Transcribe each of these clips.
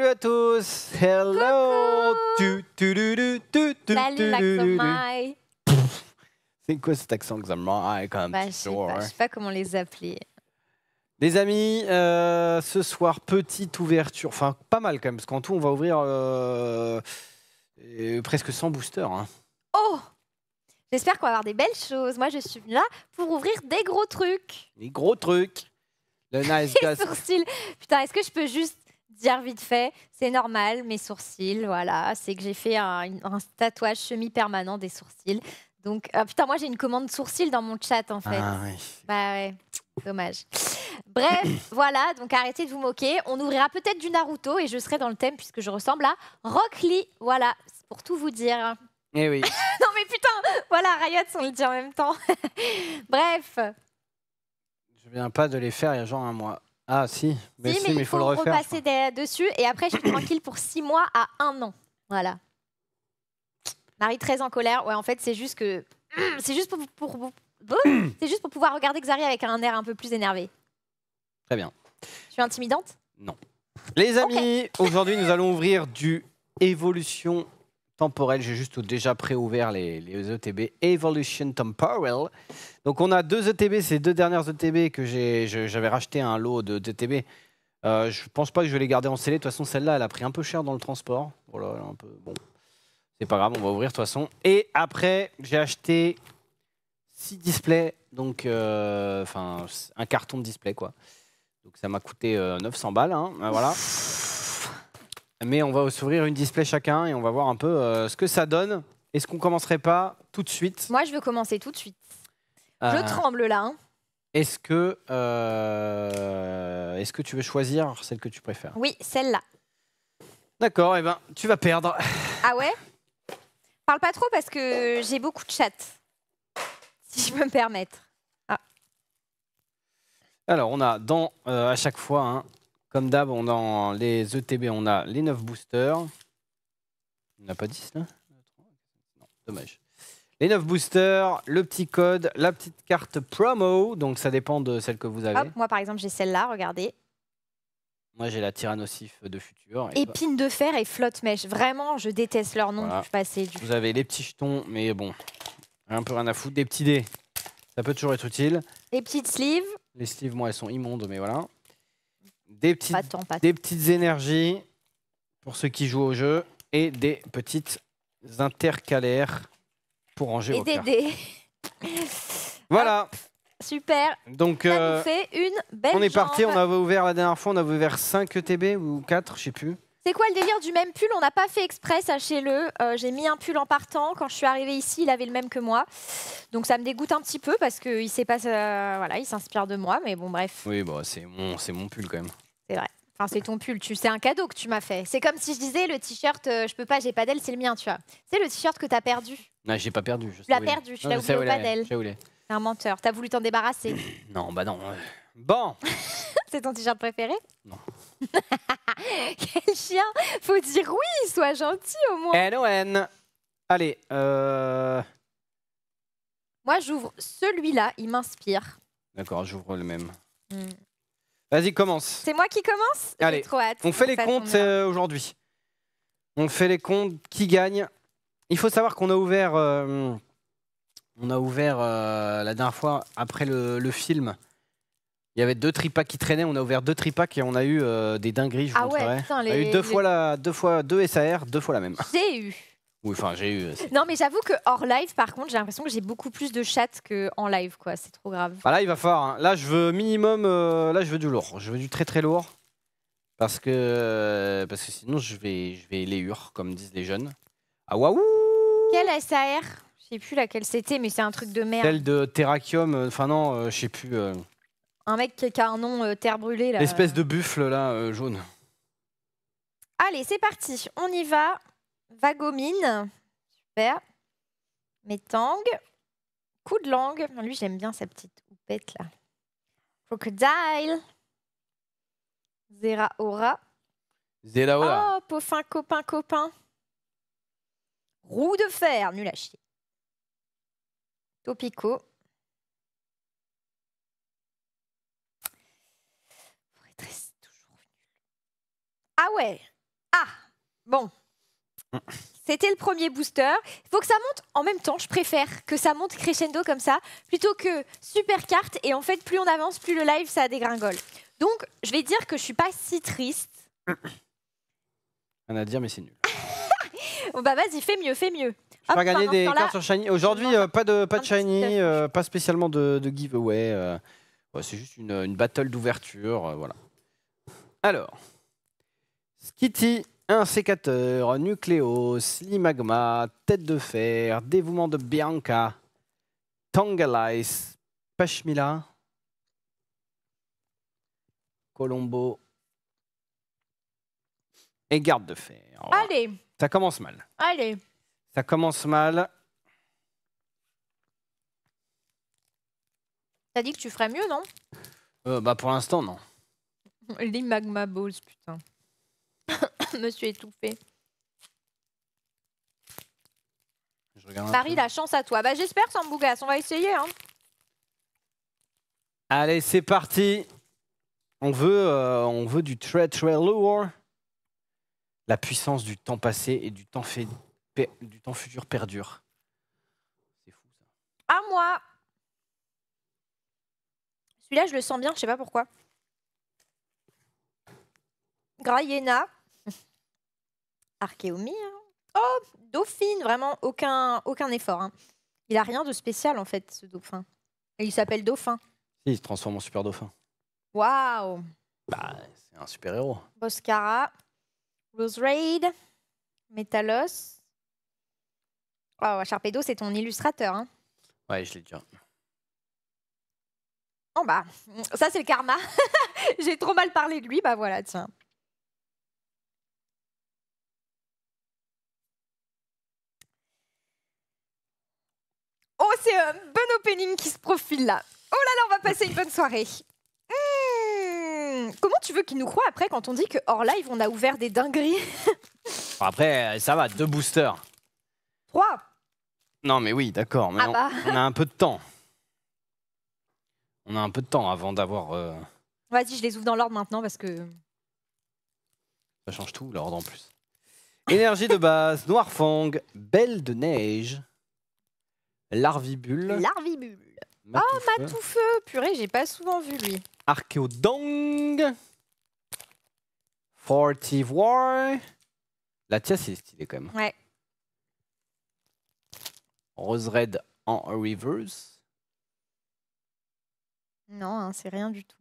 Salut à tous! Hello! Tu, tu, C'est quoi cet accent que j'ai ah, bah, Je ne pas, hein. sais pas comment les appeler. Les amis, euh, ce soir, petite ouverture. Enfin, pas mal quand même, parce qu'en tout, on va ouvrir euh, presque 100 boosters. Hein. Oh! J'espère qu'on va avoir des belles choses. Moi, je suis là pour ouvrir des gros trucs. Des gros trucs. Le nice Les sourcils. Putain, est-ce que je peux juste dire vite fait, c'est normal, mes sourcils, voilà, c'est que j'ai fait un, tatouage semi-permanent des sourcils. Donc, euh, putain, moi j'ai une commande sourcils dans mon chat en fait. Ah, oui. Bah ouais, dommage. Bref, voilà, donc arrêtez de vous moquer. On ouvrira peut-être du Naruto et je serai dans le thème puisque je ressemble à Rock Lee. Voilà, c'est pour tout vous dire. Eh oui. non mais putain, voilà, Riot, on le dit en même temps. Bref. Je viens pas de les faire il y a genre un mois. Ah si, mais, il faut, le repasser dessus et après je suis tranquille pour six mois à un an. Voilà. Marie très en colère. Ouais, en fait, c'est juste que c'est juste pour, oh, c'est juste pour pouvoir regarder Xavier avec un air un peu plus énervé. Très bien. Je suis intimidante Non. Les amis, aujourd'hui nous allons ouvrir du évolution temporel. J'ai juste déjà préouvert les, les ETB Evolution Temporal. Donc on a deux ETB, ces deux dernières ETB que j'avais racheté un lot de ETB. Euh, je pense pas que je vais les garder en scellé. De toute façon, celle-là, elle a pris un peu cher dans le transport. Bon, c'est pas grave, on va ouvrir de toute façon. Et après, j'ai acheté six displays, donc euh, enfin un carton de display quoi. Donc ça m'a coûté 900 euh, balles. Hein. voilà. Mais on va s'ouvrir une display chacun et on va voir un peu euh, ce que ça donne. Est-ce qu'on commencerait pas tout de suite Moi, je veux commencer tout de suite. je euh, tremble là. Hein. Est-ce que, euh, est-ce que tu veux choisir celle que tu préfères Oui, celle-là. D'accord, et eh ben tu vas perdre. Ah ouais Parle pas trop parce que j'ai beaucoup de chat. Si je peux me permettre. Ah. Alors on a dans à chaque fois hein, comme d'hab, dans les ETB, on a les 9 boosters. On n'a pas 10 là dommage. Les 9 boosters, le petit code, la petite carte promo. Donc ça dépend de celle que vous avez. moi par exemple, j'ai celle-là, regardez. Moi, j'ai la Tyrannosif de futur. Épine de fer et flotte mèche. Vraiment, je déteste leur nom du passé. Vous avez les petits jetons, mais bon, un peu rien à foutre. Des petits dés, ça peut toujours être utile. Les petites sleeves. Les sleeves, moi, elles sont immondes, mais voilà. Des petites, des petites énergies pour ceux qui jouent au jeu et des petites intercalaires pour Angers. Et des dés. Voilà. Super. Donc, ça euh, fait une belle. On est parti, on avait ouvert la dernière fois, on avait ouvert 5 ETB ou 4, je ne sais plus. C'est quoi le délire du même pull On n'a pas fait exprès, sachez-le. Euh, j'ai mis un pull en partant. Quand je suis arrivée ici, il avait le même que moi. Donc ça me dégoûte un petit peu parce qu'il euh, voilà, s'inspire de moi. Mais bon, bref. Oui, bon, bah, c'est mon, mon pull quand même. C'est vrai. Enfin, c'est ton pull. Tu, c'est un cadeau que tu m'as fait. C'est comme si je disais le t-shirt, je euh, je peux pas, j'ai pas d'elle, c'est le mien, tu vois. C'est le t-shirt que tu as perdu. Non, ah, j'ai pas perdu. Je tu l'as perdu. Tu l'as oublié pas C'est un menteur. T'as voulu t'en débarrasser. non, bah non. Bon. C'est ton t-shirt préféré? Non. Quel chien! Faut dire oui, sois gentil au moins. n n Allez, euh, Moi, j'ouvre celui-là, il m'inspire. D'accord, j'ouvre le même. Hmm. Vas-y, commence. C'est moi qui commence Allez, on fait les comptes euh, aujourd'hui. On fait les comptes, qui gagne. Il faut savoir qu'on a ouvert, euh, on a ouvert la dernière fois, après le film, il y avait deux tripacks qui traînaient, on a ouvert deux tripacks et on a eu euh, des dingueries, ah ouais, On a eu deux fois, la, deux fois deux SAR, deux fois la même. J'ai eu. Oui, enfin, j'ai eu. Euh, non, mais j'avoue que hors live, par contre, j'ai l'impression que j'ai beaucoup plus de chats qu'en live, quoi. C'est trop grave. Bah, là, il va falloir. Hein. Là, je veux minimum. Euh, là, je veux du lourd. Je veux du très très lourd. Parce que, parce que sinon, je vais, je vais les hurler, comme disent les jeunes. Ah, waouh Quelle SAR Je sais plus laquelle c'était, mais c'est un truc de merde. Celle de Terrakium, enfin non, je sais plus. Un mec qui a un nom euh, terre brûlée. L'espèce de buffle, là, euh, jaune. Allez, c'est parti. On y va. Vagomine. Super. Métang. Coup de langue. Lui, j'aime bien sa petite houppette, là. Crocodile. Zeraora. Zeraora. Oh, pauvre copain, copain. Roue de fer. Nul à chier. Topico. Ah ouais. Ah, bon. C'était le premier booster. Il faut que ça monte en même temps. Je préfère que ça monte crescendo comme ça, plutôt que super carte. Et en fait, plus on avance, plus le live, ça dégringole. Donc, je vais dire que je suis pas si triste. Rien à dire, mais c'est nul. bon, bah vas-y, fais mieux, fais mieux. Je vais gagner des cartes sur Shiny. Aujourd'hui, euh, pas de, pas de Shiny, euh, pas spécialement de, giveaway. Euh. c'est juste une, une battle d'ouverture. voilà. Alors. Skitty, un sécateur, Nucléos, magma, Tête de Fer, Dévouement de Bianca, Tangalice, Pashmila, Colombo et Garde de Fer. Allez Ça commence mal. Allez Ça commence mal. T'as dit que tu ferais mieux, non euh, Bah pour l'instant, non. Limagma, balls, putain. me suis étouffée. Marie, la chance à toi. Bah, J'espère, Sambougas. On va essayer. Hein. Allez, c'est parti. On veut, euh, on veut du très très lourd. La puissance du temps passé et du temps, du temps futur perdure. C'est fou ça. À moi. Celui-là, je le sens bien, je sais pas pourquoi. Grayena. Archéomie. Hein. Oh, Dauphine, vraiment aucun, aucun effort. Hein. Il a rien de spécial en fait, ce dauphin. Et il s'appelle Dauphin. Il se transforme en super dauphin. Waouh bah, c'est un super héros. Boscara, Rose Raid, Metalos. Oh, Charpedo, c'est ton illustrateur. Hein. Ouais, je l'ai déjà. En bah, Ça, c'est le karma. J'ai trop mal parlé de lui. Bah voilà, tiens. c'est un euh, bon opening qui se profile là. Oh là là, on va passer une bonne soirée. Hmm. Comment tu veux qu'ils nous croient après quand on dit que hors live on a ouvert des dingueries Après, euh, ça va, deux boosters. Trois Non, mais oui, d'accord. Mais ah bah. on, a un peu de temps. On a un peu de temps avant d'avoir. Euh, Vas-y, je les ouvre dans l'ordre maintenant parce que. Ça change tout, l'ordre en plus. Énergie de base, Noir Fang, Belle de Neige, Larvibule. Larvibule. Oh, Matoufeu Purée, j'ai pas souvent vu lui. Archeodong. War. La Tia, c'est stylé quand même. Ouais. Rose Red en reverse. Non, hein, c'est rien du tout.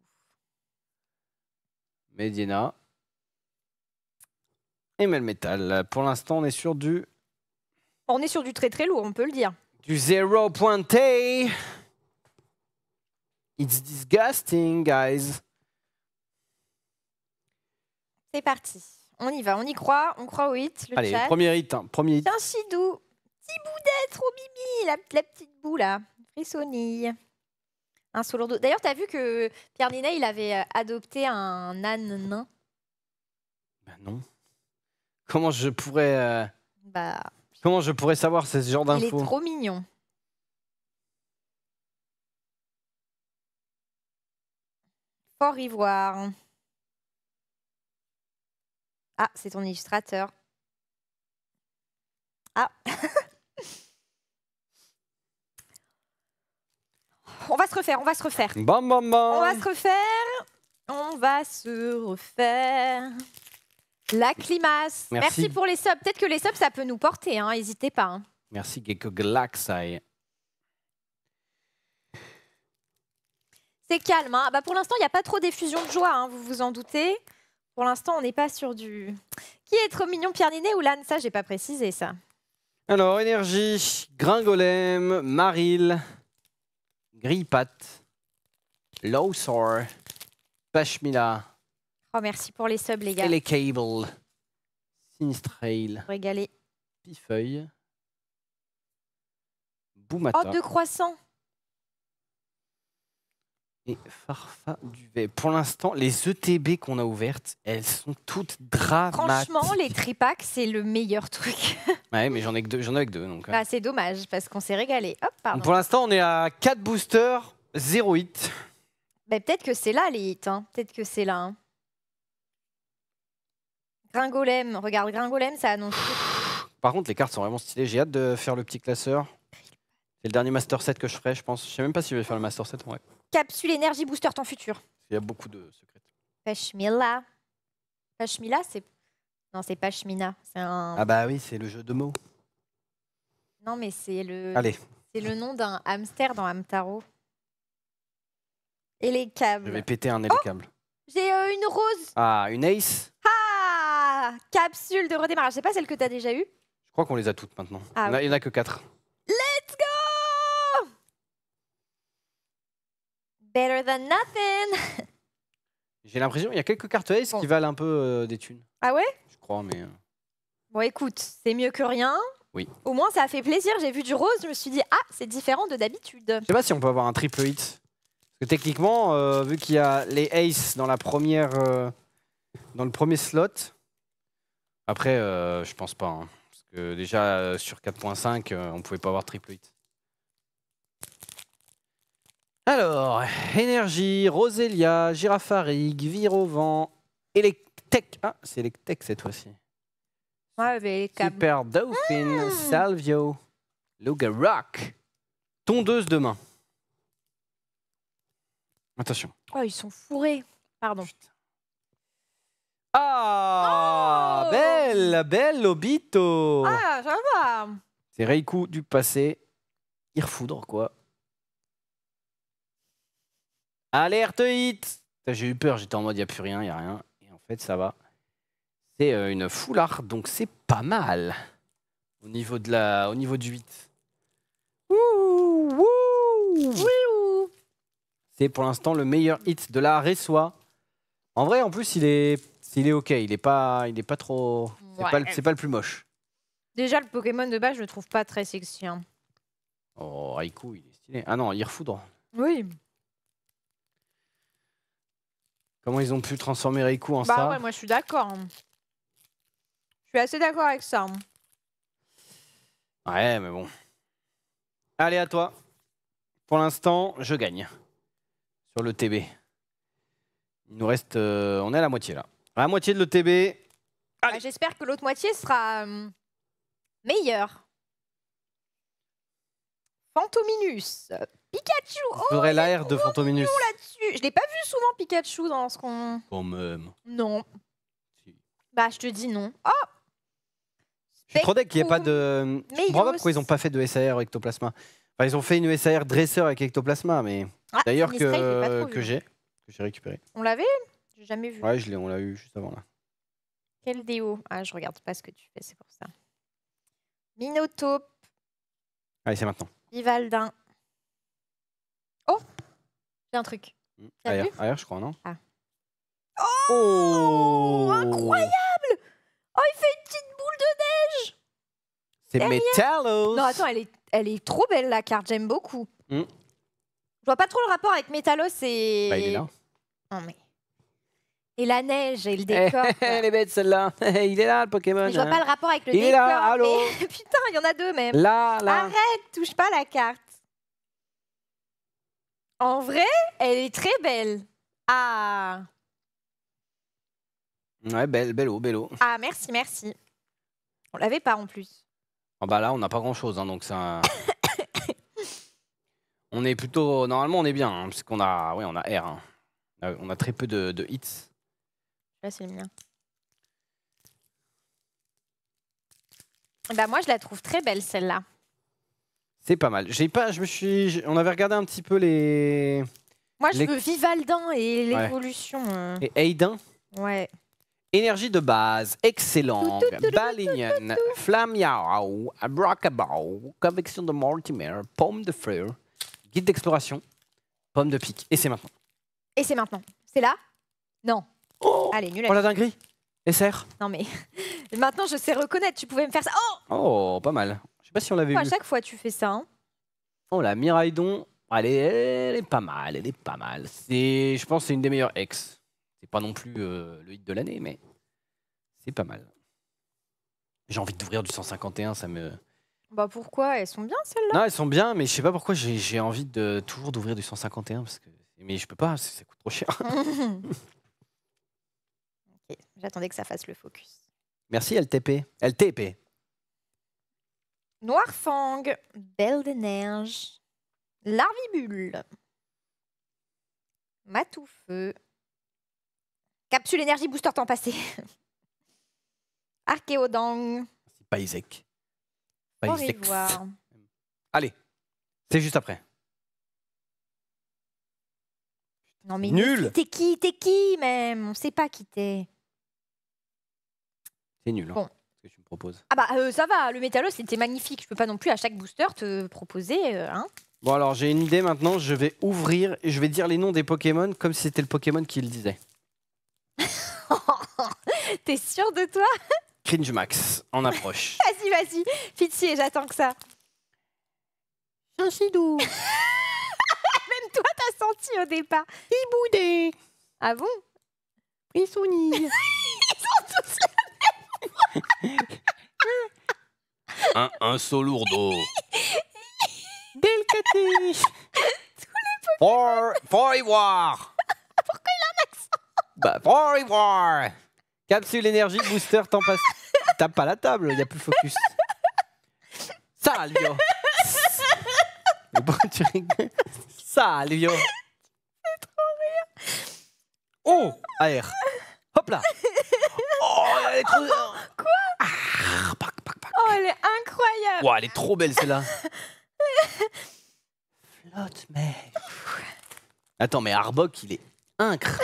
Medina. Et Melmetal. Pour l'instant, on est sur du. On est sur du très très lourd, on peut le dire du zéro pointé. It's disgusting, guys. C'est parti. On y va, on y croit, on croit au hit. Le Allez, premier hit. Hein. premier hit. Un chidou. Petit bout trop bibi, la, la petite boule là. Frissonille. Un solo d'ailleurs D'ailleurs, t'as vu que Pierre Ninet, il avait euh, adopté un âne nain Ben bah non. Comment je pourrais. Euh, bah. Comment je pourrais savoir ce genre d'infos Il est trop mignon. Fort Ivoire. Ah, c'est ton illustrateur. Ah. on va se refaire, on va se refaire. Bam bam bam. On va se refaire. On va se refaire. La climace. Merci. pour les subs. Peut-être que les subs, ça peut nous porter, hein. n'hésitez pas. Hein. Merci Gecko C'est calme. Hein. Bah, pour l'instant, il n'y a pas trop d'effusion de joie, vous vous en doutez. Pour l'instant, on n'est pas sur du... Qui est trop mignon, Pierre Ninet ou Lan Ça, j'ai pas précisé, ça. Alors, Énergie, Gringolem, Maril, Gripat, Lowsor, Pashmila, Oh, merci pour les subs, les gars. Et les cables. Sinistrail. Régalé. Pifeuille. Boumata. Oh, de croissant. Et Farfa Duvet. Pour l'instant, les ETB qu'on a ouvertes, elles sont toutes dramatiques. Franchement, les tripacks, c'est le meilleur truc. ouais, mais j'en ai que deux. donc. Euh. Bah, c'est dommage parce qu'on s'est régalé. Pour l'instant, on est à 4 boosters, 0 hits. Bah, peut-être que c'est là les hits. Hein. Peut-être que c'est là. Hein. Gringolem, regarde, Gringolem, ça annonce. Par contre, les cartes sont vraiment stylées. J'ai hâte de faire le petit classeur. C'est le dernier Master 7 que je ferai, je pense. Je sais même pas si je vais faire le Master 7 en vrai. Capsule énergie booster temps futur. Il y a beaucoup de secrets. Pashmila. Pashmila, c'est. Non, c'est Pashmina. C'est un. Ah bah oui, c'est le jeu de mots. Non, mais c'est le. Allez. C'est le nom d'un hamster dans Hamtaro. Et les câbles. Je vais péter un et oh, J'ai euh, une rose. Ah, une ace capsule de redémarrage. C'est pas celle que tu as déjà eue Je crois qu'on les a toutes maintenant. Ah il n'y en, a que quatre. Let's go Better than nothing J'ai l'impression qu'il y a quelques cartes Ace qui valent un peu euh, des thunes. Ah ouais Je crois, mais. Euh. Bon, écoute, c'est mieux que rien. Oui. Au moins, ça a fait plaisir. J'ai vu du rose, je me suis dit, ah, c'est différent de d'habitude. Je sais pas si on peut avoir un triple hit. Parce que techniquement, euh, vu qu'il y a les aces dans la première. dans le premier slot, après, euh, je pense pas. Hein. Parce que déjà, euh, sur 4.5, on euh, on pouvait pas avoir triple hit. Alors, énergie, Roselia, Girafarig, Virovent, Electek. Ah, c'est Electek cette fois-ci. Ouais, mais Super Dauphin, ah Salvio, Lugarock, Tondeuse de main. Attention. Oh, ils sont fourrés. Pardon. Ah oh. Belle Belle Obito Ah, ça va C'est Reiku du passé. Irfoudre, quoi. Alerte hit J'ai eu peur, j'étais en mode, il a plus rien, il n'y a rien. Et en fait, ça va. C'est euh, une foulard, donc c'est pas mal. Au niveau, de la... Au niveau du 8. Ouh, C'est pour l'instant le meilleur hit de la reçoit. En vrai, en plus, il est s'il est ok, il n'est pas, il est pas trop. C'est pas, le- plus moche. Déjà, le Pokémon de base, je le trouve pas très sexy. Hein. Oh, Raikou, il est stylé. Ah non, Irfoudre. Oui. Comment ils ont pu transformer Raikou en Bah ouais, moi je suis d'accord. Hein. Je suis assez d'accord avec ça. Hein. Ouais, mais bon. Allez, à toi. Pour l'instant, je gagne sur le TB. Il nous reste. Euh, on est à la moitié là la moitié de l'ETB. Ah, j'espère que l'autre moitié sera euh, meilleure. Fantominus. Pikachu oh, J'aurais l'air de Fantominus. Je l'ai pas vu souvent Pikachu dans ce qu'on... Non. Bah, je te dis non. Oh Je suis trop qu'il n'y ait pas de... pourquoi ils ont pas fait de SAR Ectoplasma. ils ont fait une SAR dresseur avec Ectoplasma, mais... Ah, d'ailleurs que, que j'ai, que j'ai récupéré. On l'avait j'ai jamais vu. Ouais, je l'ai, on l'a eu juste avant là. Quel déo Ah, je regarde pas ce que tu fais, c'est pour ça. Minotope. Allez, c'est maintenant. Vivaldin. Oh J'ai un truc. Hmm. Ailleurs, je crois, non Ah. Oh! oh, Incroyable Oh, il fait une petite boule de neige C'est Métalos. Non, attends, elle est, elle est trop belle la carte, j'aime beaucoup. Hmm. Je vois pas trop le rapport avec Metalos et. Bah, il est là. Non, mais. Et la neige et le eh, décor. Elle est bête celle-là. Il est là le Pokémon. Mais je vois hein. pas le rapport avec le décor. Il est là, allô. Putain, il y en a deux même. Là, là. Arrête, touche pas la carte. En vrai, elle est très belle. Ah. Ouais, belle, bello, bello. Ah, merci, merci. On l'avait pas en plus. Ah bah là, on n'a pas grand-chose, hein, donc ça. on est plutôt normalement, on est bien, hein, parce puisqu'on a, Oui, on a R. Euh, on a très peu de hits. Là, c'est le mien. Bah, moi, je la trouve très belle, celle-là. C'est pas mal. J'ai pas, je me suis, on avait regardé un petit peu les. Moi, je veux Vivaldin et l'évolution. Euh. Et Aiden. Ouais. Énergie de base, excellent. Balinian, Flamiao, abracabao, convection de Mortimer, pomme de fleur, guide d'exploration, pomme de pique. Et c'est maintenant. Et c'est maintenant. C'est là Non. Oh Allez, nul. Oh la dinguerie SR Non mais maintenant je sais reconnaître, tu pouvais me faire ça. Oh, oh pas mal. Je sais pas si on l'avait oh, vu. À chaque fois tu fais ça. Hein. Oh la Miraidon, elle est, elle est pas mal, elle est pas mal. C'est, je pense, c'est une des meilleures ex. C'est pas non plus euh, le hit de l'année, mais c'est pas mal. J'ai envie d'ouvrir du 151, ça me. Bah pourquoi Elles sont bien celles-là Non, elles sont bien, mais je sais pas pourquoi j'ai envie de toujours d'ouvrir du 151 parce que, mais je peux pas, ça coûte trop cher. J'attendais que ça fasse le focus. Merci LTP. LTP. Noirfang, Belle d'énergie. Larvibule, Matoufeu, Capsule Énergie Booster Temps Passé, Archéodang. C'est pas Allez, c'est juste après. nul. T'es qui T'es qui même On ne sait pas qui t'es nul. Hein, que tu me proposes. Ah bah euh, ça va, le métallo c'était magnifique. Je peux pas non plus à chaque booster te proposer. hein. Bon alors j'ai une idée maintenant, je vais ouvrir et je vais dire les noms des Pokémon comme si c'était le Pokémon qui le disait. T'es sûr de toi Cringe Max, on approche. vas-y, vas-y, pitié, j'attends que ça. Chinchidou Même toi t'as senti au départ. Iboudé Ah bon Prissounille un, un seau lourdo. Delcaté. For, for y voir. Pourquoi il a un accent bah, For y voir. Capsule énergie, booster, temps passe. Tape pas la table, il n'y a plus focus. Salvio. Salvio. C'est trop rire. Oh, air. Hop là est ah, Quoi Oh, elle est incroyable. elle est trop belle celle-là. Flotte, mais. Attends, mais Arbok, il est incre.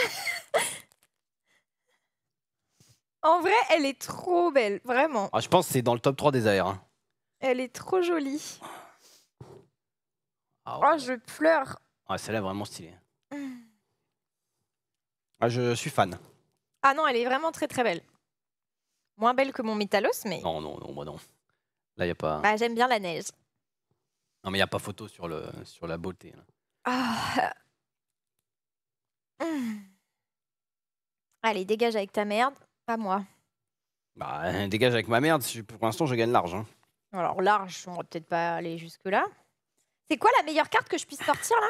en vrai, elle est trop belle, vraiment. Ah, je pense que c'est dans le top 3 des airs. Hein. Elle est trop jolie. Ah oh, je pleure. Ah, celle-là est vraiment stylée. Mm. Ah, je suis fan. Ah non, elle est vraiment très très belle. Moins belle que mon Métallos, mais. Non, non, non, moi non. Là, il n'y a pas. Bah, j'aime bien la neige. Non, mais il n'y a pas photo sur, le, sur la beauté. Ah. Hum. Allez, dégage avec ta merde, pas moi. Bah, dégage avec ma merde, pour l'instant, je gagne large. Hein. Alors large, on va peut-être pas aller jusque-là. C'est quoi la meilleure carte que je puisse sortir là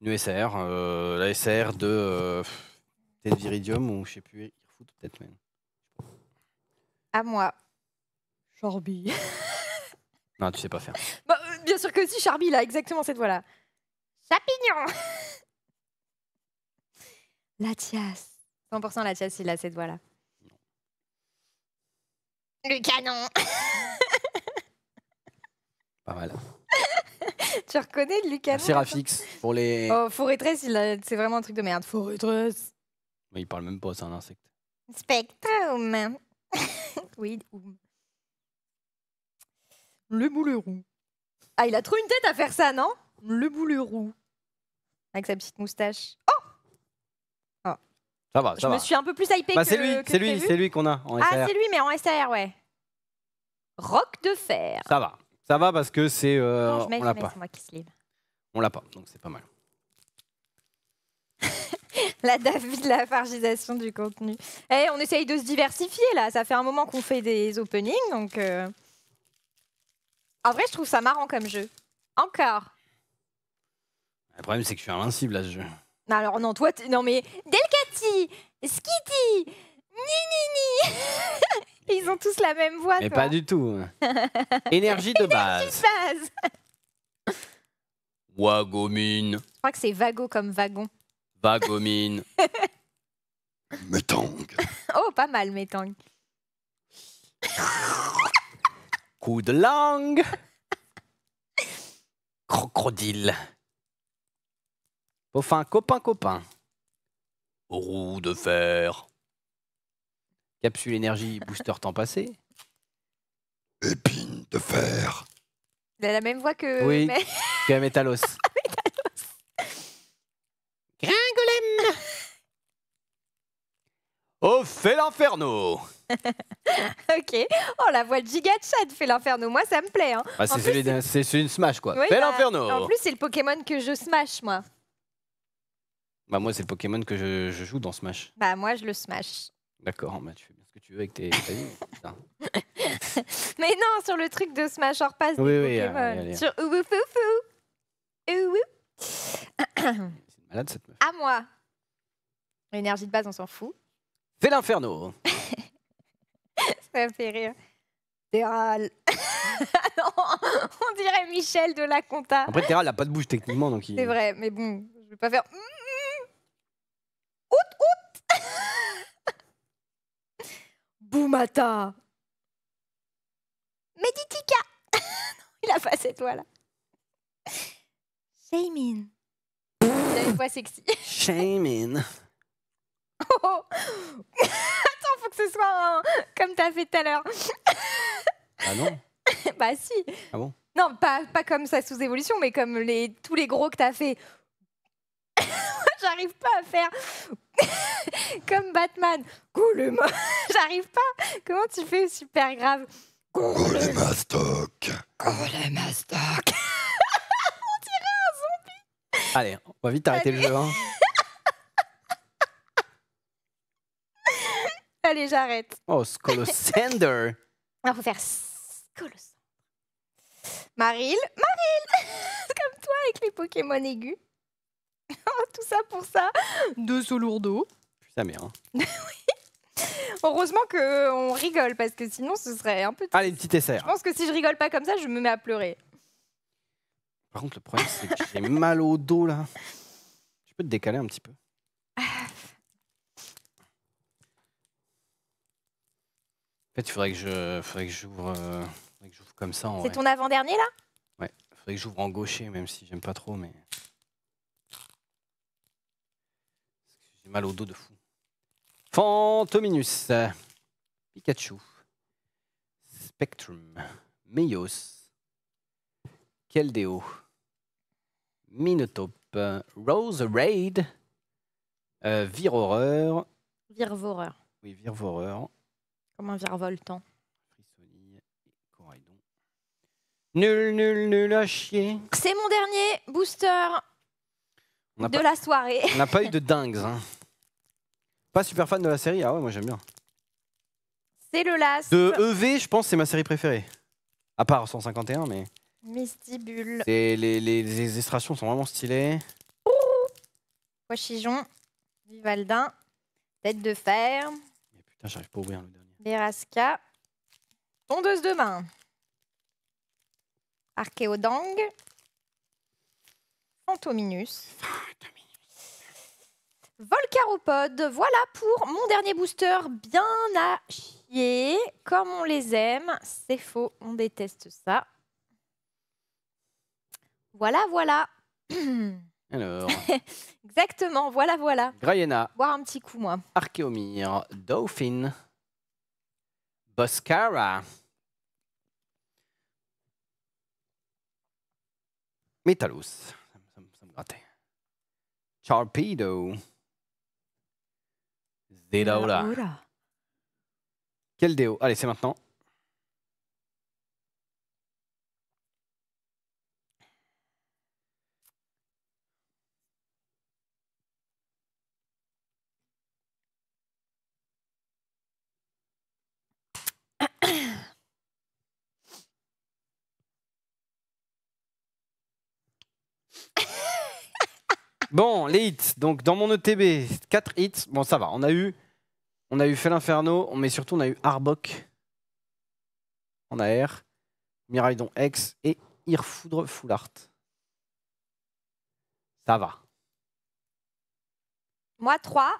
Une SR, euh, la SR de. peut-être Viridium ou je sais plus, peut-être même. À moi. Charby. non, tu sais pas faire. Bah, euh, bien sûr que si, Charby, a exactement cette voix-là. Chapignon Latias. 100% Latias, il a cette voix-là. Le canon Pas mal. tu reconnais le canon C'est pour les. Oh, c'est vraiment un truc de merde. Foretress. Mais il parle même pas, c'est un insecte. Spectrum oui, Le boule roux. Ah, il a trop une tête à faire ça, non Le boule roux. Avec sa petite moustache. Oh, ah. Ça va, ça va Je me suis un peu plus hypée bah, que C'est lui, c'est lui, c'est lui qu'on a en SR. Ah, c'est lui, mais en SR, ouais. Rock de fer. Ça va. Ça va parce que c'est. Euh, on l'a pas. On l'a pas, donc c'est pas mal. la la fargisation du contenu. Eh, on essaye de se diversifier là. Ça fait un moment qu'on fait des openings, donc. Euh. En vrai, je trouve ça marrant comme jeu. Encore. Le problème, c'est que je suis invincible à ce jeu. Non, alors non, toi, non mais Delcati, Skitty, Nini, ils ont tous la même voix. Mais pas du tout. Énergie de base. Énergie de base. Je crois que c'est vago comme wagon. Bagomine. Métang. Oh, pas mal, Métang. Coup de langue. Crocodile. Enfin, copain, copain. Roue de fer. Capsule énergie, booster temps passé. Épine de fer. Il a la même voix que. Oui, Gringolem Oh, fait l'inferno Ok. Oh, la voix de Giga Chat fait l'inferno. Moi, ça me plaît. Hein. Bah, c'est une Smash, quoi. Fais bah, l'inferno En plus, c'est le Pokémon que je smash, moi. Bah, moi, c'est le Pokémon que je, joue dans Smash. Bah, moi, je le smash. D'accord, bah, tu fais bien ce que tu veux avec tes mais non, sur le truc de Smash, on repasse Oui, oui, Pokémon. allez, allez. Sur Malade cette meuf. À moi. L'énergie de base, on s'en fout. C'est l'inferno. Ça me fait rire. Terral. non, on dirait Michel de la Conta. Après, Terral n'a pas de bouche techniquement, donc il... C'est vrai, mais bon, je vais pas faire. Out, out. Boumata. Meditica. il a pas cette voix là. Jamin une voix sexy. Shaming. Oh. Attends, faut que ce soit un... comme t'as fait tout à l'heure. ah non Bah si. Ah bon Non, pas, pas comme ça sous évolution, mais comme les, tous les gros que t'as fait. J'arrive pas à faire comme Batman. Goulema. J'arrive pas. Comment tu fais super grave Goulema stock. stock. Allez, on va vite arrêter le jeu. Hein. Allez, j'arrête. Oh, Scolosander. Alors, ah, faut faire Scolosander. Maril, Maril Comme toi avec les Pokémon aigus. Oh, tout ça pour ça. Deux sauts lourdeaux. Putain, merde. Hein. oui. Heureusement qu'on rigole parce que sinon ce serait un peu. Allez, petite essai. Je pense que si je rigole pas comme ça, je me mets à pleurer. Par contre, le problème, c'est que j'ai mal au dos là. Je peux te décaler un petit peu. En fait, il faudrait que je, faudrait que j'ouvre, euh, comme ça. C'est ton avant-dernier là Ouais, il faudrait que j'ouvre en gaucher, même si j'aime pas trop, mais j'ai mal au dos de fou. Fantominus, Pikachu, Spectrum, Meios, Keldeo. Minotope. Rose Raid. Euh, Vir Virvoreur. Oui, Virvoreur. Comme un virevoltant. Nul, nul, nul à chier. C'est mon dernier booster de la soirée. On n'a pas eu de dingues. Hein. Pas super fan de la série. Ah ouais, moi j'aime bien. C'est le last. De EV, je pense, c'est ma série préférée. À part 151, mais. Mistibule. Les, les, extractions sont vraiment stylées. Poichijon. Vivaldin, Tête de Fer. Mais putain, j'arrive pas à ouvrir le dernier. Berasca, Tondeuse de main, Archéodang, Fantominus. Volcaropode, voilà pour mon dernier booster bien à chier. Comme on les aime, c'est faux, on déteste ça. Voilà, voilà. Alors. Exactement, voilà, voilà. Grayena. Boire un petit coup, moi. Archéomir. Dauphin. Boscara. Metalus, Ça, me Charpedo. Zedaura. Quel déo Allez, c'est maintenant. Bon, les hits. Donc, dans mon ETB, 4 hits. Bon, ça va. On a eu, on a eu Fel Inferno, mais surtout, on a eu Arbok en AR, Miraidon X et Irfoudre Full Art. Ça va. Moi, 3.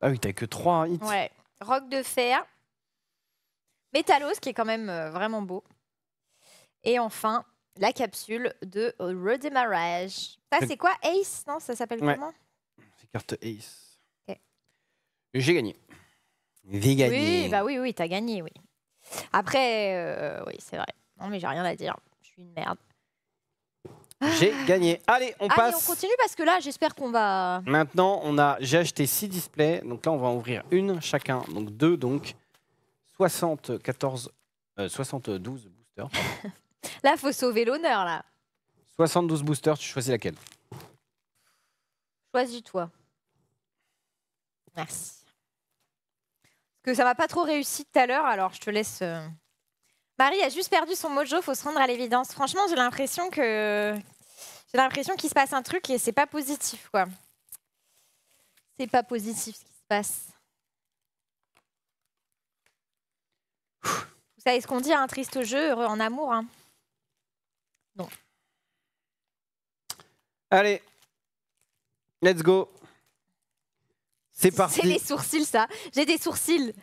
Ah oui, t'as que 3 hein, hits. Ouais. Rock de fer. Métallos, qui est quand même euh, vraiment beau. Et enfin, la capsule de redémarrage. Ça, c'est quoi Ace Non, ça s'appelle comment C'est carte Ace. J'ai gagné. J'ai Oui, bah oui, oui, t'as gagné, oui. Après, euh, oui, c'est vrai. Non, mais j'ai rien à dire. Je suis une merde. J'ai ah. gagné. Allez, on Allez, passe. on continue parce que là, j'espère qu'on va. Maintenant, on a. J'ai acheté 6 displays. Donc là, on va en ouvrir une chacun. Donc deux, donc 74, 72 euh, boosters. Là, il faut sauver l'honneur, là. 72 boosters, tu choisis laquelle Choisis-toi. Merci. Parce que ça m'a pas trop réussi tout à l'heure, alors je te laisse. Euh. Marie a juste perdu son mojo, faut se rendre à l'évidence. Franchement, j'ai l'impression que j'ai l'impression qu'il se passe un truc et c'est pas positif, quoi. C'est pas positif ce qui se passe. Vous savez ce qu'on dit, un hein, triste jeu, heureux en amour. Hein. Non. Allez, let's go. C'est parti. C'est les sourcils, ça. J'ai des sourcils.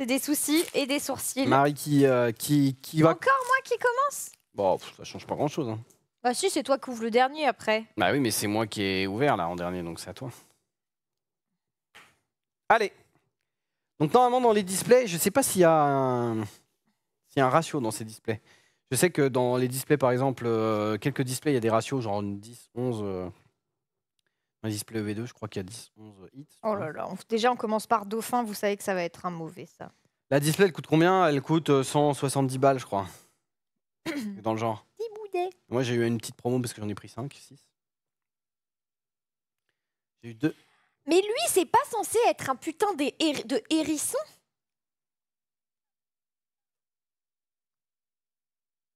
J'ai des soucis et des sourcils. Marie qui, euh, qui, va. Encore moi qui commence Bon, ça ça change pas grand chose. Hein. Bah, si, c'est toi qui ouvre le dernier après. Bah oui, mais c'est moi qui ai ouvert là en dernier, donc c'est à toi. Allez. Donc, normalement, dans les displays, je sais pas s'il y S'il y a un ratio dans ces displays. Je sais que dans les displays, par exemple, euh, quelques displays, il y a des ratios genre 10, 11. Euh, un display EV2, je crois qu'il y a 10, 11 hits. Oh là là, déjà on commence par dauphin, vous savez que ça va être un mauvais ça. La display, elle coûte combien Elle coûte 170 euh, balles, je crois. dans le genre. 10 Moi, j'ai eu une petite promo parce que j'en ai pris 5, 6. J'ai eu deux. Mais lui, c'est pas censé être un putain de hérisson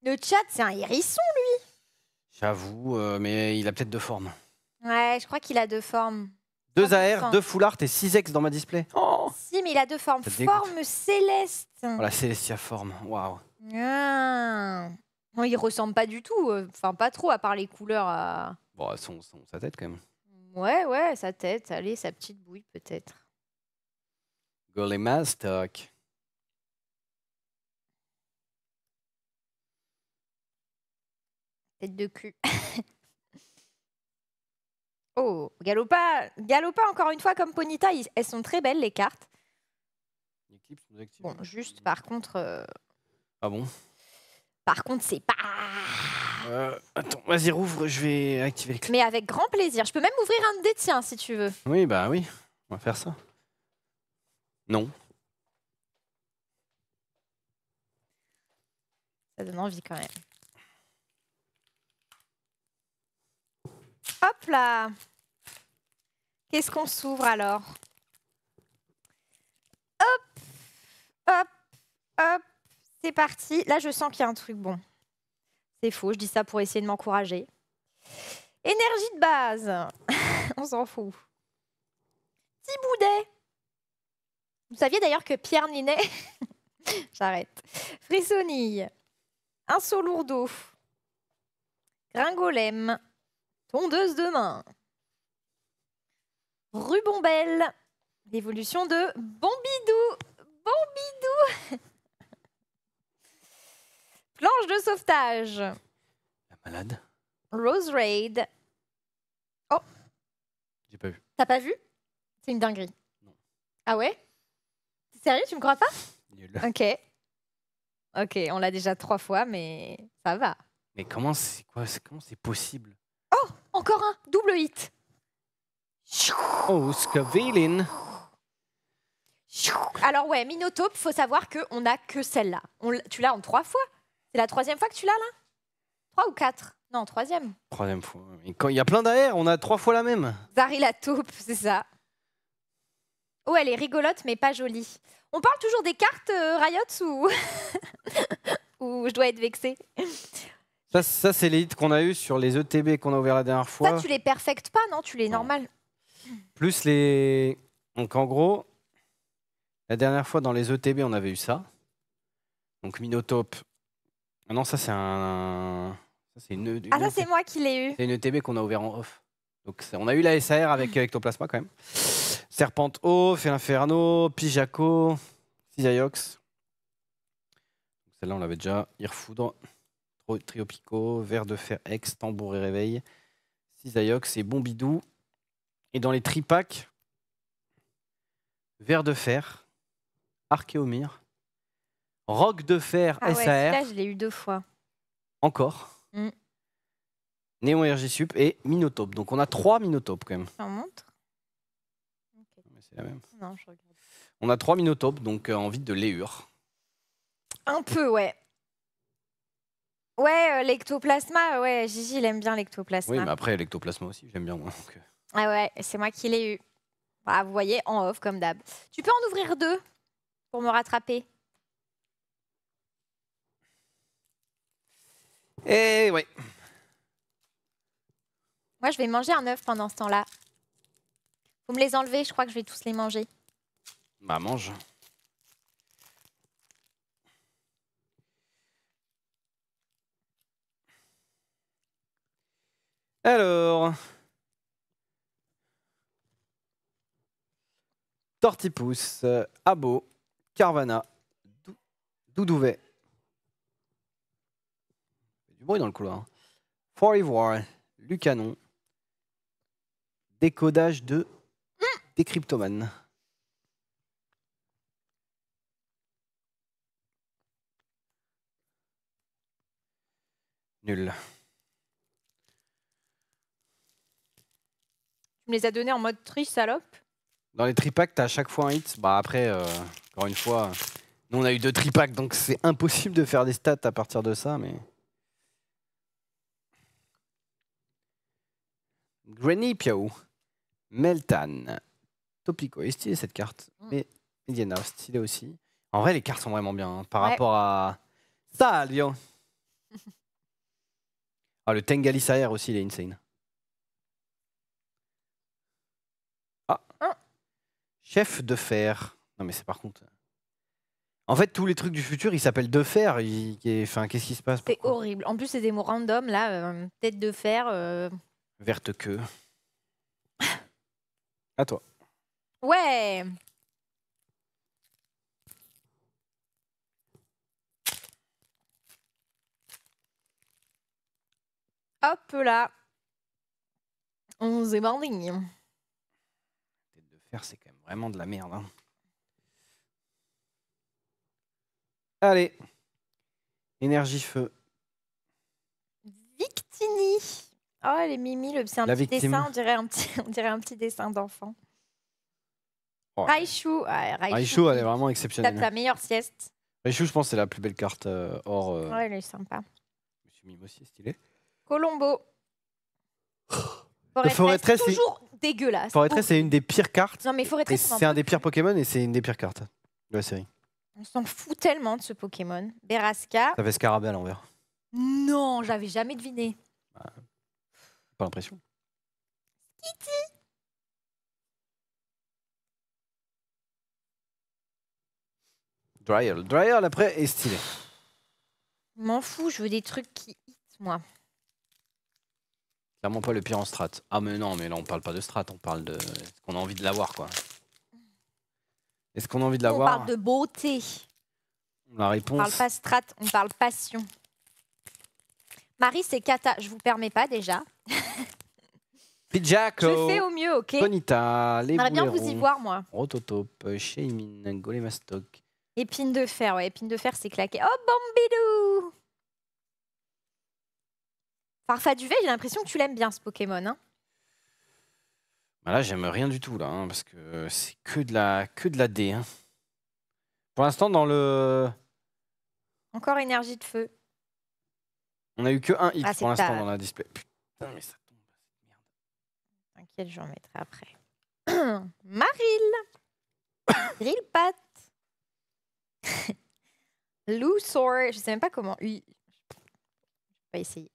Le chat, c'est un hérisson, lui. J'avoue, euh, mais il a peut-être deux formes. Ouais, je crois qu'il a deux formes. Deux AR, deux Full et six X dans ma display. Oh si, mais il a deux formes. Forme céleste. Voilà, oh, Célestia forme. Waouh. Ah. il ressemble pas du tout. Euh, enfin, pas trop, à part les couleurs. Euh. Bon, son, sa tête quand même. Ouais, ouais, sa tête. Allez, sa petite bouille, peut-être. Golem Tête de cul. oh, Galopa, Galopa encore une fois comme Ponita, elles sont très belles les cartes. Bon, juste par contre. Euh, ah bon par contre, c'est pas. Euh, attends, vas-y, rouvre, je vais activer Mais avec grand plaisir. Je peux même ouvrir un des tiens si tu veux. Oui, bah oui, on va faire ça. Non. Ça donne envie quand même. Hop là Qu'est-ce qu'on s'ouvre alors Hop Hop Hop C'est parti. Là, je sens qu'il y a un truc bon. C'est faux, je dis ça pour essayer de m'encourager. Énergie de base On s'en fout. Petit boudet Vous saviez d'ailleurs que Pierre Ninet... J'arrête. Frissonille. Un lourd lourdeau. Gringolem. Bondeuse de main. Rubombelle. L'évolution de Bombidou. Bombidou. Planche de sauvetage. La malade. Rose Raid. Oh. J'ai pas vu. T'as pas vu C'est une dinguerie. Ah ouais C'est sérieux Tu me crois pas Nul. Ok. Ok, on l'a déjà trois fois, mais ça va. Mais comment c'est Comment c'est possible Oh encore un double hit. Oh, Scavelin. Alors ouais, Minotope, faut savoir qu'on n'a que celle-là. Tu l'as en trois fois. C'est la troisième fois que tu l'as là Trois ou quatre Non, troisième. Troisième fois. quand il y a plein d'AR, on a trois fois la même. Zari la taupe, c'est ça. Oh, elle est rigolote, mais pas jolie. On parle toujours des cartes euh, Riot ou... ou je dois être vexée ça, ça c'est hits qu'on a eu sur les ETB qu'on a ouvert la dernière fois. Ça, tu les perfectes pas, non Tu les normales. Plus les. Donc en gros, la dernière fois dans les ETB, on avait eu ça. Donc Minotope. Ah non, ça c'est un. Ça, c'est une, Ah, ça e c'est moi qui l'ai eu. C'est une ETB qu'on a ouvert en off. Donc on a eu la SAR avec Ectoplasma quand même. Serpente-O, Félinferno, Pijaco, Cisaiox. Celle-là, on l'avait déjà. Irfoudre. Triopico, Vert de Fer Ex, Tambour et Réveil, Cisayox et Bombidou. Et dans les tripacks, Vert de Fer, Archéomir, Rock de Fer ah SAR. je l'ai eu deux fois. Encore. Mm. Néon RG Sup et Minotope. Donc on a trois Minotopes quand même. Ça montre C'est la même. On a trois Minotopes, donc euh, envie de l'éure. Un peu, ouais. Ouais, euh, l'ectoplasma, ouais, Gigi, il aime bien l'ectoplasma. Oui, mais après, l'ectoplasma aussi, j'aime bien moi. Euh. Ah ouais, c'est moi qui l'ai eu. Bah, vous voyez, en off, comme d'hab. Tu peux en ouvrir deux pour me rattraper Eh ouais. Moi, je vais manger un œuf pendant ce temps-là. Vous me les enlevez, je crois que je vais tous les manger. Bah, mange. Alors. Tortipousse, euh, Abo, Carvana, Doudouvet. Du bruit dans le couloir. Hein. for Lucanon. Décodage de Décryptoman. Nul. Il me les a donnés en mode tri, salope. Dans les tripacks, t'as à chaque fois un hit. Bah après, euh, encore une fois, nous on a eu deux tripacks, donc c'est impossible de faire des stats à partir de ça, mais. Granny Piaou, Meltan, Topico, est stylé, cette carte. Mm. Mais Mediana, stylée aussi. En vrai, les cartes sont vraiment bien hein, par rapport à. ça, ça, ah, le Tengali aussi, il est insane. Chef de fer. Non, mais c'est par contre. Euh, en fait, tous les trucs du futur, ils s'appellent de fer. Enfin, qu'est-ce qui se passe C'est horrible. En plus, c'est des mots random, là. Euh, tête de fer. Euh. Verte queue. À toi. Ouais Hop là On est banding. Tête de fer, c'est vraiment de la merde. Hein. Allez, énergie feu. Victini. Oh, les Mimi, le... c'est un petit dessin, on dirait un petit, on dirait un petit dessin d'enfant. Oh, Raichu. Raichu. elle est vraiment exceptionnelle. C'est la meilleure sieste. Raichu, je pense, c'est la plus belle carte euh, hors. Euh, elle est sympa. Monsieur Mime aussi, stylé. Colombo. Forêt, très toujours dégueulasse. Forêt c'est une des pires cartes. Non, mais Forêt c'est un, des pires Pokémon et c'est une des pires cartes de la série. On s'en fout tellement de ce Pokémon. Beraska. fait Scarabée à l'envers. Non, j'avais jamais deviné. pas l'impression. Kitty. Dryal. Dryal après est stylé. M'en fous, je veux des trucs qui hit, moi pas le pire en strat. Ah mais non, mais là on parle pas de strat, on parle de... ce qu'on a envie de l'avoir quoi Est-ce qu'on a envie de l'avoir On parle de beauté. La réponse... On parle pas strat, on parle passion. Marie, c'est Kata. Je vous permets pas déjà. Pidjaco. Je fais au mieux, ok Bonita, les J'aimerais bien vous y voir, moi. Rototop, Sheimin, Golemastok. Épine de fer, ouais, épine de fer, c'est claqué. Oh, Bombidou Parfa V, j'ai l'impression que tu l'aimes bien ce Pokémon. Hein bah là, j'aime rien du tout, là, hein, parce que c'est que de la, que de la D. Hein. Pour l'instant, dans le. Encore énergie de feu. On a eu que un hit ah, pour l'instant dans la display. Putain, mais ça tombe, T'inquiète, j'en mettrai après. Maril Grillpat Lusor je sais même pas comment. Oui. Je vais pas essayer.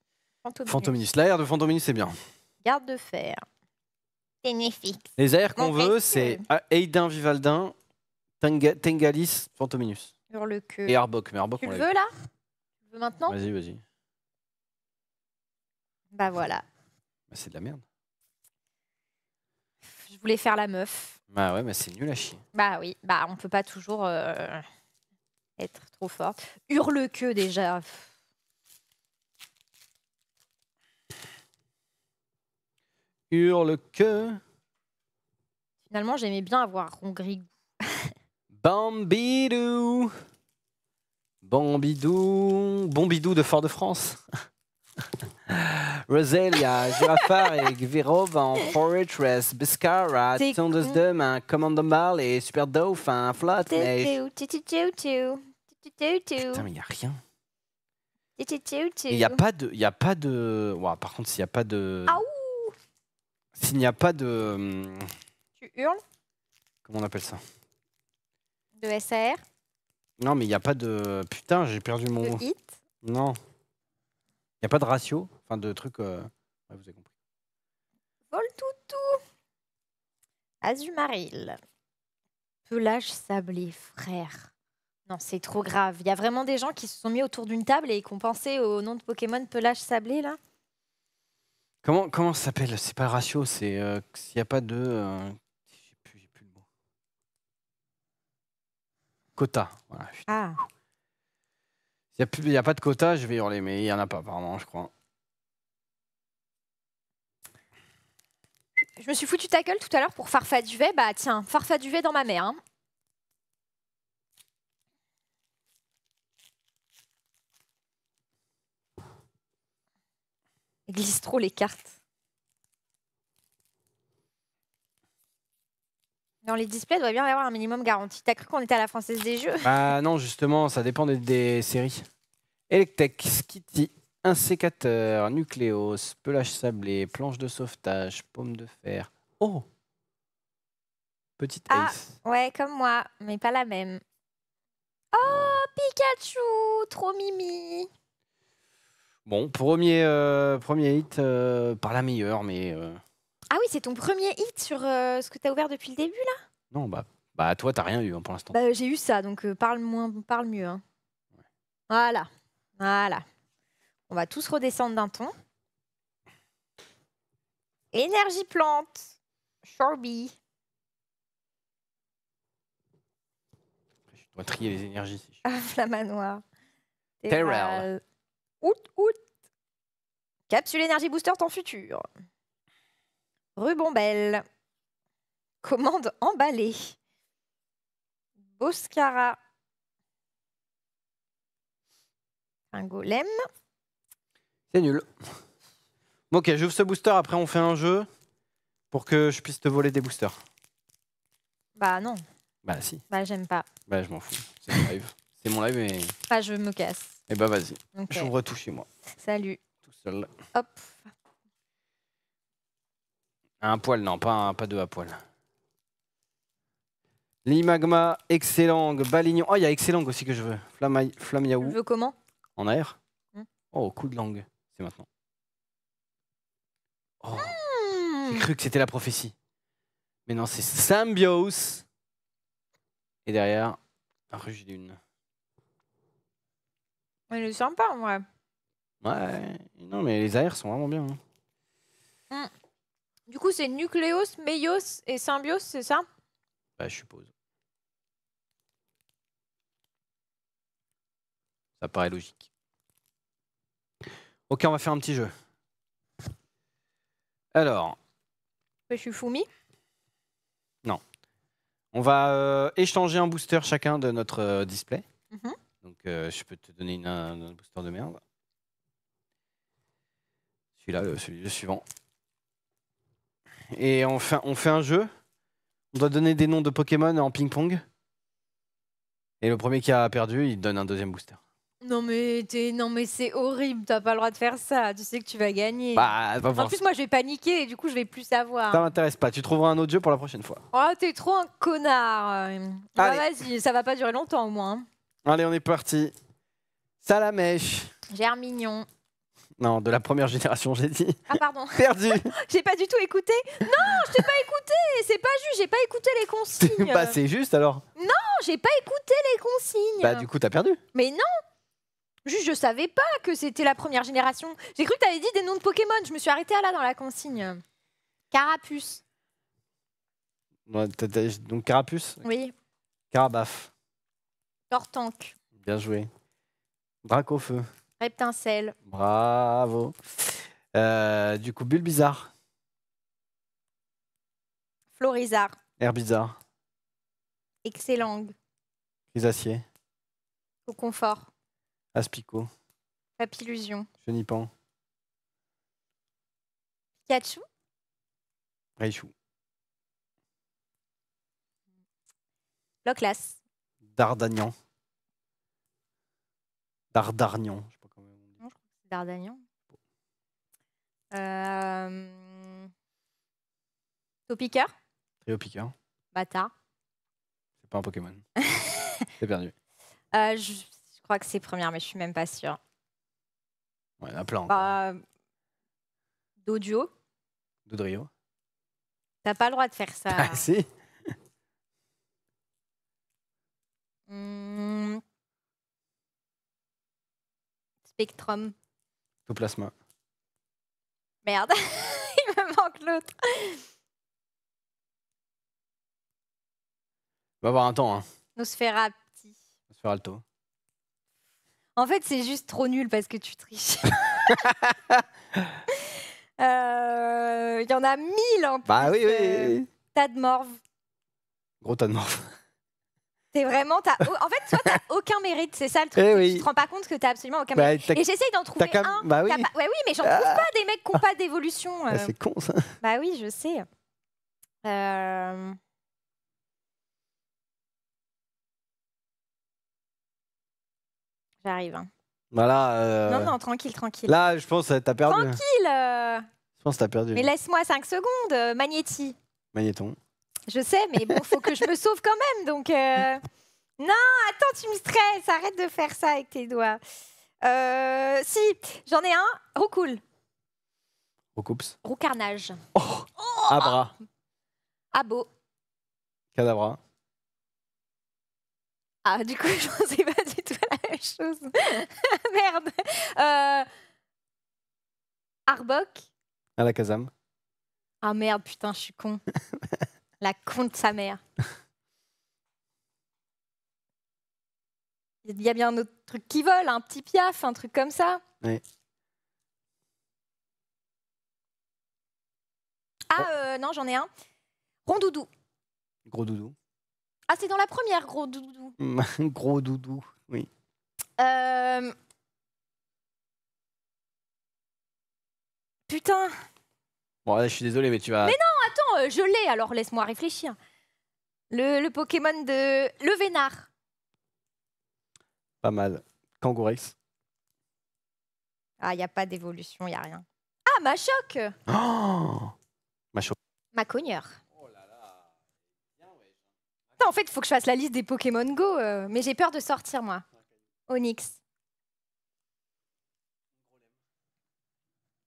Fantominus. L'air de Fantominus, c'est bien. Garde de fer. Bénéfique. Les airs qu'on veut, c'est Aidin Vivaldin, Tengalis, Fantominus. Hurle queue Et Arbok. Mais Arbok, tu on le veux là Tu le veux maintenant Vas-y, vas-y. Bah voilà. Bah, c'est de la merde. Je voulais faire la meuf. Bah ouais, mais c'est nul à chier. Bah oui, bah on peut pas toujours euh, être trop fort. Hurle queue déjà. hurle que. Finalement, j'aimais bien avoir Rongrigou. Bambidou Bombidou... »« Bombidou de Fort-de-France Roselia, et Gverov en Fortress, Biscara, Tondeuse de main, Commandant et Super Dauphin, Flotte, Putain, mais il n'y a rien. Il n'y a pas de. Y a pas de... par contre, s'il n'y a pas de. Ah s'il n'y a pas de. Tu hurles Comment on appelle ça De SAR Non, mais il n'y a pas de. Putain, j'ai perdu mon. hit Non. Il n'y a pas de ratio. Enfin, de truc. Euh, vous avez compris. Vol toutou Azumaril. Pelage sablé, frère. Non, c'est trop grave. Il y a vraiment des gens qui se sont mis autour d'une table et qui ont pensé au nom de Pokémon Pelage sablé, là Comment, comment ça s'appelle C'est pas le ratio, c'est euh, s'il n'y a pas de. Euh, j'ai plus, plus, le mot. Quota. Voilà, ah. S'il n'y a, pas de quota, je vais hurler, mais il n'y en a pas apparemment, je crois. Je me suis foutu ta gueule tout à l'heure pour Farfa Duvet. Bah tiens, Farfa Duvet dans ma mère. Hein. glisse trop les cartes. Dans les displays, il doit bien y avoir un minimum garanti. T'as cru qu'on était à la française des jeux Ah non, justement, ça dépend des, séries. Electek, Skitty, insécateur, Nucleos, nucléos, pelage sablé, planche de sauvetage, paume de fer. Oh Petite ah, Ouais, comme moi, mais pas la même. Oh, Pikachu Trop mimi Bon, premier, euh, premier hit euh, par la meilleure, mais. Euh. Ah oui, c'est ton premier hit sur ce que tu as ouvert depuis le début là non, bah, bah toi, t'as rien eu hein, pour l'instant. Bah, j'ai eu ça, donc parle moins, parle mieux. hein. Voilà, voilà. On va tous redescendre d'un ton. Énergie plante, Shorby. Je dois trier les énergies. Ah, Terrell. Terrell. Out, out! Capsule énergie booster ton futur. Rubombelle. Commande emballée. Boscara. Un golem. C'est nul. ok, j'ouvre ce booster, après on fait un jeu pour que je puisse te voler des boosters. Bah non. Bah si. Bah j'aime pas. Bah je m'en fous, c'est arrive. C'est mon live mais... Ah, je me casse. Et eh bah ben, vas-y. je J'ouvre tout chez moi. Salut. Tout seul. Hop. Un poil, non, pas, pas deux à poil. L'imagma, Excellang, Balignon. Oh, il y a Excellang aussi que je veux. Flamma... Flamyaou. Tu veux comment En air hmm. Oh, coup de langue. C'est maintenant. Oh. Hmm. J'ai cru que c'était la prophétie. Mais non, c'est Symbios. Et derrière, Ruge d'une. Elle est sympa pas, Ouais, non, mais les AR sont vraiment bien. Hein. Hum. Du coup, c'est Nucleos, Meios et Symbios, c'est ça Bah, je suppose. Ça paraît logique. Ok, on va faire un petit jeu. Alors. je suis Fumi Non. On va euh, échanger un booster chacun de notre euh, display. Mhm. Donc, euh, je peux te donner une, un, booster de merde. Celui-là, le, celui, suivant. Et on fait, on fait un jeu. On doit donner des noms de Pokémon en ping-pong. Et le premier qui a perdu, il donne un deuxième booster. Non mais, non mais c'est horrible, t'as pas le droit de faire ça, tu sais que tu vas gagner. Bah, en plus moi je vais paniquer et du coup je vais plus savoir. Ça m'intéresse pas. Tu trouveras un autre jeu pour la prochaine fois. Oh t'es trop un connard. Vas-y, ça va pas durer longtemps au moins. Hein. Allez, on est parti. Salamèche. Germignon. Non, de la première génération, j'ai dit. Ah pardon. Perdu. j'ai pas du tout écouté. Non, je t'ai pas écouté. C'est pas juste, j'ai pas écouté les consignes. bah c'est juste alors. Non, j'ai pas écouté les consignes. Bah du coup, t'as perdu. Mais non. Juste, je savais pas que c'était la première génération. J'ai cru que t'avais dit des noms de Pokémon. Je me suis arrêtée à là dans la consigne. Carapuce. Donc Carapuce. Oui. Carabaf. Tortank. Bien joué. Draco feu. Reptincelle. Bravo. Euh, du coup, bulle bizarre. Florizard. Air bizarre. Excellang. Crisacier. Au confort. Aspico. Papillusion. Chenipan. Pikachu. Raichu. Loclas. Dardagnan. Dardagnan, je sais pas comment on dit. Non, je crois que c'est Dardagnan. Euh... Topiqueur Trio Piqueur. Bata. C'est pas un Pokémon. T'es perdu. Euh, je, crois que c'est première, mais je suis même pas sûre. Ouais, il y en a plein. Bah, Dodrio. t'as pas le droit de faire ça. Ah si Hmm. Spectrum. Tout plasma. Merde, il me manque l'autre. On va avoir un temps. Hein. Nosfera alto En fait, c'est juste trop nul parce que tu triches. Euh, il y en a mille en bah plus. Euh, oui. Tas de morve. Gros tas de morve vraiment, en fait, toi, t'as aucun mérite, c'est ça le truc. Eh tu te rends pas compte que t'as absolument aucun bah, mérite. Et j'essaye d'en trouver un. Bah oui. oui, mais j'en trouve ah. pas des mecs qui n'ont pas d'évolution. Ah, euh. c'est con ça. Bah oui, je sais. Euh. J'arrive. Hein. Voilà. Non, euh, non, tranquille, tranquille. Là, je pense que t'as perdu. Tranquille Je pense que t'as perdu. Mais laisse-moi 5 secondes, Magnéti. Magnéton. Je sais, mais bon, faut que je me sauve quand même. Donc, euh, non, attends, tu me stresses. Arrête de faire ça avec tes doigts. Euh, si, j'en ai un. Roucoule. Roucoups. Roucarnage. Oh, oh. Abra. Ah. Abo. Cadabra. Ah, du coup, je sais pas du tout la même chose. Merde. Euh, Arbok. À Ah merde, putain, je suis con. La con de sa mère. Il y a bien un autre truc qui vole, un petit piaf, un truc comme ça. Ah, euh, non, j'en ai un. Rondoudou. Gros doudou. Ah, c'est dans la première, gros doudou. gros doudou, oui. Euh, putain, Bon, je suis désolé, mais tu vas. Mais non, attends, euh, je l'ai, alors laisse-moi réfléchir. Le, Pokémon de. Le Vénard. Pas mal. Kangourex. Ah, il n'y a pas d'évolution, il n'y a rien. Ah, machoc. Oh choc Ma cogneur. en fait, il faut que je fasse la liste des Pokémon Go, euh, mais j'ai peur de sortir, moi. Onyx.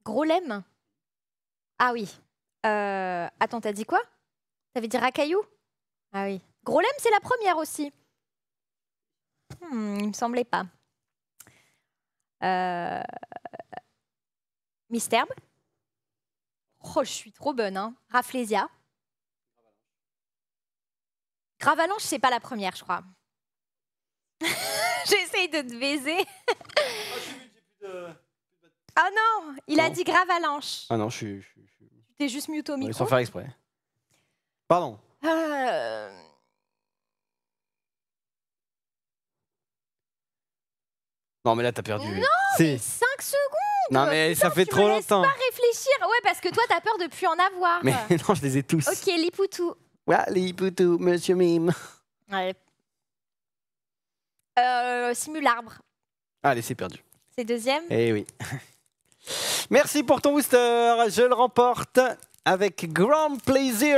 Grolem. Ah oui. Euh, attends, t'as dit quoi T'avais dit racaillou Ah oui. Grolem, c'est la première aussi. Hmm, il me semblait pas. Euh, Misterbe. Oh, je suis trop bonne, hein. Rafflesia. Gravalanche, c'est pas la première, je crois. J'essaye de te baiser. Ah, euh, ah non, il a dit Gravalanche. Ah non, je suis. Tu T'es juste mute au micro. Sans faire exprès. Pardon. Euh, Non, mais là, t'as perdu. Non, mais 5 secondes, Non, mais ça fait trop tu me trop laisses pas réfléchir. Ouais, parce que toi, t'as peur de plus en avoir. Mais non, je les ai tous. Ok, Lipoutou. Ouais, Lipoutou, monsieur Mime. Ouais. Euh, Simularbre, Ah, allez, c'est perdu. c'est deuxième. Eh oui. Merci pour ton booster. Je le remporte avec grand plaisir.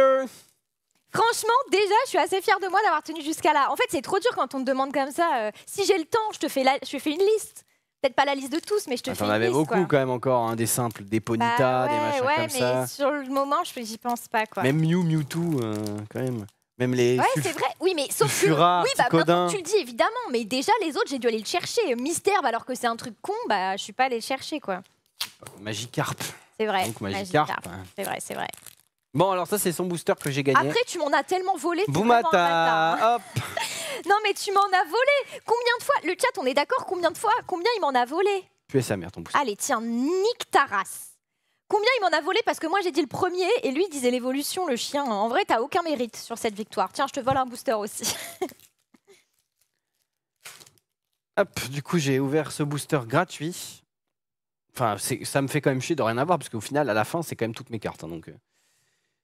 Franchement, déjà, je suis assez fière de moi d'avoir tenu jusqu'à là. En fait, c'est trop dur quand on te demande comme ça. Euh, si j'ai le temps, je te fais, je fais une liste. Peut-être pas la liste de tous, mais je te ah, fais J'en T'en avais beaucoup quand même encore, hein, des simples, des ponitas bah des machins ouais, comme mais ça. sur le moment, je j'y pense pas quoi. Même Mew, Mewtwo, euh, quand même. Même les. ouais, c'est vrai. Oui, mais sauf que oui, bah, tu le dis évidemment, mais déjà les autres, j'ai dû aller le chercher. Mystère, alors que c'est un truc con, bah je suis pas allé le chercher quoi. Magikarp. C'est vrai. Donc Magikarp. Hein. C'est vrai, c'est vrai. Bon, alors ça, c'est son booster que j'ai gagné. Après, tu m'en as tellement volé. Boumata, hein. hop Non, mais tu m'en as volé Combien de fois Le chat, on est d'accord Combien de fois Combien il m'en a volé Tu es sa mère, ton booster. Allez, tiens, nique ta race Combien il m'en a volé Parce que moi, j'ai dit le premier et lui il disait l'évolution, le chien. En vrai, t'as aucun mérite sur cette victoire. Tiens, je te vole un booster aussi. hop, du coup, j'ai ouvert ce booster gratuit. Enfin, ça me fait quand même chier de rien avoir, parce qu'au final, à la fin, c'est quand même toutes mes cartes. Hein, donc, euh,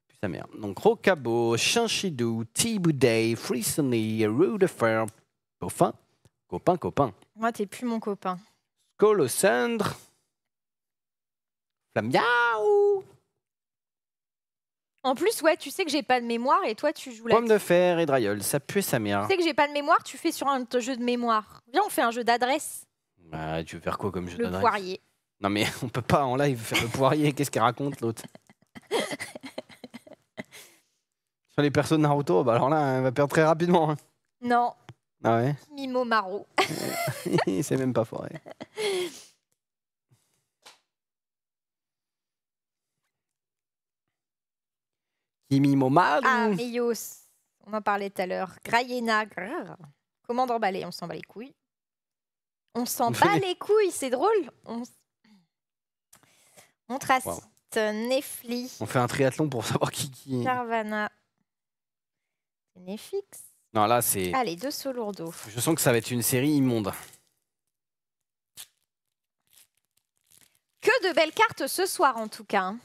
putain merde. Donc, Rocabo, Shinshidou, Tibouday, Frisony, Rudefer, Copain, copain, copain. Moi, t'es plus mon copain. Colosandre, Flamiaou. En plus, ouais, tu sais que j'ai pas de mémoire et toi, tu joues la. Pomme de fer et Drayol, ça pue sa mère. Tu sais que j'ai pas de mémoire, tu fais sur un jeu de mémoire. Viens, on fait un jeu d'adresse. Bah, tu veux faire quoi comme jeu d'adresse Le non mais on peut pas en live faire le poirier, qu'est-ce qu'il raconte l'autre Sur les persos de Naruto, bah alors là, elle va perdre très rapidement. Hein. Non, Ah ouais Mimo Maro. C'est même pas foiré. Mimo Ah, Meios. On en parlait tout à l'heure. Grayena. Comment Comment on s'en bat les couilles. On s'en bat les couilles, c'est drôle. On Contraste, wow. On fait un triathlon pour savoir qui qui est. Carvana. Nefix. Non, là, c'est. Ah, lourds deux lourds d'eau. Je sens que ça va être une série immonde. Que de belles cartes ce soir, en tout cas.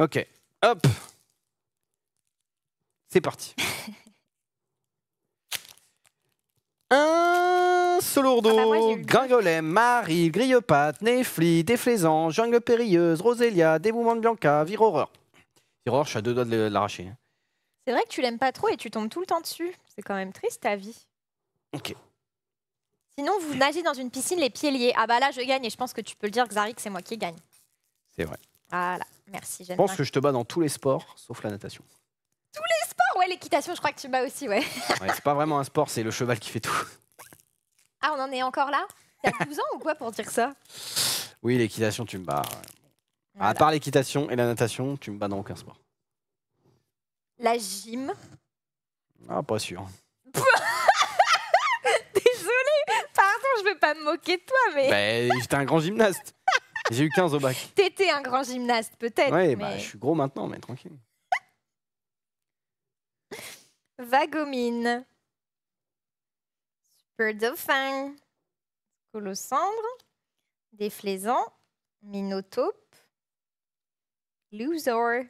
Ok. Hop. C'est parti. un Lourdeau, ah bah Gringolet, Marie, Grillepatte, Néfli, Déflaisant, Jungle Périlleuse, Rosélia, Dévouement de Bianca, Viroreur. Viroreur, je suis à deux doigts de l'arracher. Hein. C'est vrai que tu l'aimes pas trop et tu tombes tout le temps dessus. C'est quand même triste ta vie. Ok. Sinon, vous nagez dans une piscine les pieds liés. Ah bah là, je gagne et je pense que tu peux le dire, Xaric, c'est moi qui gagne. C'est vrai. Voilà, merci. Je pense que je te bats dans tous les sports, sauf la natation. Tous les sports Ouais, l'équitation, je crois que tu bats aussi, ouais c'est pas vraiment un sport, c'est le cheval qui fait tout. Ah, on en est encore là T'as 12 ans ou quoi pour dire ça Oui, l'équitation, tu me bats. À part l'équitation et la natation, tu me bats dans aucun sport. La gym Ah, pas sûr. Désolée, pardon, je vais pas me moquer de toi, mais. Bah, j'étais un grand gymnaste. J'ai eu 15 au bac. T'étais un grand gymnaste, peut-être. Oui bah, mais... bah, je suis gros maintenant, mais tranquille. Vagomine of Fang, colossandre, déflaisant, minotope, loser.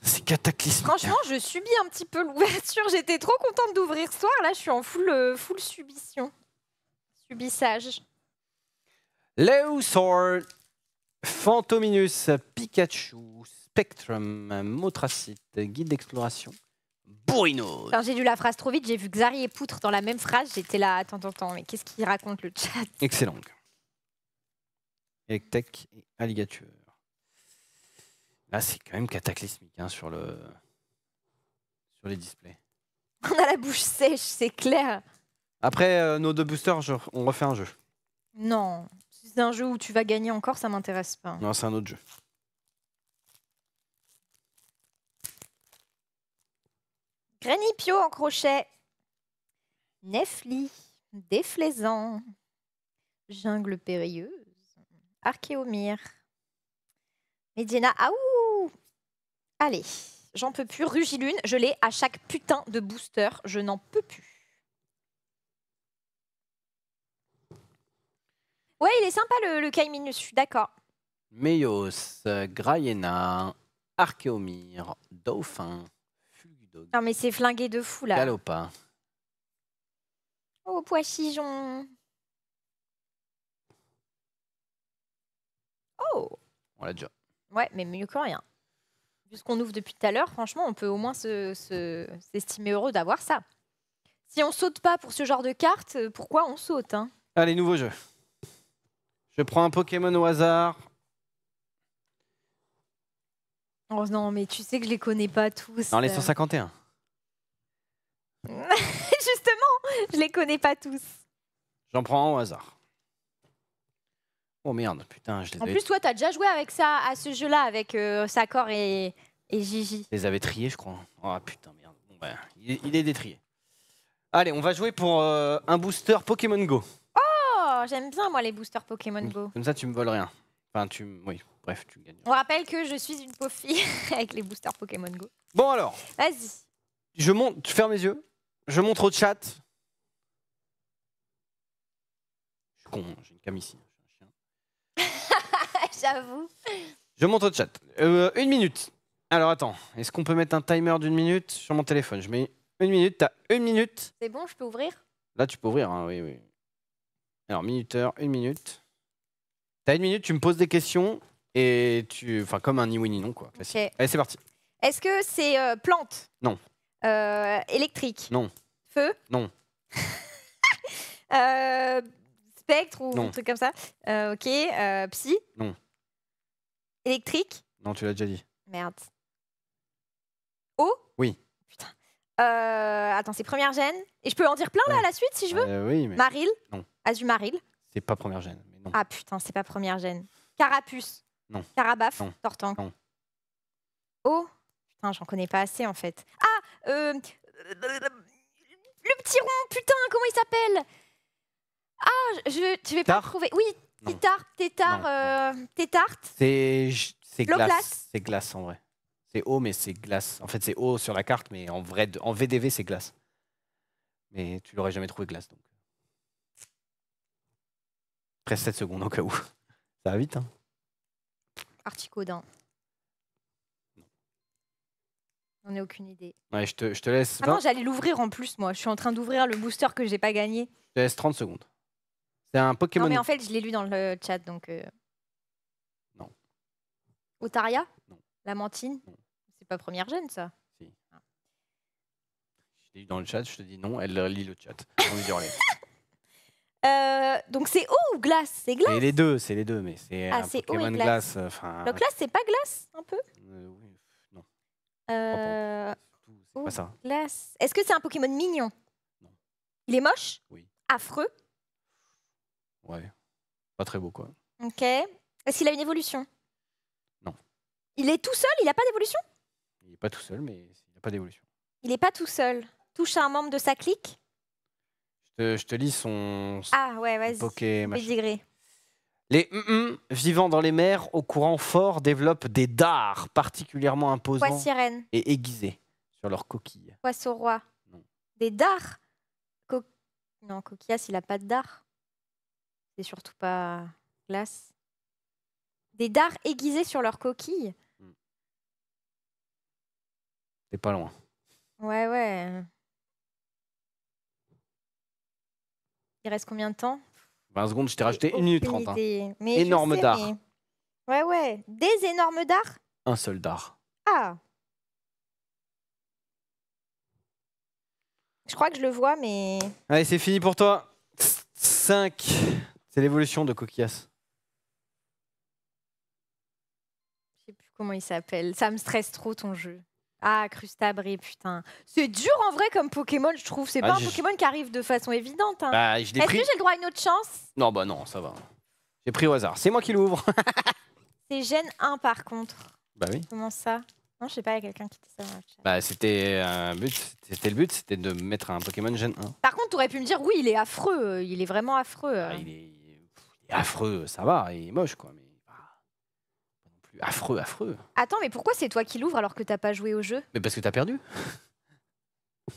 C'est cataclysmique. Hein. Franchement, je subis un petit peu l'ouverture. J'étais trop contente d'ouvrir ce soir. Là, je suis en full, euh, full subition. Subissage. Lusor, Phantominus, Pikachu, Spectrum, Motracite, guide d'exploration j'ai lu la phrase trop vite, j'ai vu Xari et Poutre dans la même phrase. J'étais là, attends, attends, mais qu'est-ce qu'il raconte le chat Excellent. tech et Alligature. Là, c'est quand même cataclysmique hein, sur, le... sur les displays. On a la bouche sèche, c'est clair. Après, euh, nos deux boosters, on refait un jeu. Non, c'est un jeu où tu vas gagner encore, ça m'intéresse pas. Non, c'est un autre jeu. Granny en crochet. Nefli, déflaisant. Jungle périlleuse. Archéomir. ah ouh, Allez, j'en peux plus. Rugilune, je l'ai à chaque putain de booster. Je n'en peux plus. Ouais, il est sympa le, Kaiminus, je suis d'accord. Meios, Graïna. Archéomir, Dauphin. Non, mais c'est flingué de fou, là. Galopin. Hein. Oh, chijon. Oh On l'a déjà. Ouais, mais mieux que rien. Vu ce qu'on ouvre depuis tout à l'heure, franchement, on peut au moins s'estimer heureux d'avoir ça. Si on saute pas pour ce genre de carte, pourquoi on saute hein Allez, nouveau jeu. Je prends un Pokémon au hasard. Oh non, mais tu sais que je les connais pas tous. Non, les 151. Euh. Justement, je les connais pas tous. J'en prends un au hasard. Oh merde, putain, je les En plus, toi, t'as déjà joué avec ça, à ce jeu-là, avec euh, et, Gigi. Je les avais triés, je crois. Oh putain, merde. Ben, il, est- détrié. Allez, on va jouer pour euh, un booster Pokémon Go. Oh, j'aime bien, moi, les boosters Pokémon Go. Comme ça, tu me voles rien. Enfin, tu. Oui. Bref, tu gagnes. On rappelle que je suis une pauvre fille avec les boosters Pokémon Go. Bon alors. Vas-y. Je monte, tu fermes les yeux. Je montre au chat. Je suis con, hein, j'ai une cam ici. Hein, J'avoue. Je montre au chat. Euh, une minute. Alors attends, est-ce qu'on peut mettre un timer d'une minute sur mon téléphone Je mets une minute, t'as une minute. C'est bon, je peux ouvrir Là, tu peux ouvrir, hein, oui, oui. Alors, minuteur, une minute. T'as une minute, tu me poses des questions. Et tu. Enfin, comme un ni oui ni non, quoi. Allez, c'est parti. Est-ce que c'est euh, plante Non. Euh, électrique Non. Feu Non. Euh, spectre ou un truc comme ça Ok. psy Non. Électrique Non, tu l'as déjà dit. Merde. Eau Oui. Putain. attends, c'est première gêne. Et je peux en dire plein là à la suite si je veux oui, mais Maril Non. Azumaril. c'est pas première gêne. Ah putain, c'est pas première gêne. Carapuce. Non. sortant. Oh Putain, j'en connais pas assez en fait. Ah euh, euh, Le petit rond, putain, comment il s'appelle Ah, je, je vais pas trouver. Oui, Tetart, euh, Tétard, C'est glace. C'est glace en vrai. C'est haut mais c'est glace. En fait, c'est haut sur la carte, mais en vrai, en VDV, c'est glace. Mais tu l'aurais jamais trouvé glace, donc. presse 7 secondes au cas où. Ça va vite, hein. Articodin. J'en ai aucune idée. je te, laisse. non, j'allais l'ouvrir en plus, moi. Je suis en train d'ouvrir le booster que j'ai pas gagné. Je te laisse 30 secondes. C'est un Pokémon. Non, mais en fait, je l'ai lu dans le chat, donc. Euh. Non. Otaria Non. Lamantine C'est pas première Jeune, ça Si. Je l'ai lu dans le chat, je te dis non, elle lit le chat. On Euh, donc c'est eau ou glace C'est glace. Et les deux, c'est les deux, mais c'est ah, un Pokémon glace. enfin... glace, c'est pas glace, un peu euh, oui. Non. Euh... C'est pas ça. Glace. Est-ce que c'est un Pokémon mignon Non. Il est moche Oui. Affreux Ouais. Pas très beau, quoi. Ok. Est-ce qu'il a une évolution Non. Il est tout seul Il n'a pas d'évolution Il n'est pas tout seul, mais il n'a pas d'évolution. Il n'est pas tout seul. Touche un membre de sa clique je te lis son. ah ouais, vas-y. les mm, mm vivant dans les mers au courant fort développent des dards particulièrement imposants et aiguisés sur leurs coquilles. Poisson roi. Des dards Non, coquillasse, il n'a pas de dards. C'est surtout pas glace. Des dards aiguisés sur leurs coquilles. Hmm. C'est pas loin. Ouais, ouais. Il reste combien de temps 20 secondes, je t'ai rajouté 1 minute 30. Hein. Énorme Ouais, ouais. Des énormes d'art Un seul d'art. Ah Je crois que je le vois, mais. Allez, c'est fini pour toi. 5. C'est l'évolution de Kokias. Je sais plus comment il s'appelle. Ça me stresse trop ton jeu. Ah, Crustabré, putain. C'est dur en vrai comme Pokémon, je trouve. C'est ah, pas un Pokémon qui arrive de façon évidente. hein. Bah, Est-ce que j'ai le droit à une autre chance Non, bah non, ça va. J'ai pris au hasard. C'est moi qui l'ouvre. C'est gêne 1 par contre. bah oui. Comment ça Non, je sais pas, il y a quelqu'un qui dit ça Bah c'était un euh, but. C'était le but, c'était de mettre un Pokémon Gen 1. Par contre, tu aurais pu me dire, oui, il est affreux. Euh, il est vraiment affreux. Ah, euh. il, est... affreux, ça va, il est moche quoi affreux, affreux. Attends, mais pourquoi c'est toi qui l'ouvre alors que t'as pas joué au jeu Mais parce que t'as perdu.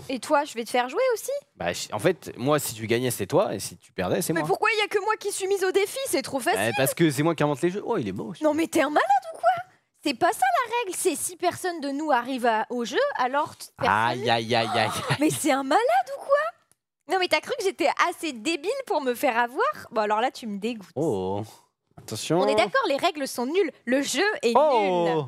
Et toi, je vais te faire jouer aussi bah, en fait, moi, si tu gagnais, c'est toi, et si tu perdais, c'est moi. Mais pourquoi il y a que moi qui suis mise au défi C'est trop facile. parce que c'est moi qui invente les jeux. Oh, il est beau. Non, mais t'es un malade ou quoi c'est pas ça la règle, c'est si personne de nous arrive au jeu, alors. Aïe, aïe, aïe, aïe, Mais c'est un malade ou quoi Non, mais t'as cru que j'étais assez débile pour me faire avoir Bon, alors là, tu me dégoûtes. Oh on est d'accord, les règles sont nulles. Le jeu est oh nul.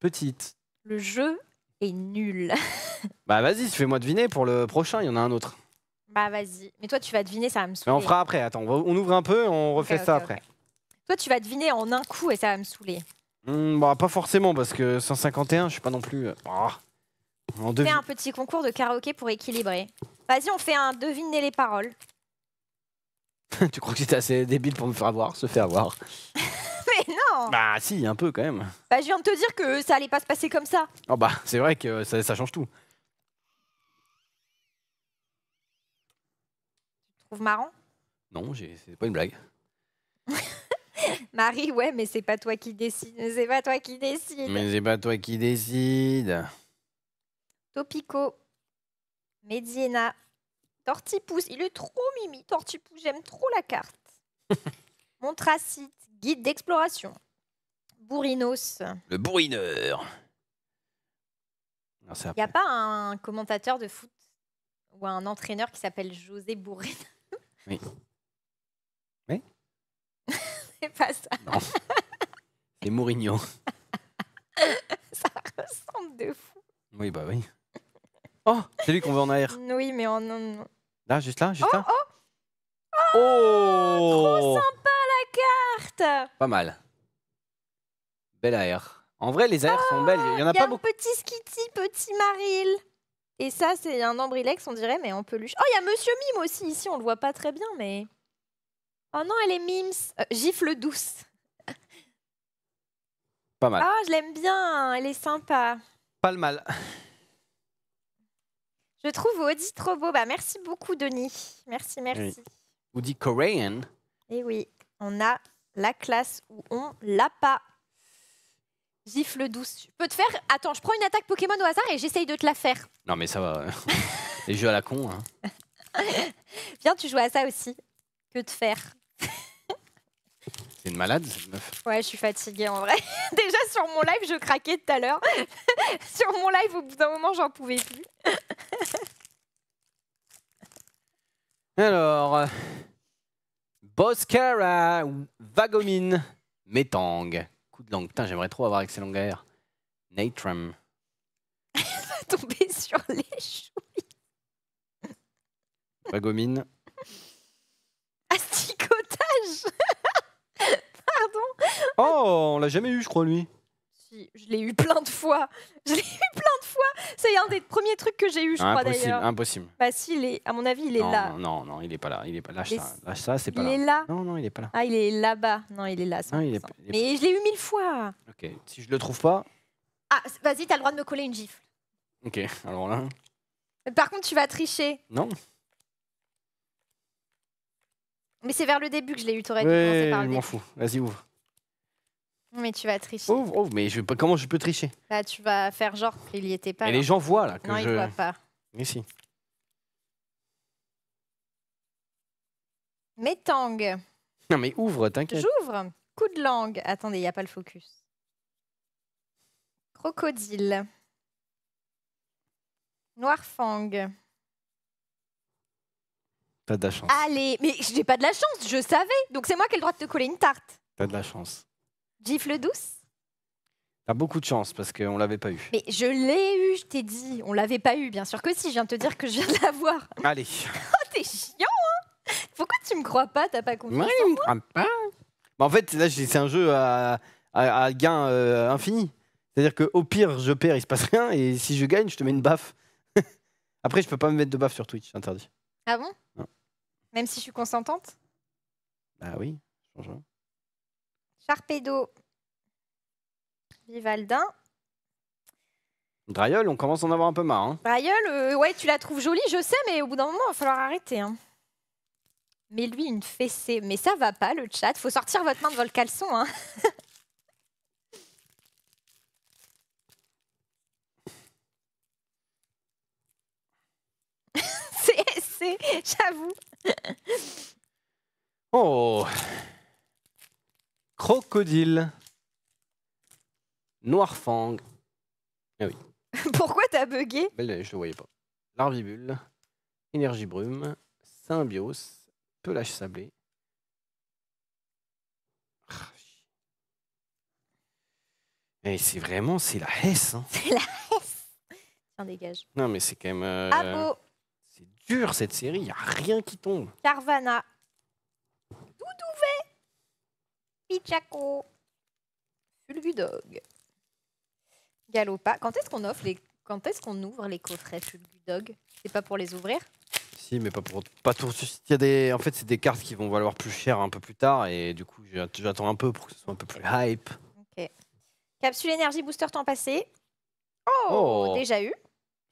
Petite. Le jeu est nul. bah vas-y, fais-moi deviner pour le prochain, il y en a un autre. Bah vas-y. Mais toi, tu vas deviner, ça va me saouler. Mais on fera après, attends, on, ouvre un peu, on refait ça après. Toi, tu vas deviner en un coup et ça va me saouler. Hmm, bah pas forcément, parce que 151, je suis pas non plus... On euh, bah, fait un petit concours de karaoké pour équilibrer. Vas-y, on fait un deviner les paroles. tu crois que c'était assez débile pour me faire voir, Se faire voir mais non Bah si, un peu quand même. Bah je viens de te dire que ça allait pas se passer comme ça. Oh bah c'est vrai que ça, change tout. Tu trouves marrant Non, c'est pas une blague. Marie, ouais, mais c'est pas toi qui décide. C'est pas toi qui décide. Mais c'est pas toi qui décide. Topico. Mediena. Tortipousse, il est trop mimi. Tortipousse, j'aime trop la carte. Montracite, guide d'exploration. Bourrinos. Le bourrineur. Il n'y a pas un commentateur de foot ou un entraîneur qui s'appelle José Bourrin. Oui. Mais? C'est pas ça. Non. C'est Mourinho. ça ressemble de fou. Oui, bah oui. Oh, c'est lui qu'on veut en AR. Oui, mais en. non. Là, juste là, juste oh, là. Oh. oh, Trop sympa la carte Pas mal. Belle air. En vrai, les airs sont belles. Il y en a oh, y a pas un beaucoup. petit Skitty, petit Maril. Et ça, c'est un ambrilex, on dirait, mais en peluche. Oh, il y a Monsieur Mime aussi ici, on le voit pas très bien, mais. Oh non, elle est Mims. Euh, gifle douce. Pas mal. Ah, je l'aime bien, elle est sympa. Pas le mal. Je trouve Audi trop beau. Bah, merci beaucoup, Denis. Merci, merci. Audi Korean. Eh oui, on a la classe où on l'a pas. Gifle douce. Je peux te faire. Attends, je prends une attaque Pokémon au hasard et j'essaye de te la faire. Non, mais ça va. Les jeux à la con. Hein. Viens, tu joues à ça aussi. Que te faire c'est une malade, cette meuf. Ouais, je suis fatiguée en vrai. Déjà sur mon live, je craquais tout à l'heure. sur mon live, au bout d'un moment, j'en pouvais plus. Alors, euh, Boscara, Vagomine, Métang. Coup de langue. Putain, j'aimerais trop avoir excellent gaillard. Natram. Elle va tomber sur les chouilles. Vagomine. Asticotage Oh, on l'a jamais eu, je crois, lui. Si, je l'ai eu plein de fois. Je l'ai eu plein de fois. C'est un des premiers trucs que j'ai eu, je crois, d'ailleurs. Impossible. Bah, si, il est, à mon avis, il est là. Non, non, il est pas là. Il est pas, lâche, ça, lâche ça, c'est pas là. Il est là. Non, non, il est pas là. Ah, il est là-bas. Non, il est là. Mais je l'ai eu mille fois. Ok, si je le trouve pas. Ah, vas-y, t'as le droit de me coller une gifle. Ok, alors là. Par contre, tu vas tricher. Non. Mais c'est vers le début que je l'ai eu, t'aurais dû commencer m'en fous. Vas-y, ouvre. Mais tu vas tricher. Ouvre, oh, ouvre, oh, mais je, comment je peux tricher Bah, tu vas faire genre qu'il n'y était pas. les gens voient là que non, ils voient pas. Mais si. Métang. Non, mais ouvre, t'inquiète. J'ouvre. Coup de langue. Attendez, il n'y a pas le focus. Crocodile. Noirfang. T'as de la chance. Allez, mais j'ai pas de la chance, je savais. Donc c'est moi qui ai le droit de te coller une tarte. T'as de la chance. Gifle douce T'as beaucoup de chance parce qu'on l'avait pas eu. Mais je l'ai eu, je t'ai dit. On l'avait pas eu, bien sûr que si. Je viens de te dire que je viens de l'avoir. Allez. oh, t'es chiant, hein Pourquoi tu me crois pas T'as pas compris Oui, en pas. en fait, là, c'est un jeu à, gain euh, infini. C'est-à-dire qu'au pire, je perds, il se passe rien. Et si je gagne, je te mets une baffe. Après, je peux pas me mettre de baffe sur Twitch, interdit. Ah bon Même si je suis consentante Bah oui, change Charpedo. Vivaldin. Drayol, on commence à en avoir un peu marre. Hein. Drayol, euh, ouais, tu la trouves jolie, je sais, mais au bout d'un moment, il va falloir arrêter. Hein. Mais lui, une fessée. Mais ça va pas, le chat. Faut sortir votre main de votre caleçon. Hein. j'avoue. Oh Crocodile. Noirfang. Ah oui. Pourquoi t'as bugué Je le voyais pas. Larvibule. Énergie brume. Symbios. Pelage sablé. Et ah, c'est vraiment, c'est la S. Hein. C'est la S. Tiens, dégage. Non, mais c'est quand même. Euh, ah, c'est dur cette série, il n'y a rien qui tombe. Carvana. Doudouvet. Chaco Fulgudog. Galopa. Quand est-ce qu'on offre les... Quand est-ce qu'on ouvre les coffrets Fulgudog C'est pas pour les ouvrir Si, mais pas pour pas tout. Il y a des... En fait, c'est des cartes qui vont valoir plus cher un peu plus tard et du coup, j'attends un peu pour que ce soit un peu plus hype. Ok. Capsule énergie booster temps passé. Oh, oh déjà eu.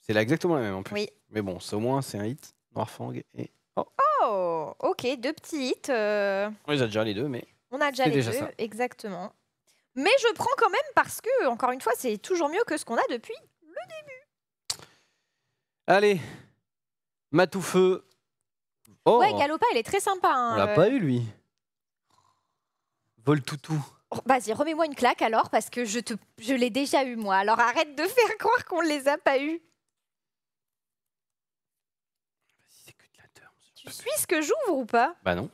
C'est exactement la même en plus. Oui. Mais bon, c'est au moins c'est un hit. Noirfang et. Oh. oh ok, deux petits hits. Euh. On les a déjà les deux, mais. On a déjà les deux, exactement. Mais je prends quand même parce que, encore une fois, c'est toujours mieux que ce qu'on a depuis le début. Allez, Matoufeu. Oh. Ouais, Galopa, elle est très sympa. Hein, On l'a euh. pas eu, lui. Vol Voltoutou. Oh, vas-y, remets-moi une claque alors, parce que je, te... je l'ai déjà eu, moi. Alors arrête de faire croire qu'on ne les a pas eus. Tu suis ce que j'ouvre ou pas Bah non.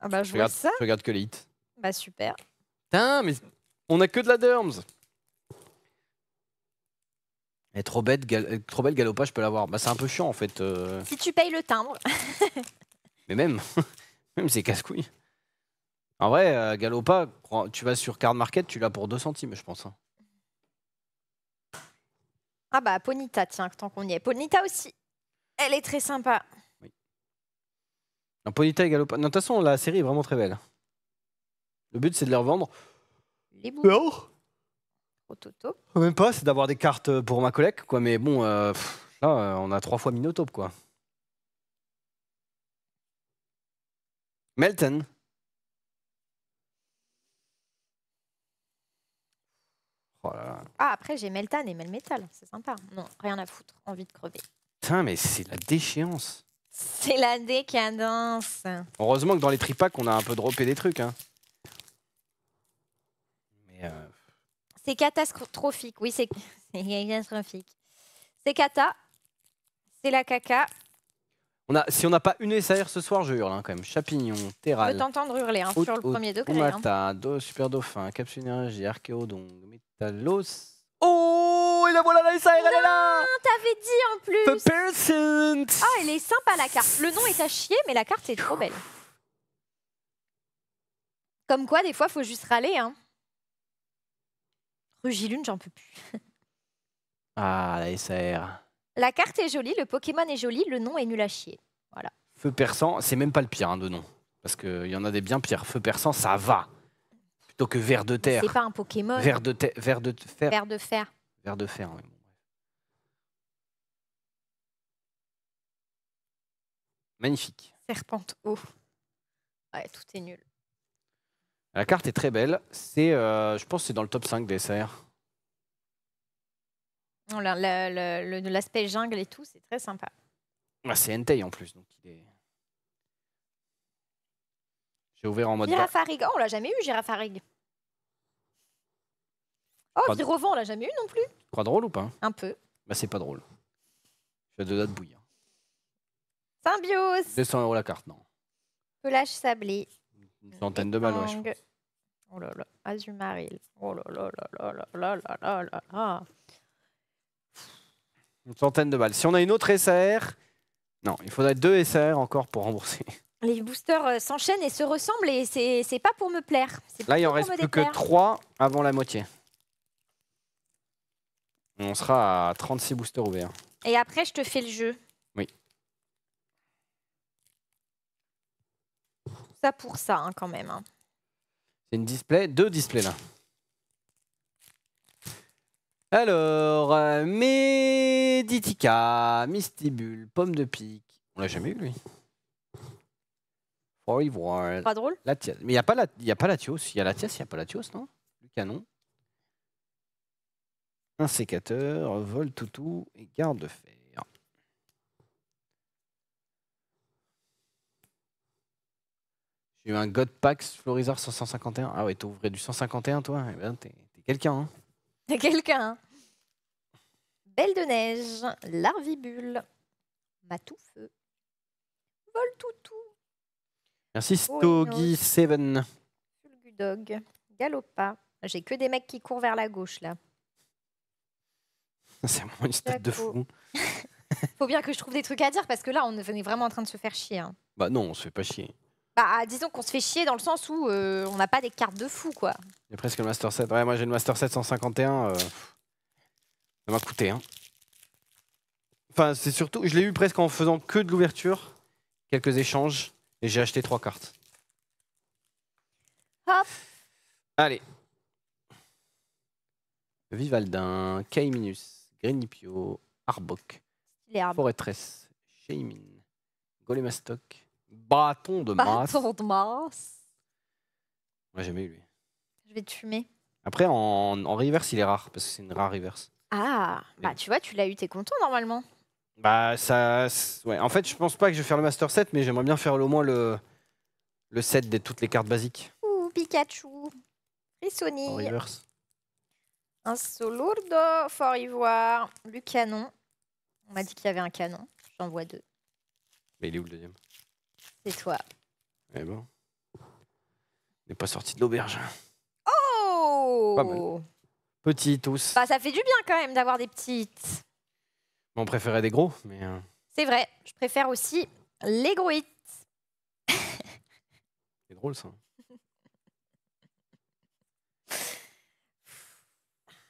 Ah bah, je, ça. Je regarde que les hits. Bah super. Putain, mais on a que de la derms. Et trop trop belle galopage, je peux l'avoir. Bah c'est un peu chiant en fait. Euh. Si tu payes le timbre. Mais même, même c'est casse-couille. En vrai, euh, Galopa, tu vas sur Card Market, tu l'as pour 2 centimes, je pense. Hein. ah bah Ponita, tiens, tant qu'on y est. Ponita aussi. Elle est très sympa. Non, Ponyta et Galopa. de toute façon, la série est vraiment très belle. Le but, c'est de les revendre. Les bons. Non oh, Même pas, c'est d'avoir des cartes euh, pour ma collègue, quoi. Mais bon, euh, là, euh, on a trois fois Minotope, quoi. Melton. Oh ah, après, j'ai Meltan et Melmetal. C'est sympa. Non, rien à foutre. Envie de crever. Putain, mais c'est la déchéance. C'est la décadence. Heureusement que dans les tripacks, on a un peu droppé des trucs. Hein. Euh, c'est catastrophique, oui, c'est catastrophique. C'est cata, c'est la caca. On a, si on n'a pas une SR ce soir, je hurle hein, quand même. Chapignon, Terral. Je peux t'entendre hurler hein, sur le premier degré. Hein. Omata, Super Dauphin, Capsule Énergie, Archéodon, Métallos Oh, et la voilà, la SR elle est là T'avais dit en plus The Ah, elle est sympa la carte. Le nom est à chier, mais la carte est trop belle. Comme quoi, des fois, il faut juste râler. Hein. Rugilune, j'en peux plus. ah, la SAR. La carte est jolie, le Pokémon est joli, le nom est nul à chier. Voilà. Feu persan c'est même pas le pire hein, de nom. Parce qu'il y en a des bien pires. Feu perçant, ça va. Plutôt que Vert de terre. C'est pas un Pokémon. Vert de, de fer. Vert de fer. de fer, Magnifique. Serpente eau. Ouais, tout est nul. La carte est très belle. C'est, euh, je pense, c'est dans le top 5 des SR. L'aspect jungle et tout, c'est très sympa. Ah, c'est Entei en plus, donc est. J'ai ouvert en mode. Girafarig, oh, on l'a jamais eu, Girafarig. Oh, Girovent, on l'a jamais eu non plus. Tu crois drôle ou pas hein Un peu. Bah, c'est pas drôle. Je vais deux de bouillir. Symbiose 200 euros la carte, non. Pelage sablé. Une centaine de balles, ouais, Oh là là, Azumaril. Oh là là là là là là là là Une centaine de balles. Si on a une autre SR... non, il faudrait deux SR encore pour rembourser. Les boosters euh, s'enchaînent et se ressemblent et c'est pas pour me plaire. Là, il en reste plus que trois avant la moitié. On sera à 36 boosters ouverts. Et après, je te fais le jeu. ça pour ça, hein, quand même. Hein. C'est une display, deux displays là. Alors, Méditica, euh, Meditica, Mistibule, Pomme de Pique. On l'a jamais eu, lui. Forward. Pas drôle Mais il n'y a pas la, Il y a pas il n'y a, a pas Latios, non Le canon. Un sécateur, vol toutou et garde-fer. J'ai eu un God Pax Florizard 151. Ah ouais, t'ouvrais du 151, toi Eh ben, t'es quelqu'un, hein T'es quelqu'un. Hein. Belle de neige, larvibule, matoufeu, voltoutou. Merci Stogie7. Fulgudog, galopa. J'ai que des mecs qui courent vers la gauche, là. C'est vraiment une stat de fou. Faut bien que je trouve des trucs à dire, parce que là, on est vraiment en train de se faire chier. Hein. Bah non, on se fait pas chier. Bah, disons qu'on se fait chier dans le sens où euh, on n'a pas des cartes de fou, quoi. presque le Master set Ouais, moi j'ai le Master set 151. Euh, ça m'a coûté, hein. Enfin, c'est surtout. Je l'ai eu presque en faisant que de l'ouverture, quelques échanges, et j'ai acheté trois cartes. Hop Allez. Vivaldin, Kaiminus, Grenipio, Arbok, Forêtresse, Shaymin, Golemastok. Bâton de masse. Bâton de masse. lui. Je vais te fumer. Après, en, en reverse, il est rare, parce que c'est une rare reverse. Ah, bah tu vois, tu l'as eu, t'es content normalement. Bah, ça. Ouais. En fait, je pense pas que je vais faire le Master set mais j'aimerais bien faire au moins le, le set de toutes les cartes basiques Ouh, Pikachu. en Un Solurdo. fort ivoire. Le canon. On m'a dit qu'il y avait un canon. J'en vois deux. Mais il est où le deuxième c'est toi. Eh ben. n'est pas sorti de l'auberge. Oh petit tous. Bah, ça fait du bien quand même d'avoir des petites. On préférait des gros, mais. Euh. C'est vrai, je préfère aussi les gros hits. C'est drôle ça.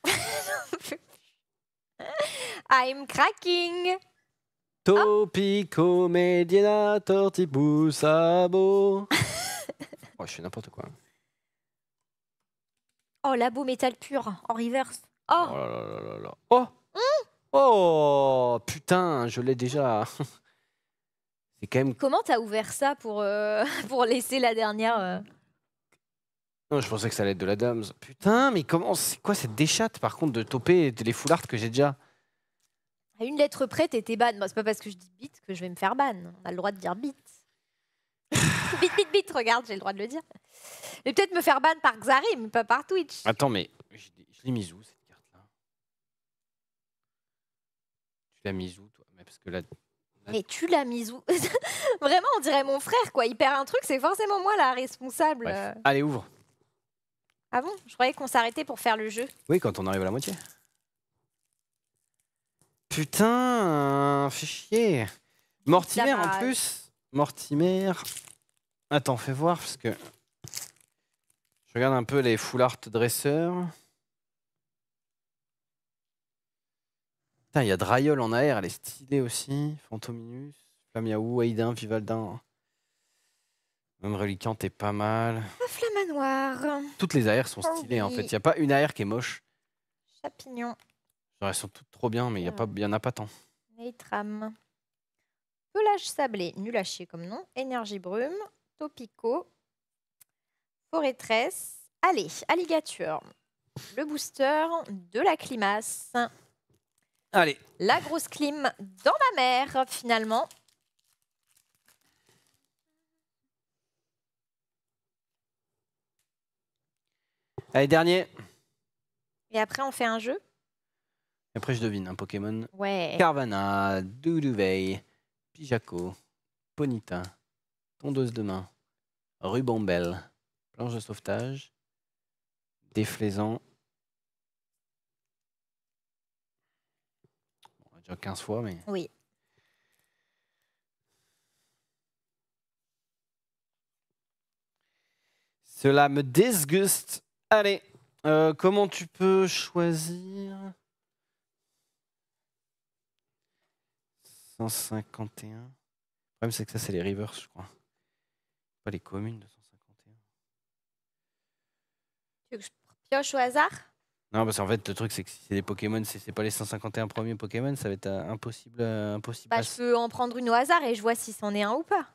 I'm cracking Topico Mediana tortibus, sabo. oh, je fais n'importe quoi. Oh, labo métal pur en reverse. Oh, Oh oh. Hmm. oh Putain, je l'ai déjà. C'est quand même. Comment t'as ouvert ça pour, euh, pour laisser la dernière euh Non, je pensais que ça allait être de la dame Putain, mais comment. C'est quoi cette déchatte par contre de toper les foulards que j'ai déjà une lettre prête t'étais ban. Moi, c'est pas parce que je dis bit que je vais me faire ban. On a le droit de dire bit. bit, bit, bit, regarde, j'ai le droit de le dire. Mais peut-être me faire ban par Xarim, pas par Twitch. Attends, mais je, l'ai mise où cette carte-là Tu l'as mise où, toi mais Parce que là. Mais tu l'as mise où Vraiment, on dirait mon frère, quoi. Il perd un truc, c'est forcément moi la responsable. Euh. Allez, ouvre. Ah bon Je croyais qu'on s'arrêtait pour faire le jeu. Oui, quand on arrive à la moitié. Putain, euh, fais chier. Mortimer en plus. Mortimer. Attends, fais voir parce que. Je regarde un peu les full art dresseurs. Putain, il y a Dryol en AR, elle est stylée aussi. Fantominus, Flamiaou, Aidin, Vivaldin. Même Reliquant est pas mal. Flamanoir. Toutes les AR sont oh stylées en fait. Il n'y a pas une AR qui est moche. Chapignon elles sont toutes trop bien, mais il n'y ah. en a pas tant. Les Pelage sablé, nul à chier comme nom. Énergie brume, topico, forêtresse. Allez, alligature. Le booster de la climasse. Allez. La grosse clim dans ma mer finalement. Allez, dernier. Et après, on fait un jeu après, je devine un Pokémon. Ouais. Carvana, Duduvei, Pijaco, Ponita, Tondeuse de main, Rubambelle, Planche de sauvetage, Déflaisant. on a déjà 15 fois, mais. Oui. Cela me déguste. Allez, euh, comment tu peux choisir 151, Le problème, c'est que ça, c'est les rivers, je crois. Pas les communes, 151. Tu veux que je pioche au hasard Non, parce qu'en fait, le truc, c'est que si c'est des Pokémon, c'est pas les 151 premiers Pokémon, ça va être euh, impossible. Euh, impossible bah, je peux en prendre une au hasard et je vois si c'en est un ou pas.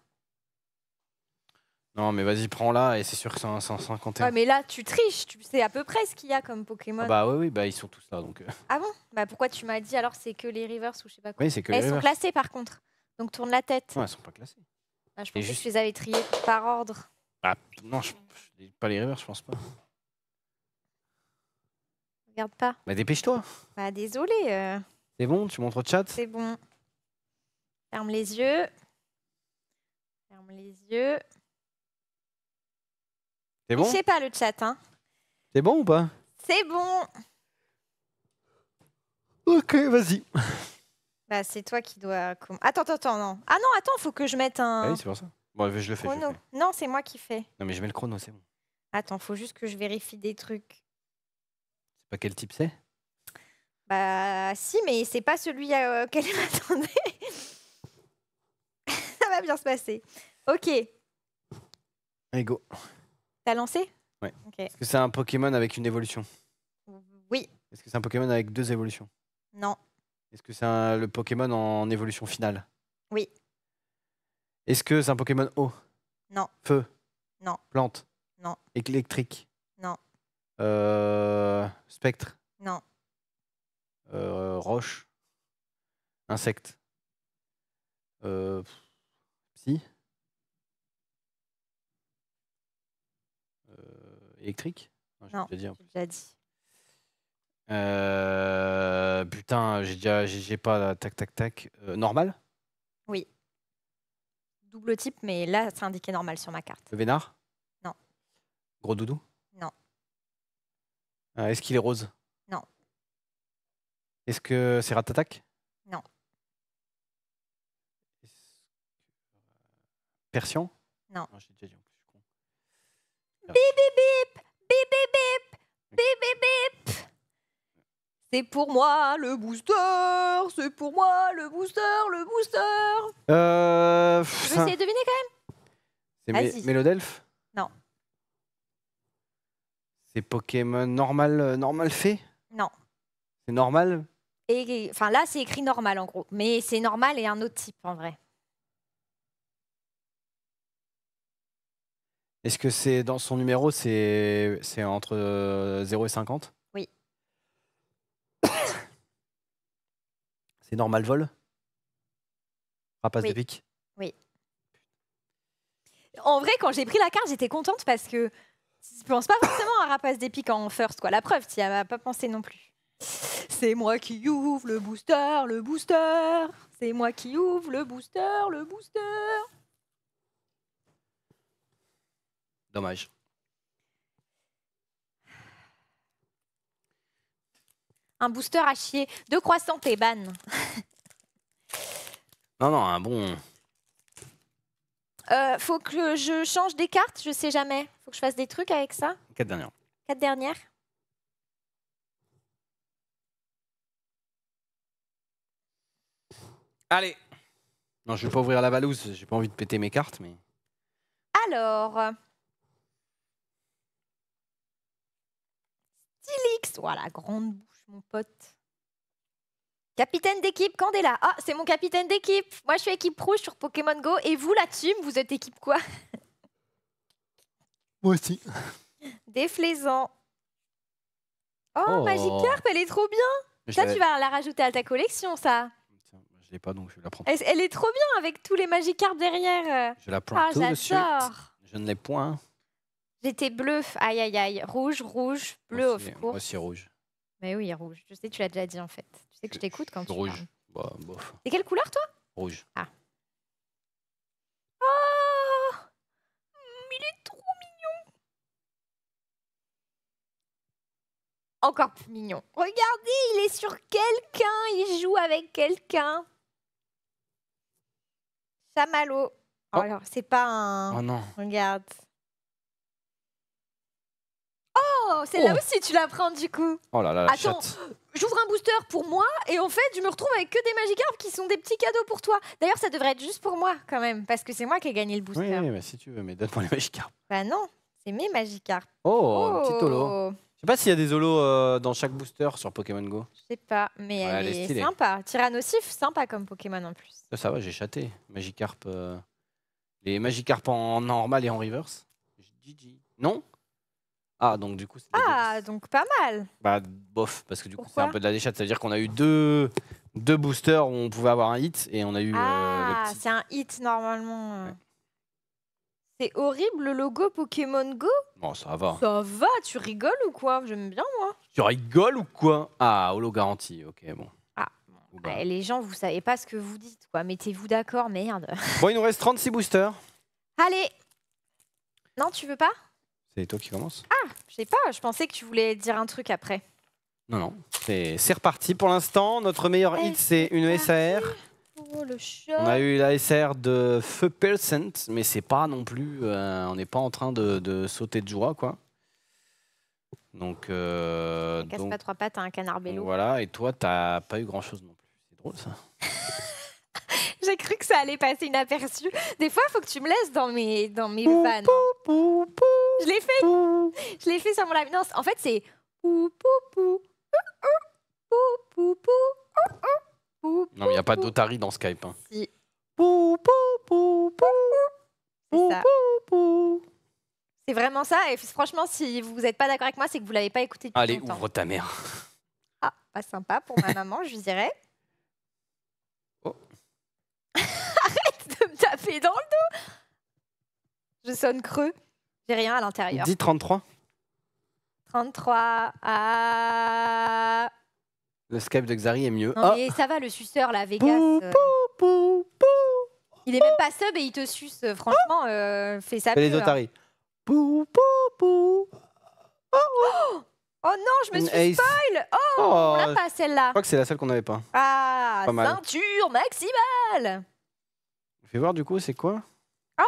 Non, mais vas-y, prends-la et c'est sûr que c'est un 151. mais là, tu triches, tu sais à peu près ce qu'il y a comme Pokémon. Ah bah oui, oui, bah ils sont tous là donc. Euh. Ah bon Bah pourquoi tu m'as dit alors c'est que les Rivers ou je sais pas quoi Mais c'est que Elles sont classées par contre. Donc tourne la tête. Non, elles sont pas classées. Bah, je pense que je les avais triées par ordre. Bah non, je- pas les Rivers, je pense pas. Regarde pas. Bah dépêche-toi. Bah désolé, euh. C'est bon, tu montres au chat. c'est bon. Ferme les yeux. Ferme les yeux. C'est bon Je pas le chat. Hein. C'est bon ou pas C'est bon. Ok, vas-y. Bah, c'est toi qui dois. Attends, attends, attends, non. Ah non, attends, faut que je mette un. Ah oui, c'est pour ça. Bon, je le fais. Non, c'est moi qui fais. Non, mais je mets le chrono, c'est bon. Attends, faut juste que je vérifie des trucs. C'est pas quel type c'est Bah, si, mais c'est pas celui à euh, auquel je m'attendait. ça va bien se passer. Ok. Allez, go lancé Oui. Est-ce que c'est un Pokémon avec une évolution Oui. Est-ce que c'est un Pokémon avec deux évolutions Non. Est-ce que c'est le Pokémon en évolution finale Oui. Est-ce que c'est un Pokémon eau Non. Feu Non. Plante Non. Électrique Non. Euh, spectre Non. Euh, roche Insecte euh, Si électrique Non, j'ai déjà dit. Euh, putain, j'ai déjà, pas euh, tac tac tac. Euh, normal Oui. Double type, mais là c'est indiqué normal sur ma carte. Le vénard Non. Gros doudou Non. Est-ce qu'il est rose Non. Est-ce que c'est Ratatak Non. Persian Non. Bip, bip, bip, bip, bip, bip, bip, C'est pour moi le booster, c'est pour moi le booster, le booster. Euh, Je vais essayer de deviner quand C'est Mé- Non. C'est Pokémon normal, euh, normal fait Non. C'est normal Et enfin là, c'est écrit normal en gros, mais c'est normal et un autre type en vrai. Est-ce que c'est dans son numéro, c'est entre 0 euh, et 50 Oui. c'est normal vol Rapace de Oui. En vrai, quand j'ai pris la carte, j'étais contente parce que je pense pas forcément à Rapace d'épique en first, quoi. La preuve, tu n'y as pas pensé non plus. C'est moi qui ouvre le booster, le booster. C'est moi qui ouvre le booster, le booster. Dommage. Un booster à chier. Deux croissants et ban. non, non, un bon. Euh, faut que je change des cartes, je sais jamais. Faut que je fasse des trucs avec ça. Quatre dernières. Quatre dernières. Allez. Non, je vais pas ouvrir la valise, J'ai pas envie de péter mes cartes, mais. Alors. Stilix. Voilà, grande bouche, mon pote. Capitaine d'équipe, Candela. Ah, c'est mon capitaine d'équipe. Moi, je suis équipe rouge sur Pokémon Go. Et vous, la vous êtes équipe quoi Moi aussi. Déflaisant. Oh, oh. Magikarp, elle est trop bien. Ça, tu vas la rajouter à ta collection, ça. je l'ai pas, donc je vais la prendre. Elle, est trop bien avec tous les Magikarp derrière. Je la prends ah, tout de Je ne l'ai point. C'était bleu, aïe aïe aïe, rouge, rouge, bleu aussi, court. Moi Aussi rouge. Mais oui, rouge. Je sais, tu l'as déjà dit en fait. Tu sais que je, t'écoute quand tu rouge. parles. Bah, bof. quelle couleur toi Rouge. Ah. Oh Il est trop mignon. Encore plus mignon. Regardez, il est sur quelqu'un, il joue avec quelqu'un. Chamallow. Oh. Alors, c'est pas un. Oh non. Regarde. Oh, celle-là oh. aussi, tu l'apprends, du coup. Oh là là, la Attends, J'ouvre un booster pour moi et en fait, je me retrouve avec que des Magikarp qui sont des petits cadeaux pour toi. D'ailleurs, ça devrait être juste pour moi quand même, parce que c'est moi qui ai gagné le booster. oui, mais si tu veux, mais donne-moi les Magikarp. Bah non, c'est mes Magikarp. Oh, un oh. petit holo. Je sais pas s'il y a des holos euh, dans chaque booster sur Pokémon Go. Je sais pas, mais elle, est sympa. Tyrannosif, sympa comme Pokémon en plus. Ça, va, j'ai chaté. Magikarp. Euh, les Magikarp en normal et en reverse. GG. Non ah, donc du coup. Ah, donc pas mal. Bah, bof, parce que du coup, c'est un peu de la déchatte. cest à dire qu'on a eu deux, deux boosters où on pouvait avoir un hit et on a eu. Euh, ah, c'est un hit normalement. C'est horrible le logo Pokémon Go Bon, ça va. Ça va, tu rigoles ou quoi J'aime bien moi. Tu rigoles ou quoi Ah, holo garantie, ok, bon. Ah, bah. eh, les gens, vous savez pas ce que vous dites, quoi. Mettez-vous d'accord, merde. Bon, il nous reste 36 boosters. Allez Non, tu veux pas c'est toi qui commence Ah, je sais pas, je pensais que tu voulais dire un truc après. Non, non, c'est reparti pour l'instant. Notre meilleur hit, c'est une SAR. On a eu la SR de Feu Percent, mais c'est pas non plus. Euh, on n'est pas en train de, sauter de joie, quoi. Donc. Euh, casse pas trois pattes à un canard bélo. Voilà, et toi, t'as pas eu grand chose non plus. C'est drôle, ça. J'ai cru que ça allait passer inaperçu. Des fois, il faut que tu me laisses dans mes, dans mes vannes. Je l'ai fait. Je l'ai fait sur mon live. en fait, c'est. Non, il n'y a pas d'otari dans Skype. C'est vraiment ça. Et franchement, si vous n'êtes pas d'accord avec moi, c'est que vous ne l'avez pas écouté depuis Allez, ouvre ta mère. Ah, pas sympa pour ma maman, je dirais. Arrête de me taper dans le dos Je sonne creux, j'ai rien à l'intérieur. Dis 33. 33 Le Skype de Xari est mieux. Non, ah. mais ça va, le suceur, là, Vegas. Euh. il est même pas sub et il te suce, euh, franchement, euh, fais ça. Fais les hein. otaries. Pou, pou, pou. oh. Oh non, je me suis spoil Oh, on l'a oh. pas celle-là. Je crois que c'est la seule qu'on n'avait pas. Ah, ceinture maximale Fais voir du coup, c'est quoi Oh,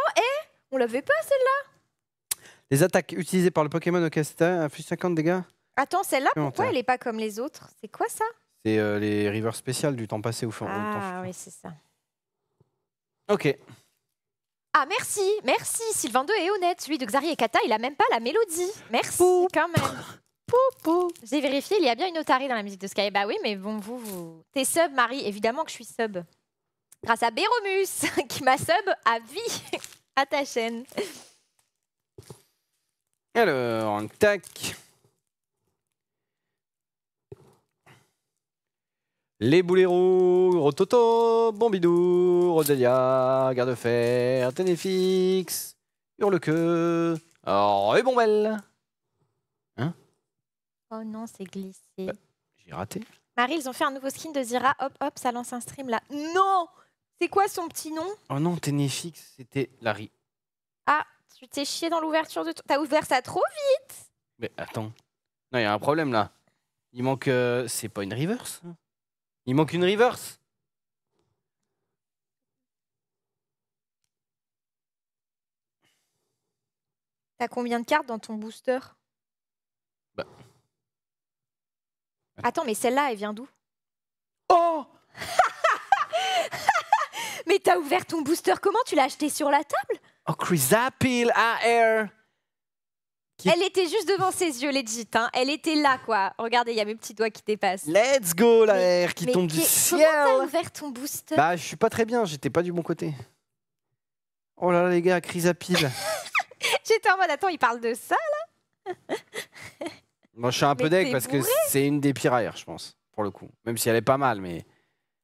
On l'avait pas celle-là Les attaques utilisées par le Pokémon au Casta infligent 50 dégâts. Attends, celle-là, pourquoi elle est pas comme les autres C'est quoi ça C'est euh, les rivers spéciales du temps passé au temps Ah oui, c'est ça. Ok. Ah merci, merci, Sylvain 2 est honnête. Celui de Xari et Kata, il a même pas la mélodie. Merci quand même. J'ai vérifié, il y a bien une otarie dans la musique de Sky. Bah oui, mais bon, vous, vous... T'es sub, Marie. Évidemment que je suis sub. Grâce à Béromus, qui m'a sub à vie à ta chaîne. Alors, tac. Les rouges, Rototo, Bombidou, Rodelia, Gardefer, Ténéfix, Bon Bombelle. Oh non, c'est glissé. Bah, j'ai raté. Marie, ils ont fait un nouveau skin de Zira. Hop, hop, ça lance un stream là. Non C'est quoi son petit nom Oh non, Ténéfix, c'était Larry. Ah, tu t'es chié dans l'ouverture de. T'as ouvert ça trop vite Mais attends. Non, il y a un problème là. Il manque. Euh, c'est pas une reverse hein Il manque une reverse T'as combien de cartes dans ton booster Attends, mais celle-là, elle vient d'où Oh Mais t'as ouvert ton booster comment Tu l'as acheté sur la table Oh, Chris AR Elle était juste devant ses yeux, legit. Hein. Elle était là, quoi. Regardez, il y a mes petits doigts qui dépassent. Let's go, la qui tombe du ciel. Comment t'as ouvert ton booster Bah, je suis pas très bien. J'étais pas du bon côté. Oh là là, les gars, crise à J'étais en mode, attends, il parle de ça, là moi, je suis un peu parce que c'est une des pires aires, je pense, pour le coup. Même si elle est pas mal, mais.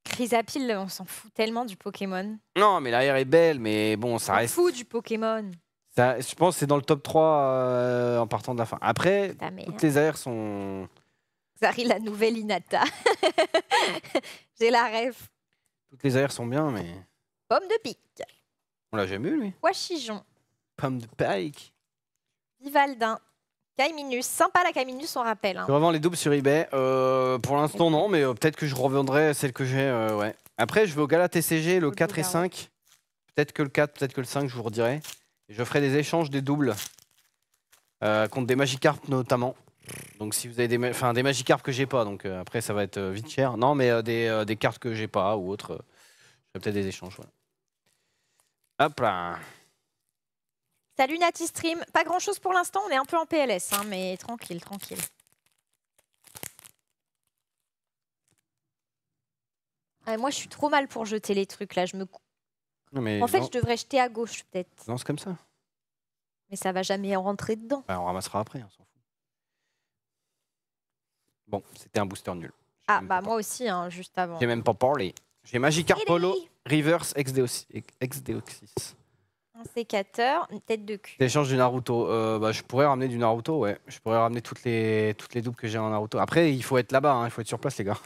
Chrysapil, on s'en fout tellement du Pokémon. Non, mais l'arrière est belle, mais bon, ça reste... On s'en fout du Pokémon. ça- je pense que c'est dans le top 3 euh, en partant de la fin. Après, toutes les aires sont. Zari, la nouvelle Inata. J'ai la rêve. Toutes les aires sont bien, mais. Pomme de pique. On l'a jamais eu, lui. Wachijon. Pomme de pike. Vivaldin. Kaiminus, sympa la Kaiminus, on rappelle. Hein. Je les doubles sur eBay. Euh, pour l'instant, non, mais euh, peut-être que je revendrai celle que j'ai. Euh, ouais. Après, je vais au Gala TCG le 4 et 5. Peut-être que le 4, peut-être que le 5, je vous redirai. je ferai des échanges des doubles contre des Magikarp notamment. Donc, si vous avez des, enfin, des Magikarp que j'ai pas, donc après, ça va être vite cher. Non, mais des, cartes que j'ai pas ou autres, je ferai peut-être des échanges. Hop là. Salut Natistream, Stream. Pas grand chose pour l'instant, on est un peu en PLS, hein, mais tranquille, tranquille. Ah, moi, je suis trop mal pour jeter les trucs là. Je me. coupe. en fait, je devrais jeter à gauche peut-être. c'est comme ça. Mais ça va jamais rentrer dedans. Bah, on ramassera après, on s'en fout. Bon, c'était un booster nul. Ah bah moi aussi, hein, juste avant. J'ai même pas parlé. J'ai Magic Polo, Reverse, Exdeoxys sécateur, tête de cul. L'échange du Naruto. Euh, bah, je pourrais ramener du Naruto, ouais. Je pourrais ramener toutes les, toutes les doubles que j'ai en Naruto. Après, il faut être là-bas, hein, il faut être sur place, les gars.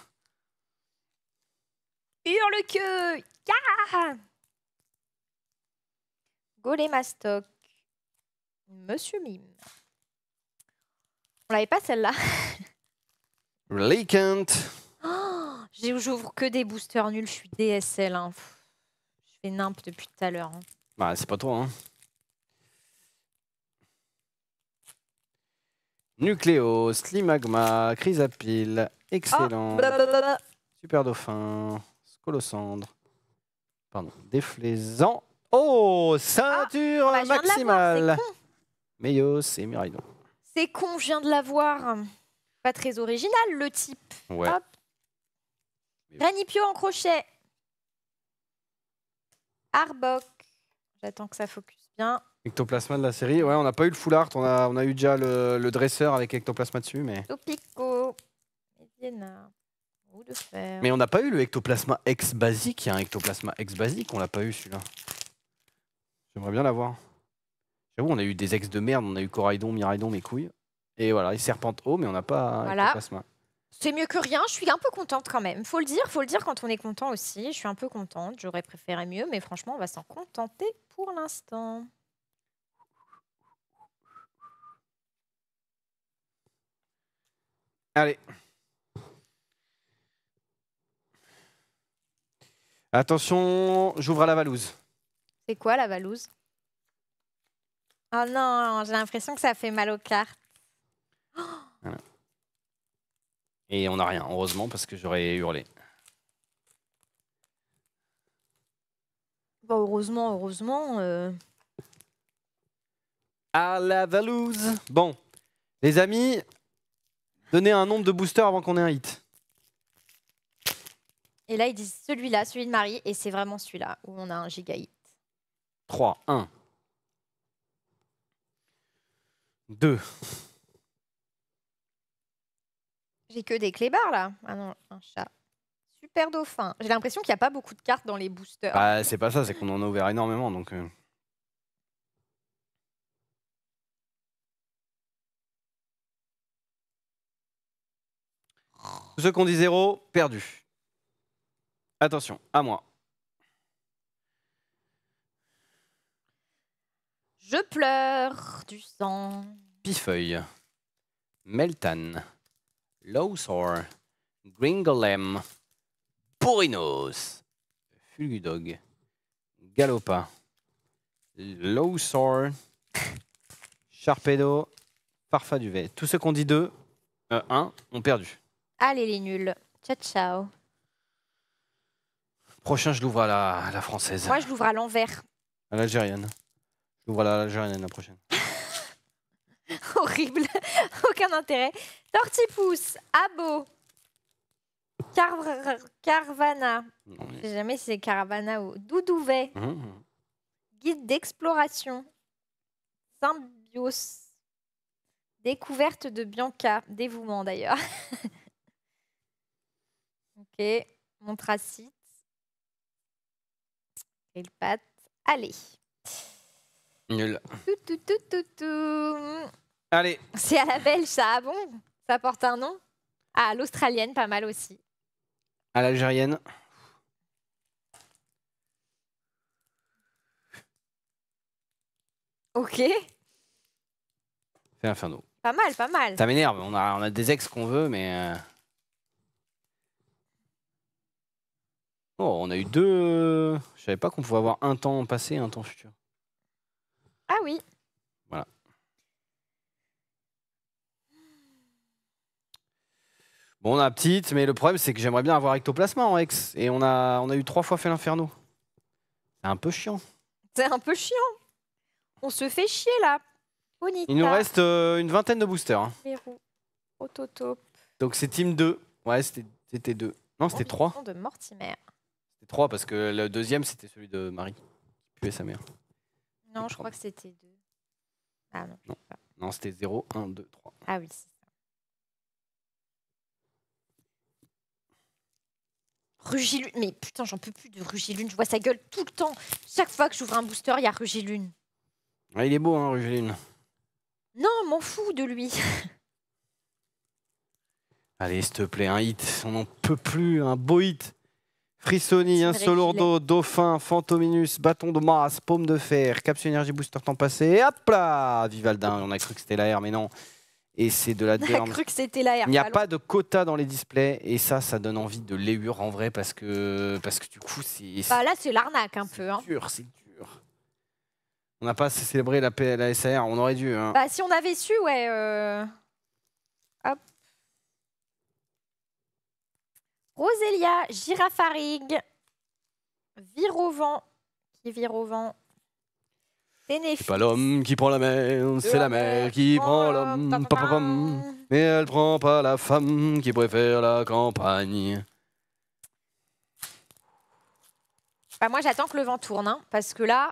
Hurle que yeah Astok. Monsieur Mime. On l'avait pas celle-là. Relicant. Oh, j'ouvre que des boosters nuls, je suis DSL. Hein. Je fais nimp depuis tout à l'heure. Hein. Bah, c'est pas trop. hein. Nucléo, Slimagma, Chrysapile, excellent. Ah, Super Dauphin, Scolosandre. Pardon, Déflaisant. Oh, ceinture ah, bah, maximale. Meios et Miraidon. C'est con, je viens de l'avoir. Pas très original, le type. Ouais. en crochet. Arbok. J'attends que ça focus bien. Ectoplasma de la série. Ouais, on n'a pas eu le full art, on a, on a eu déjà le, le dresseur avec ectoplasma dessus, mais. Topico. Euh, Ou de fer. Mais on n'a pas eu le ectoplasma ex basique. Il y a un ectoplasma ex basique, on l'a pas eu celui-là. J'aimerais bien l'avoir. J'avoue, on a eu des ex de merde, on a eu Coraidon, Miraidon, mes couilles. Et voilà, Serpentes Serpente mais on n'a pas voilà. C'est mieux que rien, je suis un peu contente quand même. Faut le dire, faut le dire quand on est content aussi. Je suis un peu contente, j'aurais préféré mieux, mais franchement, on va s'en contenter pour l'instant. Allez. Attention, j'ouvre la valouse. C'est quoi la valouse Oh non, j'ai l'impression que ça fait mal aux cartes. Et on n'a rien, heureusement, parce que j'aurais hurlé. Bah, heureusement, heureusement. Euh. À la Valouse. Bon, les amis, donnez un nombre de boosters avant qu'on ait un hit. Et là, ils disent celui-là, celui de Marie, et c'est vraiment celui-là où on a un giga hit. 3, 1. 2. J'ai que des clés clébards là. Ah non, un chat. Père dauphin. J'ai l'impression qu'il n'y a pas beaucoup de cartes dans les boosters. Bah, c'est pas ça, c'est qu'on en a ouvert énormément. donc. Euh. ceux dit zéro, perdu. Attention, à moi. Je pleure du sang. Pifeuille. Meltan. Lowsor. Gringolem. Porinos, Fulgudog, Galopa, Lowsor, Sharpedo, duvet. Tous ceux qu'on dit deux, 1 euh, ont perdu. Allez les nuls. Ciao, ciao. Prochain, je l'ouvre à la, à la française. Moi, je l'ouvre à l'envers. À l'algérienne. Je l'ouvre à l'algérienne la prochaine. Horrible. Aucun intérêt. Tortipousse, Abo, car Carvana. Je sais jamais si c'est Caravana ou Doudouvet. Mmh. Guide d'exploration. Symbios. Découverte de Bianca. Dévouement d'ailleurs. ok. Montracite. Et le pâte. Allez. Nul. Tout, tout, tout, tout, Allez. C'est à la belge, ça. Ah bon Ça porte un nom Ah, l'australienne, pas mal aussi à l'algérienne. Ok. Fais Inferno. Pas mal, pas mal. Ça m'énerve, on a, des ex qu'on veut, mais... Euh, oh, on a eu deux... Euh, je savais pas qu'on pouvait avoir un temps passé et un temps futur. Ah oui. Bon, on a petite, mais le problème, c'est que j'aimerais bien avoir ectoplasma en ex. Et on a, on a eu trois fois fait l'inferno. C'est un peu chiant. C'est un peu chiant. On se fait chier là. Bonita. Il nous reste euh, une vingtaine de boosters. hein. Autotop. Donc c'est team 2. Ouais, c'était 2. Non, c'était 3. de Mortimer. C'était 3 parce que le deuxième, c'était celui de Marie. Qui puait sa mère. Non, je crois que c'était 2. Ah non. Non, c'était 0, 1, 2, 3. Ah oui, Rugilune. Mais putain, j'en peux plus de Rugilune. Je vois sa gueule tout le temps. Chaque fois que j'ouvre un booster, il y a Rugilune. Ah, il est beau, hein, Rugilune. Non, m'en fous de lui. Allez, s'il te plaît, un hit. On n'en peut plus. Un beau hit. Frissoni, un Solourdo, Dauphin, Fantominus, Bâton de masse, Paume de Fer, Capsule Énergie Booster temps passé. Et hop là Vivaldin, on a cru que c'était la R, mais non. Et c'est de la c'était Il n'y a pas de quota dans les displays. Et ça, ça donne envie de les en vrai parce que, parce que du coup, c'est. Bah là, c'est l'arnaque un peu. C'est hein. dur, c'est dur. On n'a pas célébré la, P... la SAR, on aurait dû. Hein. Bah si on avait su, ouais. Euh... Hop. Roselia, Girafarig, Virovent. qui vire au vent, c'est pas l'homme qui prend la mer, c'est la mer qui prend l'homme. Mais elle prend pas la femme qui préfère la campagne. Bah, moi, j'attends que le vent tourne, hein, parce que là,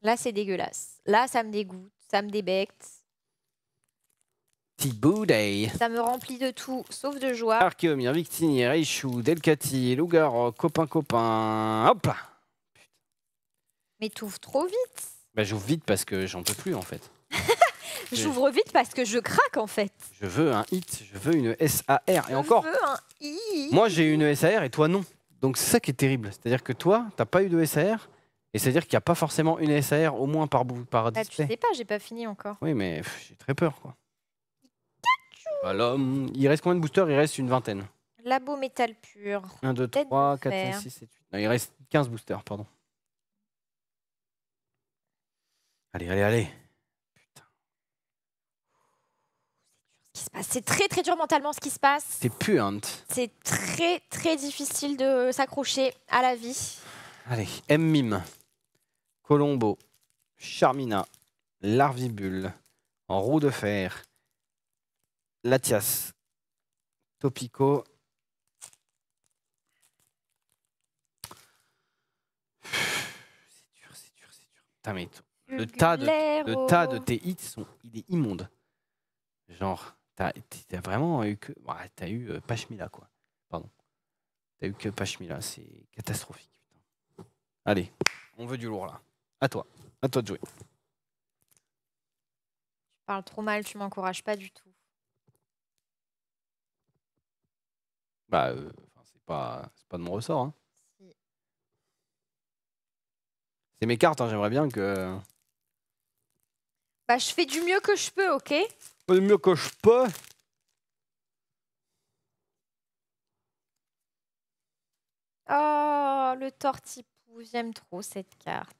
là, c'est dégueulasse. Là, ça me dégoûte, ça me débecte. Ça me remplit de tout, sauf de joie. Archeomir, Victini, Reichu, Delcati, Lougar, copain, copain. Hop mais t'ouvres trop vite. Bah, j'ouvre vite parce que j'en peux plus en fait. J'ouvre vite parce que je craque en fait. Je veux un hit, je veux une SAR. Et encore, veux un moi j'ai une SAR et toi non. Donc c'est ça qui est terrible. C'est-à-dire que toi, t'as pas eu de SAR. Et c'est-à-dire qu'il n'y a pas forcément une SAR au moins par, par bah, Tu sais pas, j'ai pas fini encore. Oui, mais j'ai très peur quoi. Alors, bah, il reste combien de boosters Il reste une vingtaine. Labo métal pur. 1, 2, 3, 4, 5, 6, 7, 8. il reste 15 boosters, pardon. Allez, allez, allez. Putain. qui c'est très très dur mentalement ce qui se passe. C'est puante. C'est très très difficile de s'accrocher à la vie. Allez, M-Mime, Colombo, Charmina, Larvibule, en roue de fer, Latias, Topico. C'est dur, c'est dur, c'est dur. Le tas, de, tes hits, sont, il est immonde. Genre, t'as vraiment eu que. Bah, t'as eu euh, quoi. Pardon. T'as eu que Pachmila, c'est catastrophique. Allez, on veut du lourd, là. À toi. À toi de jouer. Tu parles trop mal, tu m'encourages pas du tout. Bah, euh, c'est pas, pas de mon ressort. Hein. C'est mes cartes, hein. j'aimerais bien que. Bah, je fais du mieux que je peux, ok du mieux que je peux. Oh, le tortipou, j'aime trop cette carte.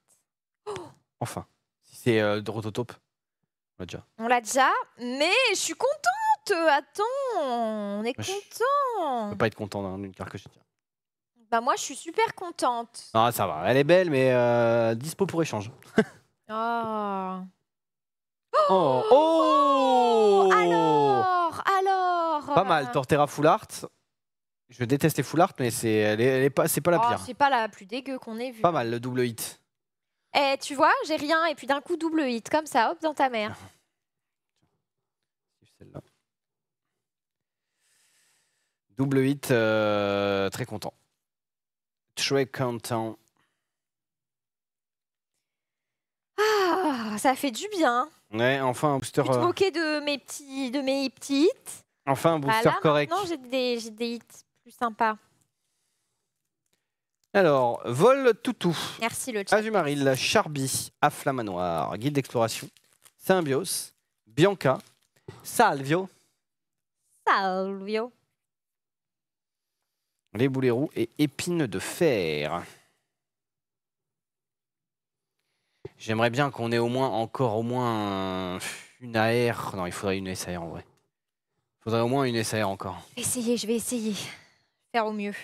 Enfin, si c'est le euh, on l'a déjà. On l'a déjà, mais je suis contente. Attends, on est content. On peut pas être content d'une carte que je tiens. Bah moi, je suis super contente. Ah, ça va, elle est belle, mais euh, dispo pour échange. Oh. Oh, oh, oh, Alors Alors Pas mal, Tortera Full Art. Je détestais Full Art, mais c'est pas, pas la oh, pire. c'est pas la plus dégueu qu'on ait vue. Pas mal le double hit. Eh, tu vois, j'ai rien, et puis d'un coup, double hit, comme ça, hop, dans ta mère. Ah. là Double hit, euh, très content. Très content. Ah, ça fait du bien. Ouais, enfin un booster. Tu euh, te de mes petits, de mes petites. Enfin un booster bah correct. Non, j'ai des, hits plus sympas. Alors, Vol Toutou. Merci le chat. Azumaril, Charby, Aflamanoir, Guide d'exploration, Symbios, Bianca, Salvio. Salvio. Les boulets roux et épines de fer. J'aimerais bien qu'on ait au moins encore au moins une AR. Non, il faudrait une SR, en vrai. Il faudrait au moins une SR, encore. Essayez, je vais essayer. Faire au mieux.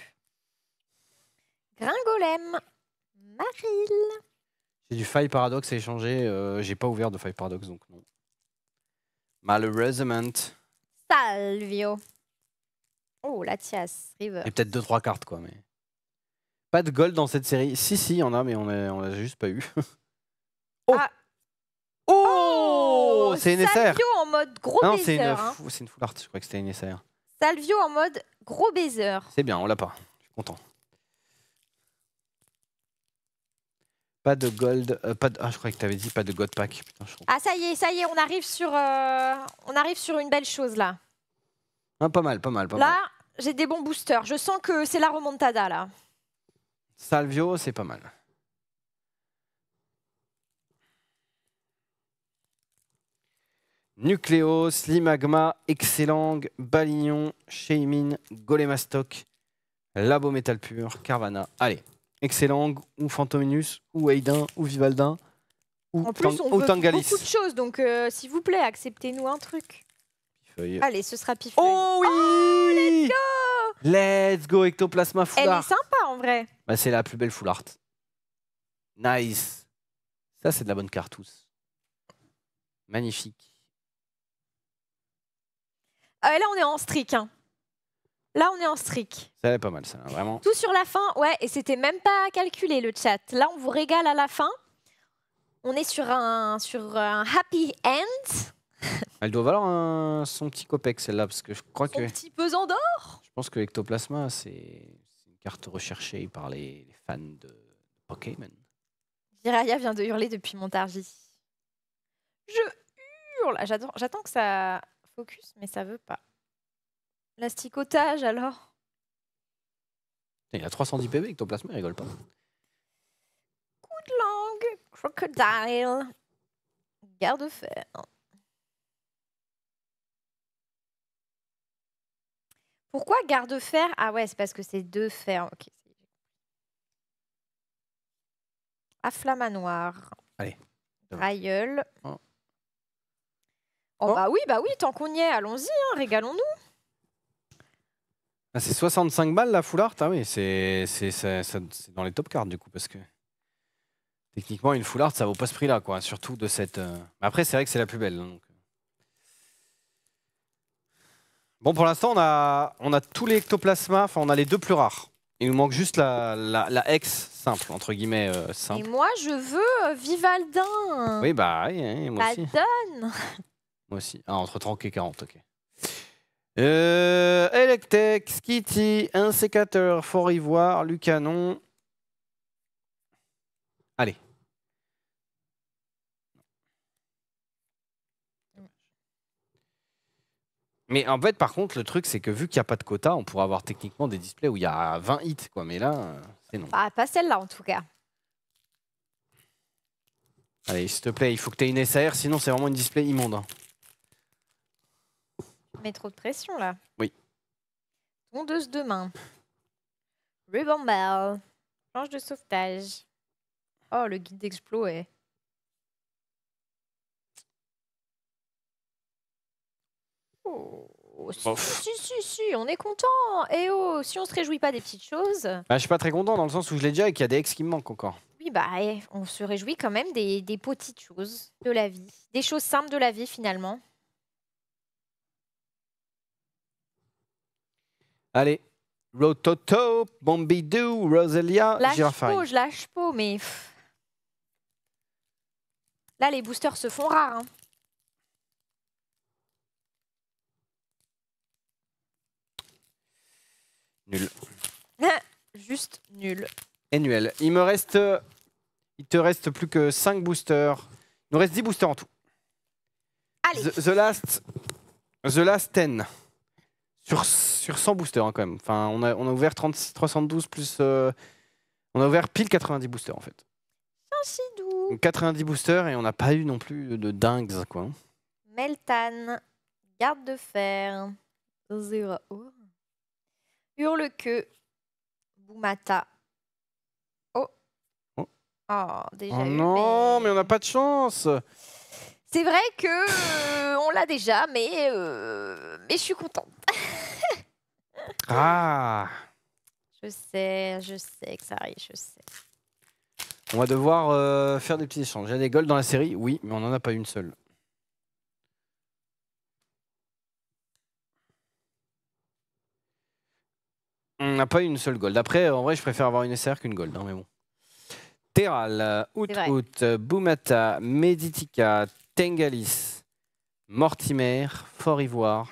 Gringolem. Maril. J'ai du Five Paradox à échanger. Euh, j'ai pas ouvert de Fire Paradox, donc non. Malheureusement. Salvio. Oh, la River. Et peut-être 2-3 cartes, quoi. mais Pas de gold dans cette série. Si, si, il y en a, mais on l'a juste pas eu. Oh. Ah. Oh. oh C'est une Salvio en mode gros non, C'est une, hein. je crois que c'était une Salvio en mode gros baiser. C'est bien, on l'a pas. Je suis content. Pas de gold. Euh, pas ah, je croyais que tu dit pas de god pack. ah, ça y est, ça y est, on arrive sur, euh, on arrive sur une belle chose là. Ah, pas mal, pas mal, pas mal. Là, j'ai des bons boosters. Je sens que c'est la remontada là. Salvio, c'est pas mal. Nucléos, Limagma, Excelang, Balignon, Sheimin, Golemastoc, Labo Métal Pur, Carvana. Allez, Excelang ou Fantominus ou Aiden ou Vivaldin ou, en plus, on veut beaucoup de choses, donc euh, s'il vous plaît, acceptez-nous un truc. Allez, ce sera Pifeuille. Oh oui oh, Let's go Let's go Ectoplasma Foulard. Elle est sympa en vrai. Bah, c'est la plus belle Full Art. Nice. Ça, c'est de la bonne cartouche. Magnifique. Ah là, on est en streak. Hein. Là, on est en streak. Ça allait pas mal, ça, vraiment. Tout sur la fin, ouais, et c'était même pas calculé, le chat. Là, on vous régale à la fin. On est sur un, sur un happy end. Elle doit valoir un, son petit copec, celle-là, parce que je crois que. Un petit pesant d'or Je pense que Ectoplasma, c'est une carte recherchée par les, fans de Pokémon. Jiraya vient de hurler depuis Montargis. Je hurle J'attends que ça mais ça veut pas. L'asticotage, alors Il a 310 PV avec ton plasma, il rigole pas. Coup de langue, crocodile, garde-fer. Pourquoi garde-fer Ah ouais, c'est parce que c'est deux fer. Ok. À flamme noire. Allez. Oh, oh, bah oui, bah oui, tant qu'on y est, allons-y, hein, régalons-nous. Ah, c'est 65 balles la foulard Ah oui, c'est dans les top cards du coup, parce que techniquement, une foulard ça vaut pas ce prix-là, quoi. Surtout de cette. Euh, Mais Après, c'est vrai que c'est la plus belle. Donc... Euh. Bon, pour l'instant, on a, tous les ectoplasmas, enfin, on a les deux plus rares. Il nous manque juste la, la, ex simple, entre guillemets, euh, simple. Et moi, je veux Vivaldin. Oui, bah, oui, hein, moi aussi. Moi aussi. Ah, entre 30 et 40, ok. Euh, Electek, Skitty, un sécateur, Fort Ivoire, Lucanon. Allez. Mais en fait, par contre, le truc, c'est que vu qu'il n'y a pas de quota, on pourrait avoir techniquement des displays où il y a 20 hits, quoi. Mais là, c'est non. Ah, pas celle-là, en tout cas. Allez, s'il te plaît, il faut que tu aies une SAR, sinon c'est vraiment une display immonde. Hein met trop de pression là. Oui. Tondeuse de main. Ribbon bell. Planche de sauvetage. Oh, le guide d'explo Oh. Si, si, si, on est content. Et eh oh, si on se réjouit pas des petites choses. Bah, je suis pas très content dans le sens où je l'ai déjà et qu'il y a des ex qui me manquent encore. Oui, bah, eh, on se réjouit quand même des petites choses de la vie, des choses simples de la vie finalement. Allez. Rototo, Bombidou, Roselia, Lâche pas, je lâche pas, mais... Là, les boosters se font rares. Hein. Nul. Juste nul. Et Il me reste... Il te reste plus que 5 boosters. Il nous reste 10 boosters en tout. Allez. The, last... The last 10 sur, sur 100 boosters hein, quand même. Enfin, on a, on a ouvert 30, 312 plus. Euh, on a ouvert pile 90 boosters en fait. Ainsi doux. 90 boosters et on n'a pas eu non plus de dingues quoi. Meltan, garde de fer, Zera, Hurle queue, Boumata. Oh. oh. Oh, déjà. Oh non, mais on n'a pas de chance. C'est vrai que euh, on l'a déjà, mais, euh, mais je suis contente. ah Je sais, je sais que ça arrive, je sais. On va devoir euh, faire des petits échanges. Il y a des golds dans la série, oui, mais on n'en a pas une seule. On n'a pas eu une seule gold. Après, en vrai, je préfère avoir une SR qu'une gold, hein, mais bon. Terral, Out, Boumata, Meditica, Tengalis, Mortimer, Fort Ivoire,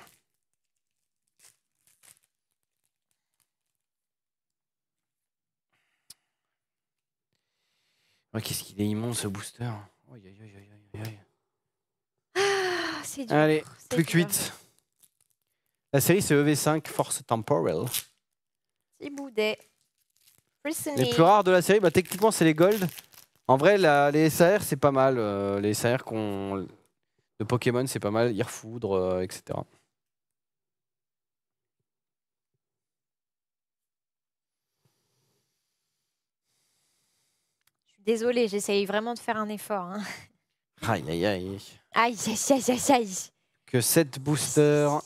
Qu'est-ce qu'il est immense ce booster. Ah, c'est dur. Allez, plus La série, c'est EV5 Force Temporal. C'est boudet. Les plus rares de la série, bah, techniquement, c'est les Gold. En vrai, les SAR, c'est pas mal. Euh, les SAR de Pokémon, c'est pas mal. Irfoudre, Foudre, euh, etc. Désolée, j'essaye vraiment de faire un effort. Hein. Aïe, aïe, aïe. Aïe, aïe, aïe, aïe, Que cette boosters.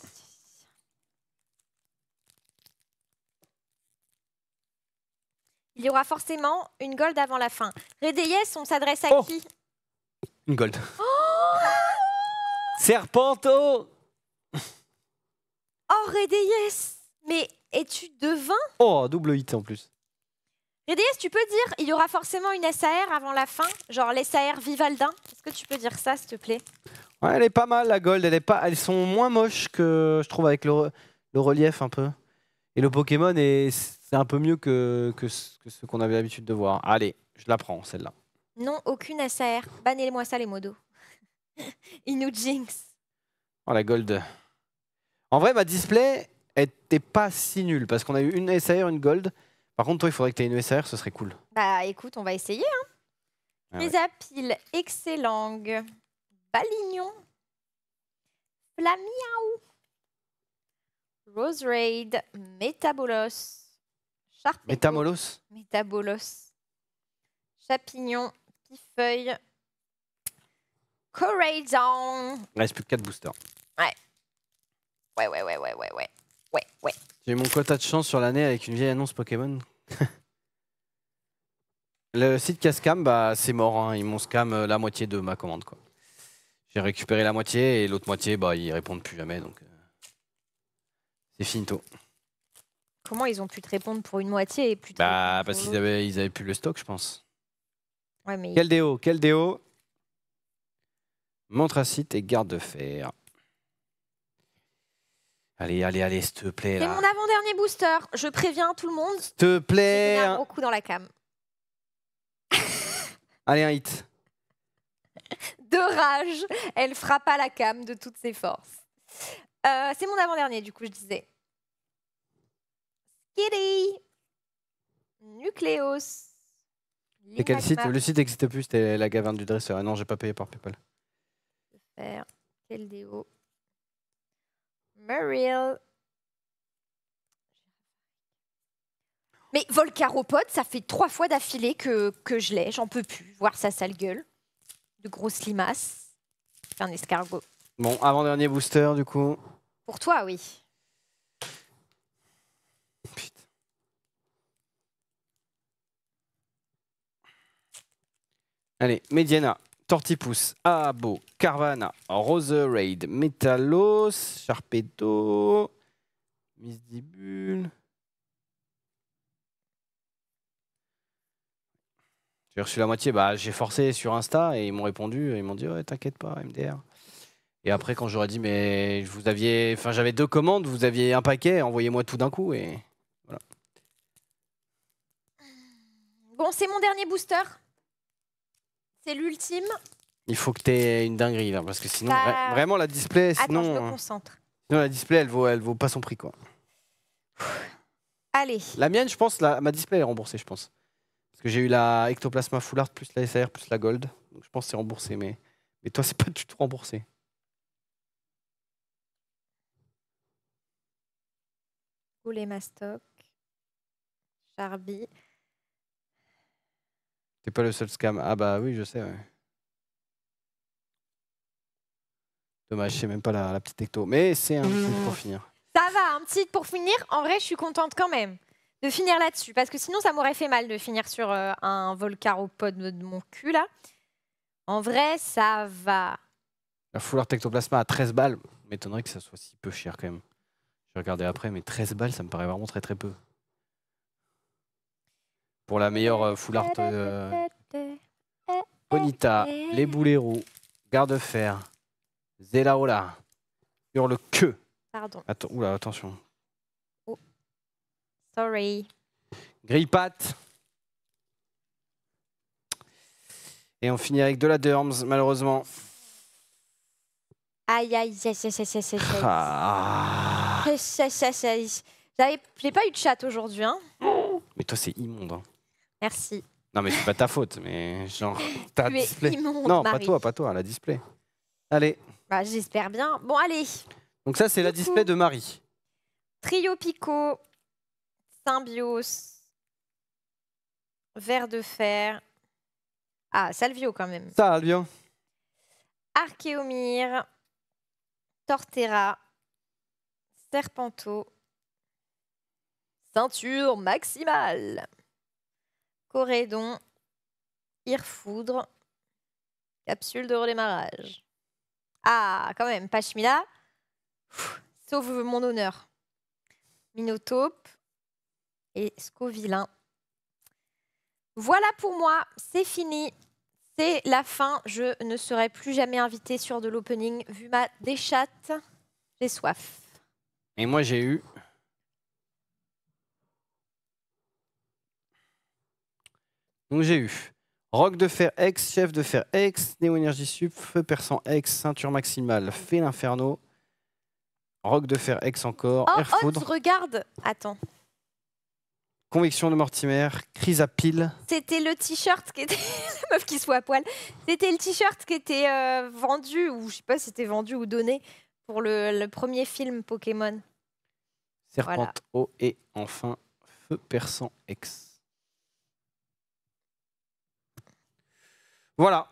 Il y aura forcément une gold avant la fin. Redeyes, on s'adresse à oh. qui Une gold. Oh Serpento Oh, Redeyes Mais es-tu devin Oh, double hit en plus. RDS, tu peux dire, il y aura forcément une SAR avant la fin, genre l'SAR Vivaldin. Est-ce que tu peux dire ça, s'il te plaît Elle est pas mal, la Gold. Elle est pas... Elles sont moins moches que, je trouve, avec le, relief un peu. Et le Pokémon, est... c'est un peu mieux que, que ce qu'on avait l'habitude de voir. Allez, je la prends, celle-là. Non, aucune SAR. Bannez-moi ça, les modos. Inu Jinx. Oh, la Gold. En vrai, ma display était pas si nulle, parce qu'on a eu une SAR, une Gold. Par contre, toi, il faudrait que tu aies une usr ce serait cool. Bah écoute, on va essayer. Hein. Ah Les apiles, excellent. Balignon. Flamiaou. Rose Raid. Métabolos. Metabolos. Métabolos. Chapignon. Pifeuille. Corazon. Il reste plus que 4 boosters. Ouais. Ouais, ouais, ouais, ouais, ouais, ouais. Ouais, ouais. J'ai mon quota de chance sur l'année avec une vieille annonce Pokémon. le site Cascam, bah, c'est mort. Hein. Ils m'ont scam euh, la moitié de ma commande. quoi. J'ai récupéré la moitié et l'autre moitié, bah, ils répondent plus jamais. donc euh, C'est finito. Comment ils ont pu te répondre pour une moitié et plus Bah, parce qu'ils avaient, plus le stock, je pense. Quel déo Quel déo Montre à site et garde de fer. Allez, allez, allez, s'il te plaît. C'est mon avant-dernier booster. Je préviens tout le monde. S'il te plaît. J'ai un gros coup dans la cam. allez, un hit. De rage, elle frappa la cam de toutes ses forces. Euh, c'est mon avant-dernier, du coup, je disais. Skitty. Nucleos. Et quel site Le site n'existe plus, c'était la gavarde du dresseur. ah non, j'ai pas payé par PayPal. Faire. Quel déo Muriel. Mais Volcaropod, ça fait trois fois d'affilée que, je l'ai. J'en peux plus voir sa sale gueule. De grosses limaces. un escargot. Bon, avant-dernier booster, du coup. Pour toi, oui. Allez, Mediana. Tortipousse, Abo, Carvana, Raid, Metallos, Sharpedo, Misdibule. J'ai reçu la moitié, bah, j'ai forcé sur Insta et ils m'ont répondu, ils m'ont dit ouais t'inquiète pas MDR. Et après quand j'aurais dit mais vous aviez, enfin j'avais deux commandes, vous aviez un paquet, envoyez-moi tout d'un coup et voilà. Bon c'est mon dernier booster. C'est l'ultime. Il faut que tu aies une dinguerie là, parce que sinon, bah, vraiment la display, Attends, sinon, je me euh, concentre. la display, elle vaut, elle vaut pas son prix quoi. Allez. La mienne, je pense, ma display est remboursée, je pense. Parce que j'ai eu la Ectoplasma Full Art plus la SR, plus la Gold. Donc je pense que c'est remboursé, mais, mais toi, c'est pas du tout remboursé. ma stock Charby. T'es pas le seul scam. Ah bah oui, je sais. Dommage, je sais même pas la, petite tecto. Mais c'est un petit pour finir. Ça va, un petit pour finir. En vrai, je suis contente quand même de finir là-dessus. Parce que sinon, ça m'aurait fait mal de finir sur euh, un volcaropode de mon cul, là. En vrai, ça va. La fouleur Tectoplasma à 13 balles. M'étonnerait que ça soit si peu cher quand même. Je vais regarder après, mais 13 balles, ça me paraît vraiment très très peu pour la meilleure euh, full art. Euh, Bonita, Les Bouleros, Garde-Fer, Zelaola, le queue. Pardon. oula, attention. Oh. Sorry. grille Et on finit avec de la Derms, malheureusement. Aïe, aïe, aïe, aïe, aïe, aïe, aïe. Ah. Aïe, J'ai pas eu de chat aujourd'hui. Hein. Mais toi, c'est immonde. Hein. Merci. Non, mais c'est pas ta faute, mais genre, ta display. non, pas toi, pas toi, la display. Allez. Bah, J'espère bien. Bon, allez. Donc, ça, c'est la display de Marie. Trio Pico, Symbios, Vert de Fer. Ah, Salvio quand même. Salvio. Archéomir, Tortera, Serpento, Ceinture maximale. Corédon, Irfoudre, capsule de redémarrage. Ah, quand même, Pachmila, sauve mon honneur. Minotope et Scovilin. Voilà pour moi, c'est fini. C'est la fin. Je ne serai plus jamais invitée sur de l'opening vu ma déchatte. J'ai soif. Et moi, j'ai eu Donc j'ai eu Rock de fer X, Chef de fer X, Néo Énergie Sup, Feu perçant X, Ceinture maximale, Fait l'Inferno, Rock de fer X encore, oh, Air Foudre. regarde Attends. Conviction de Mortimer, Crise à pile. C'était le t-shirt qui était. meuf qui soit à poil. C'était le t-shirt qui était euh, vendu, ou je sais pas si c'était vendu ou donné, pour le, premier film Pokémon. Serpente O et enfin Feu perçant X. Voilà.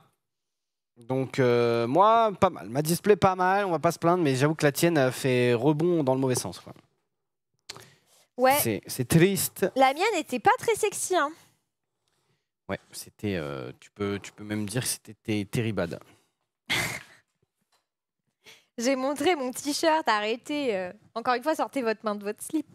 Donc euh, moi, pas mal. Ma display, pas mal. On va pas se plaindre, mais j'avoue que la tienne a fait rebond dans le mauvais sens. Ouais. C'est triste. La mienne n'était pas très sexy. Hein. Ouais, c'était. Euh, tu peux, tu peux même dire que c'était terribad. J'ai montré mon t-shirt. Arrêtez. Euh. Encore une fois, sortez votre main de votre slip.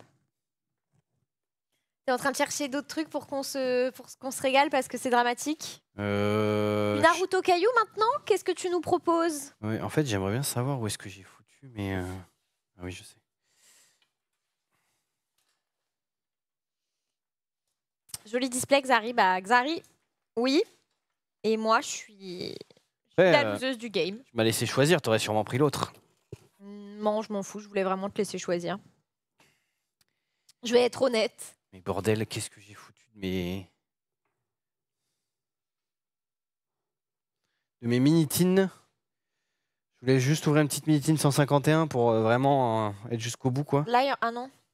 T'es en train de chercher d'autres trucs pour qu'on se, pour qu'on se régale parce que c'est dramatique euh, Naruto Caillou maintenant Qu'est-ce que tu nous proposes En fait, j'aimerais bien savoir où est-ce que j'ai foutu, mais. Euh, ah oui, je sais. Joli display, Xari. Bah, Xari, oui. Et moi, je suis. Euh, la loseuse du game. Tu m'as laissé choisir, t'aurais sûrement pris l'autre. Mm, non, je m'en fous, je voulais vraiment te laisser choisir. Je vais être honnête. Mais bordel, qu'est-ce que j'ai foutu de mes. de mes minitines. Je voulais juste ouvrir une petite minitine 151 pour euh, vraiment euh, être jusqu'au bout, quoi. Là, il y a un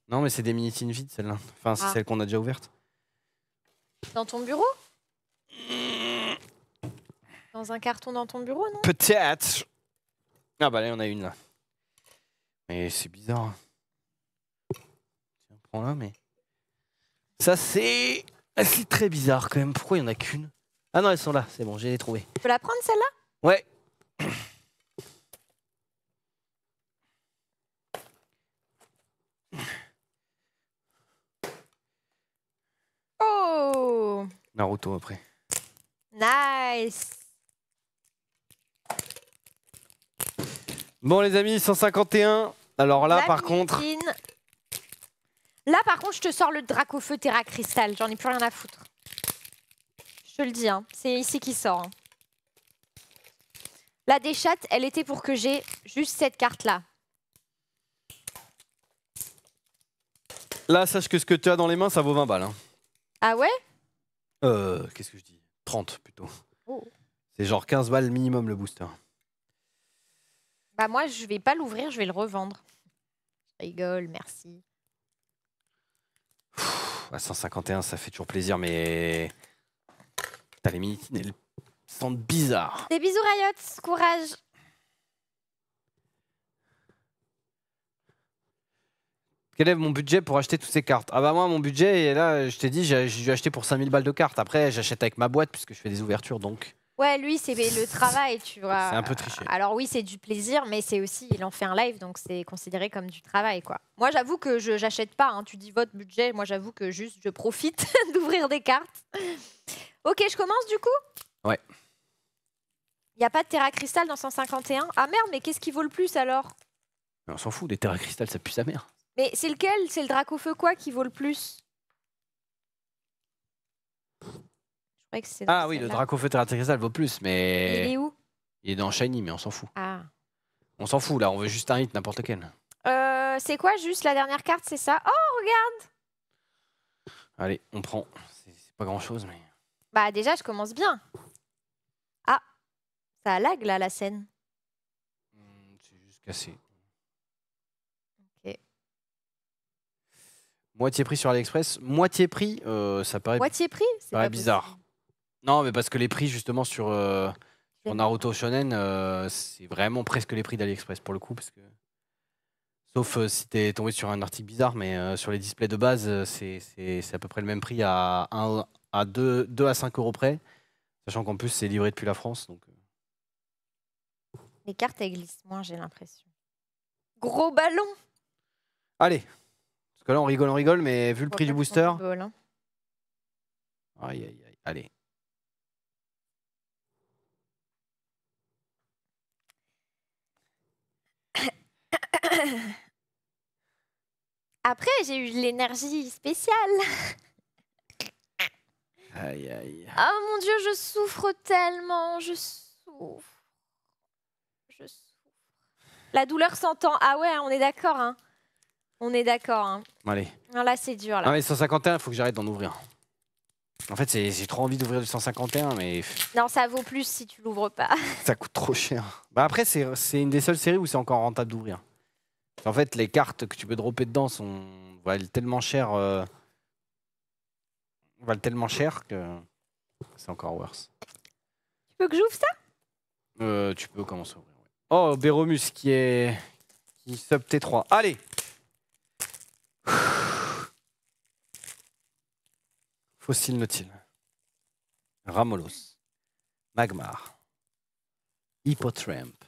Non, mais c'est des minitines vides, celle-là. Enfin, c'est ah. celle qu'on a déjà ouverte. Dans ton bureau Dans un carton dans ton bureau, non Peut-être. Ah bah là, il y en a une là. Mais c'est bizarre. Tiens, prends-la, mais. Ça, c'est. C'est très bizarre quand même. Pourquoi il n'y en a qu'une ah non, elles sont là, c'est bon, j'ai les trouvées. Tu peux la prendre celle-là Ouais. Oh Naruto après. Nice Bon les amis, 151. Alors là par contre... Là par contre, je te sors le Dracofeu Terra Cristal, j'en ai plus rien à foutre. Je le dis, hein. c'est ici qu'il sort. Hein. La déchatte, elle était pour que j'ai juste cette carte-là. Là, sache que ce que tu as dans les mains, ça vaut 20 balles. Hein. Ah ouais euh, qu'est-ce que je dis 30 plutôt. Oh. C'est genre 15 balles minimum le booster. Bah moi, je vais pas l'ouvrir, je vais le revendre. Je rigole, merci. à 151, ça fait toujours plaisir, mais... T'as les mini elles sentent bizarre. Des bisous, Riot, courage. Quel est mon budget pour acheter toutes ces cartes Ah bah moi, mon budget, et là, je t'ai dit, j'ai j'ai dû acheter pour 5000 balles de cartes. Après, j'achète avec ma boîte puisque je fais des ouvertures, donc... Ouais, lui, c'est le travail, tu vois. C'est un peu triché. Alors oui, c'est du plaisir, mais c'est aussi, il en fait un live, donc c'est considéré comme du travail, quoi. Moi, j'avoue que je n'achète pas. Hein. Tu dis votre budget, moi, j'avoue que juste, je profite d'ouvrir des cartes. ok, je commence du coup Ouais. Il n'y a pas de Terra Cristal dans 151 Ah merde, mais qu'est-ce qui vaut le plus alors On s'en fout, des Terra Cristal, ça pue sa mère. Mais c'est lequel C'est le feu quoi qui vaut le plus Ah oui, le Draco Feu vaut plus, mais. Il est où Il est dans Shiny, mais on s'en fout. Ah. On s'en fout là, on veut juste un hit, n'importe lequel. Euh, c'est quoi juste la dernière carte C'est ça Oh, regarde Allez, on prend. C'est pas grand chose, mais. Bah, déjà, je commence bien. Ah Ça lag là, la scène. Hmm, c'est juste cassé. Ok. Moitié prix sur AliExpress. Moitié prix, euh, ça paraît, Moitié prix C'est pas bizarre. Non, mais parce que les prix, justement, sur, euh, Naruto Shonen, euh, c'est vraiment presque les prix d'AliExpress pour le coup. Parce que... Sauf euh, si t'es tombé sur un article bizarre, mais euh, sur les displays de base, c'est à peu près le même prix à, 1, à 2, 2 à 5 euros près. Sachant qu'en plus, c'est livré depuis la France. Donc... Les cartes, elles glissent moins, j'ai l'impression. Gros ballon Allez Parce que là, on rigole, on rigole, mais vu le prix du booster. Hein. Aïe, aïe, aïe. Allez. Après, j'ai eu l'énergie spéciale. Aïe, aïe. Oh mon Dieu, je souffre tellement. Je souffre. Je souffre. La douleur s'entend. Ah ouais, on est d'accord. Hein. On est d'accord. Hein. Allez. là, c'est dur. Là. Ah, mais 151, il faut que j'arrête d'en ouvrir. En fait, j'ai trop envie d'ouvrir le 151, mais. Non, ça vaut plus si tu l'ouvres pas. ça coûte trop cher. Bah après, c'est une des seules séries où c'est encore rentable d'ouvrir. En fait, les cartes que tu peux dropper dedans sont valent tellement cher, euh, valent tellement cher que c'est encore worse. Tu veux que j'ouvre ça euh, Tu peux commencer à ouvrir. Oh, Béromus qui est qui sub T3. Allez. Fossil Nautile. Ramolos. Magmar. Hippotramp.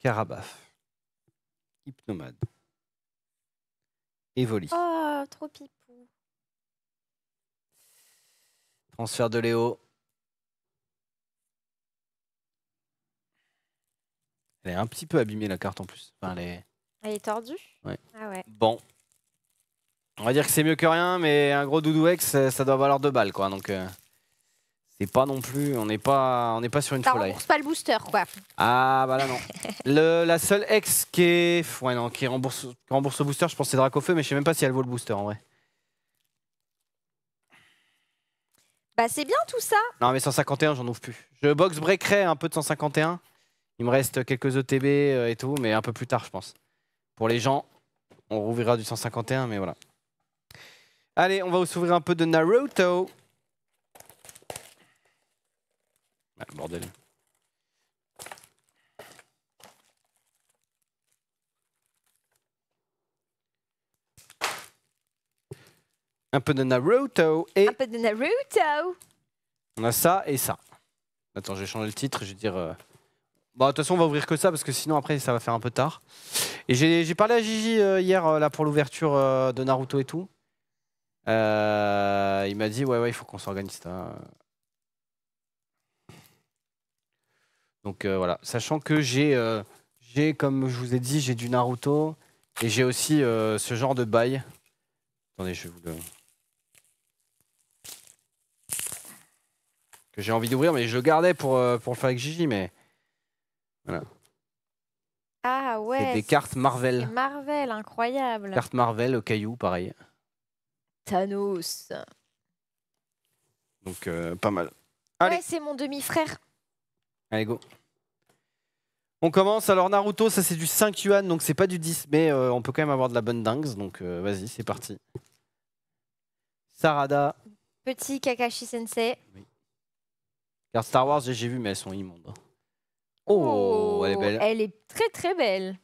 Carabaf, Hypnomade, Evoli. Oh, trop pipou. Transfert de Léo. Elle est un petit peu abîmée la carte en plus. elle, est... est tordue ah ouais. Bon. On va dire que c'est mieux que rien, mais un gros doudouex, ça doit valoir deux balles quoi. Donc. Euh c'est pas non plus, on n'est pas, on pas sur une Ça rembourse pas le booster, quoi. Ah bah là non. le, la seule ex qui qui rembourse, rembourse le booster, je pense c'est Dracofeu, mais je sais même pas si elle vaut le booster en vrai. Bah c'est bien tout ça. Non mais 151, j'en ouvre plus. Je box breakerai un peu de 151. Il me reste quelques ETB euh, et tout, mais un peu plus tard je pense. Pour les gens, on rouvrira du 151, mais voilà. Allez, on va s'ouvrir un peu de Naruto. Ah, bordel. Un peu de Naruto et Un peu de Naruto. on a ça et ça. Attends, je vais changer le titre, je vais dire... Euh, bon, de toute façon, on va ouvrir que ça parce que sinon après, ça va faire un peu tard. Et j'ai parlé à Gigi euh, hier euh, là pour l'ouverture de Naruto et tout. il m'a dit ouais ouais, il faut qu'on s'organise ça. Donc euh, voilà, sachant que j'ai, euh, j'ai comme je vous ai dit, j'ai du Naruto et j'ai aussi euh, ce genre de bail. Attendez, je vais vous le... Que j'ai envie d'ouvrir, mais je le gardais pour, pour le faire avec Gigi, mais... Voilà. Ah ouais. C'est des cartes Marvel. Marvel, incroyable. Cartes Marvel au caillou, pareil. Thanos. Donc pas mal. Ouais, c'est mon demi-frère. Allez, go. On commence. Alors, Naruto, ça c'est du 5 yuan, donc c'est pas du 10, mais euh, on peut quand même avoir de la bonne dingue. Donc, euh, vas-y, c'est parti. Sarada. Petit Kakashi Sensei. Car Star Wars, j'ai vu, mais elles sont immondes. Oh, oh, elle est belle. Elle est très très belle.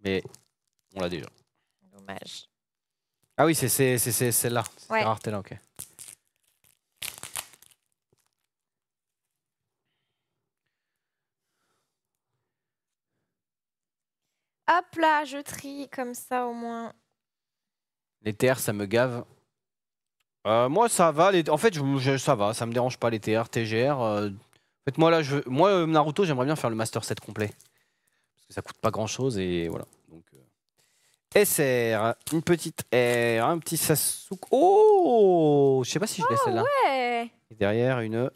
Mais on l'a déjà. Dommage. Ah oui, c'est celle-là. Ouais. là ok. Hop là, je trie comme ça au moins. Les TR, ça me gave. Euh, moi, ça va. En fait, je, ça va. Ça me dérange pas les TR, TGR. Euh, en fait, moi, là, moi euh, Naruto, j'aimerais bien faire le Master Set complet. Parce que ça coûte pas grand chose et voilà. Donc, SR, une petite R, un petit Sasuke. Oh Je sais pas si je laisse oh, celle-là. Ouais. derrière, une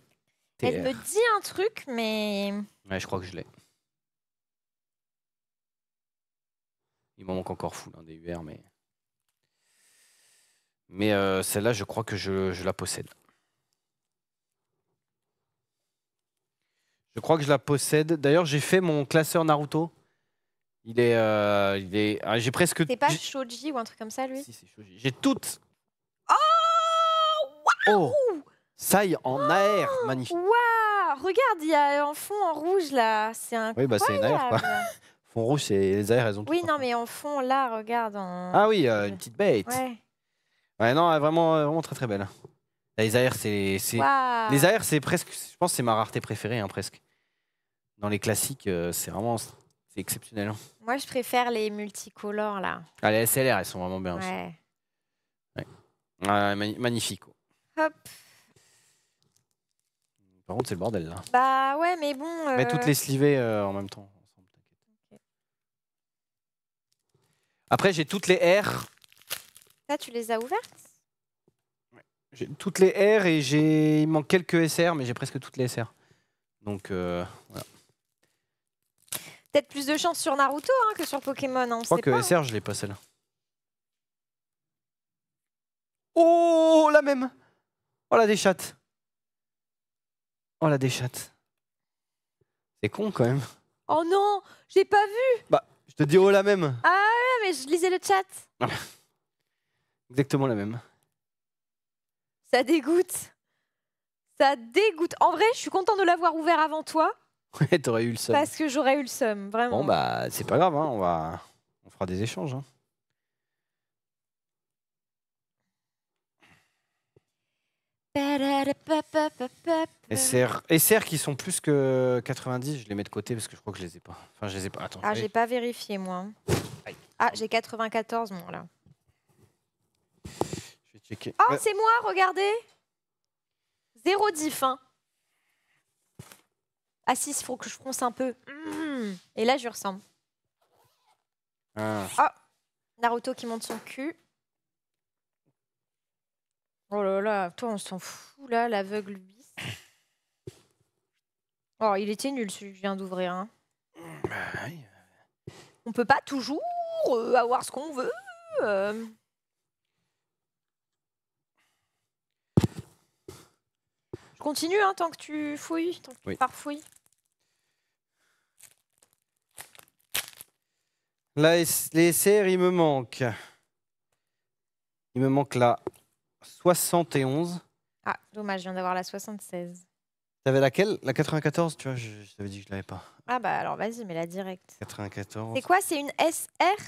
TR. Elle me dit un truc, mais. Ouais, je crois que je l'ai. Il m'en manque encore fou, un hein, des UR, mais. Mais euh, celle-là, je crois que je, je, la possède. Je crois que je la possède. D'ailleurs, j'ai fait mon classeur Naruto. Il est. Euh, il est... Ah, j'ai presque. C'est pas Shoji ou un truc comme ça, lui Si, c'est J'ai toutes. Oh Waouh oh Sai en oh, air AR, magnifique. Waouh Regarde, il y a en fond en rouge là. C'est un. Oui, bah c'est une AR, quoi rouge, et les aires, elles ont Oui, non, mais en fond, là, regarde. Ah oui, euh, une petite bête. Ouais, Ouais. non, vraiment, euh, vraiment très très belle. Les AR, c'est. Les AR, c'est presque. Je pense c'est ma rareté préférée, hein, presque. Dans les classiques, euh, c'est vraiment. C'est exceptionnel. Hein. Moi, je préfère les multicolores, là. Ah, les SLR, elles sont vraiment bien aussi. Ouais. magnifique. Hop. Par contre, c'est le bordel là. Bah ouais, mais bon. Mais toutes les slivées en même temps. Après, j'ai toutes les R. Là, tu les as ouvertes J'ai toutes les R et j'ai. Il manque quelques SR, mais j'ai presque toutes les SR. Donc, euh, voilà. Peut-être plus de chance sur Naruto hein, que sur Pokémon. Hein, je crois que SR, je l'ai pas celle-là. Oh, la même Oh, la des chattes Oh, la des chattes C'est con quand même. Oh non, j'ai pas vu. Bah, te dis oh, la même. Ah ouais, mais je lisais le chat. Exactement la même. Ça dégoûte. Ça dégoûte. En vrai, je suis content de l'avoir ouvert avant toi. Ouais, t'aurais eu le seum. Parce que j'aurais eu le seum, vraiment. Bon, bah, c'est pas grave, hein. on, va... on fera des échanges. Hein. et SR qui sont plus que 90, je les mets de côté parce que je crois que je les ai pas. Enfin, je les ai pas. Attends. Ah, j'ai pas vérifié moi. Ah, j'ai 94 moi là. Je Oh, euh, c'est moi, regardez. 0 diff. Hein. Ah si, il faut que je fronce un peu. Mmh. Et là, je ressemble. Ah. Oh, Naruto qui monte son cul. Oh là là, toi, on s'en fout là, l'aveugle bis. Oh, il était nul celui que je viens d'ouvrir. Hein. Bah, On peut pas toujours euh, avoir ce qu'on veut. Euh. Je continue hein, tant que tu fouilles, tant que tu parfouilles. Là, les SR, il me manque. Il me manque là. 71. Ah, dommage, je viens d'avoir la 76. T'avais laquelle La 94, tu vois, je, t'avais dit que je l'avais pas. Ah bah alors vas-y, mets la directe 94. C'est quoi C'est une SR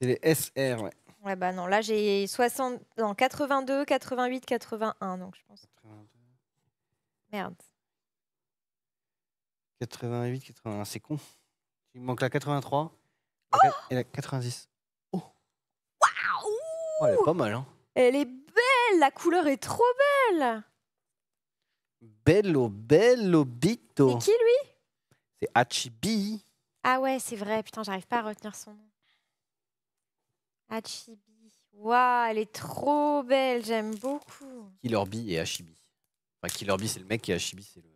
C'est les SR, ouais. Ouais bah non, là j'ai 60 82, 88, 81 donc je pense. 82. Merde. 88, 81, c'est con. Il manque la 83 et la 90. Oh. Waouh oh, Elle est pas mal hein. Elle est belle, la couleur est trop belle. Bello, bello, bito. C'est qui lui C'est Hachibi. Ah ouais, c'est vrai, putain, j'arrive pas à retenir son nom. Hachibi. Waouh, elle est trop belle, j'aime beaucoup. Killer et Hachibi. Killer c'est le mec et Hachibi, c'est le.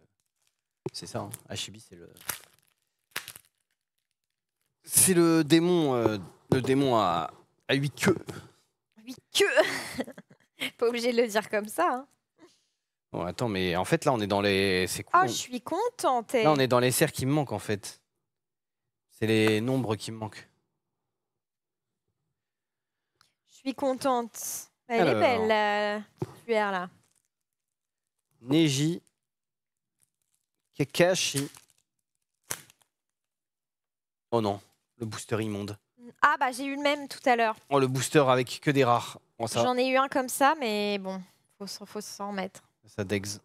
C'est ça, hein. Hachibi, c'est le. C'est le démon, euh, le démon à, à huit queues que. pas obligé de le dire comme ça. Hein. Bon, attends, mais en fait, là, on est dans les. C'est Oh, je suis contente. Eh. Là, on est dans les serres qui me manquent, en fait. C'est les nombres qui me manquent. Je suis contente. Elle est belle, la cuillère, là. Neji. Kekashi. Oh non, le booster immonde. Ah bah j'ai eu le même tout à l'heure. Oh, le booster avec que des rares. J'en ai eu un comme ça, mais bon, faut, faut s'en mettre. Ça dex.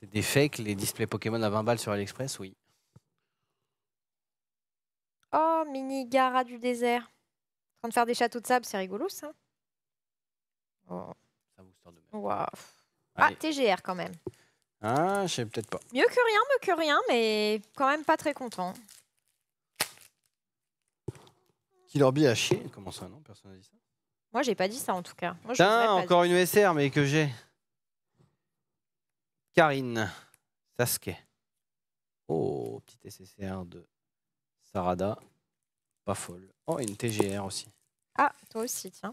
C'est des fakes, les displays Pokémon à 20 balles sur AliExpress, oui. Oh, mini Gara du désert. En train de faire des châteaux de sable, c'est rigolo ça. Oh. oh. Ah, TGR quand même. Ah, je sais peut-être pas. Mieux que rien, mieux que rien, mais quand même pas très content. Killer Bee a chier Comment ça, non Personne n'a dit ça Moi, j'ai pas dit ça en tout cas. Moi, encore une USR, mais que j'ai. Karine Sasuke. Oh, petite SSR de Sarada. Pas folle. Oh, une TGR aussi. Ah, toi aussi, tiens.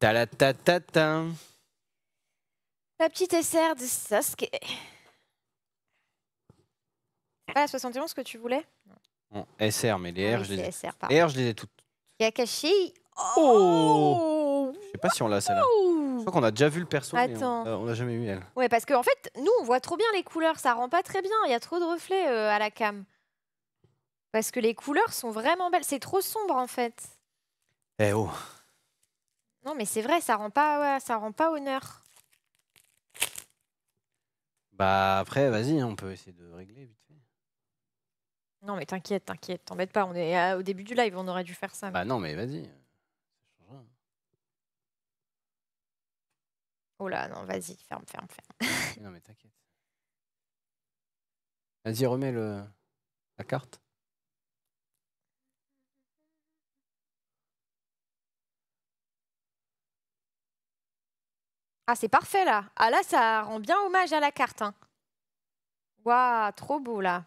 Ta la ta petite SR de Sasuke. C'est pas la 71 que tu voulais SR, mais les ah R, je les ai. toutes. Les je les toutes. Oh, Je sais pas si on l'a celle-là. Oh je crois qu'on a déjà vu le perso, on n'a jamais eu elle. Ouais, parce qu'en fait, nous, on voit trop bien les couleurs. Ça rend pas très bien. Il y a trop de reflets euh, à la cam. Parce que les couleurs sont vraiment belles. C'est trop sombre, en fait. Eh oh, non, mais c'est vrai, ça rend pas, ça rend pas honneur. Bah après, vas-y, hein, on peut essayer de régler vite fait. Non, mais t'inquiète, t'inquiète, t'embête pas. On est au début du live, on aurait dû faire ça. Bah non, mais vas-y. Euh, oh là, non, vas-y, ferme, ferme, ferme. Non, mais t'inquiète. Vas-y, remets le... la carte. Ah, c'est parfait là. Ah là, ça rend bien hommage à la carte. Hein. Waouh, trop beau là.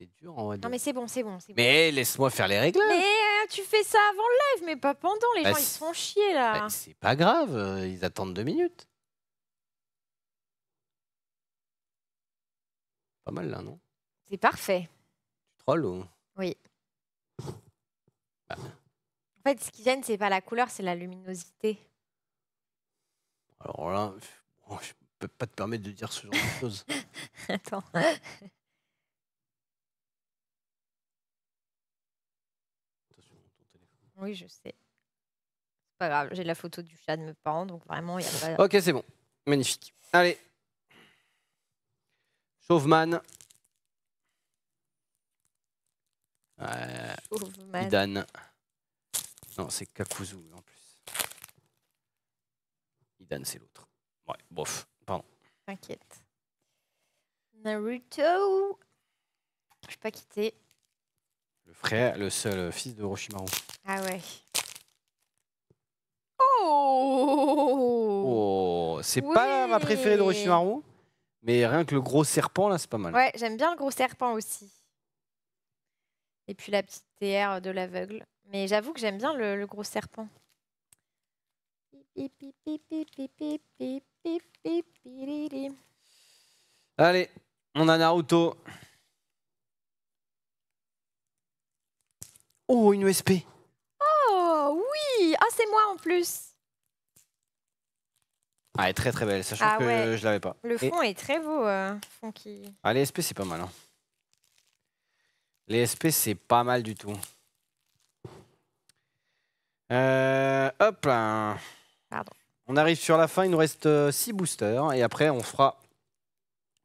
C'est dur, on Non, mais c'est bon, c'est bon, Mais laisse-moi faire les réglages. Mais euh, tu fais ça avant le live, mais pas pendant. Les bah, gens, ils se font chier là. Bah, c'est pas grave, euh, ils attendent deux minutes. Pas mal là, non c'est parfait. Tu trolls ou Oui. Bah. En fait, ce qui gêne, c'est pas la couleur, c'est la luminosité. Alors là, je je peux pas te permettre de dire ce genre de choses. Attends. Oui, je sais. C'est pas grave, j'ai la photo du chat de mes parents, donc vraiment, il a Ok, c'est bon. Magnifique. Allez. Chauveman. Ouais. Euh, non, c'est Kakuzu en plus. Idan, c'est l'autre. Ouais, bof, pardon. T'inquiète. Naruto. Je vais pas quitter. Le frère, le seul fils de Roshimaru. Ah ouais. Oh, oh C'est pas ma préférée de Roshimaru, mais rien que le gros serpent là, c'est pas mal. Ouais, j'aime bien le gros serpent aussi. Et puis la petite TR de l'aveugle. Mais j'avoue que j'aime bien le, gros serpent. Allez, on a Naruto. Oh, une USP. Oh, oui Ah, c'est moi en plus ah, elle est très très belle, sachant ah que je l'avais pas. Le fond est très beau. Euh, Ah, les SP, c'est pas mal. Hein. Les SP, c'est pas mal du tout. Euh, hop On arrive sur la fin, il nous reste 6 euh, boosters et après on fera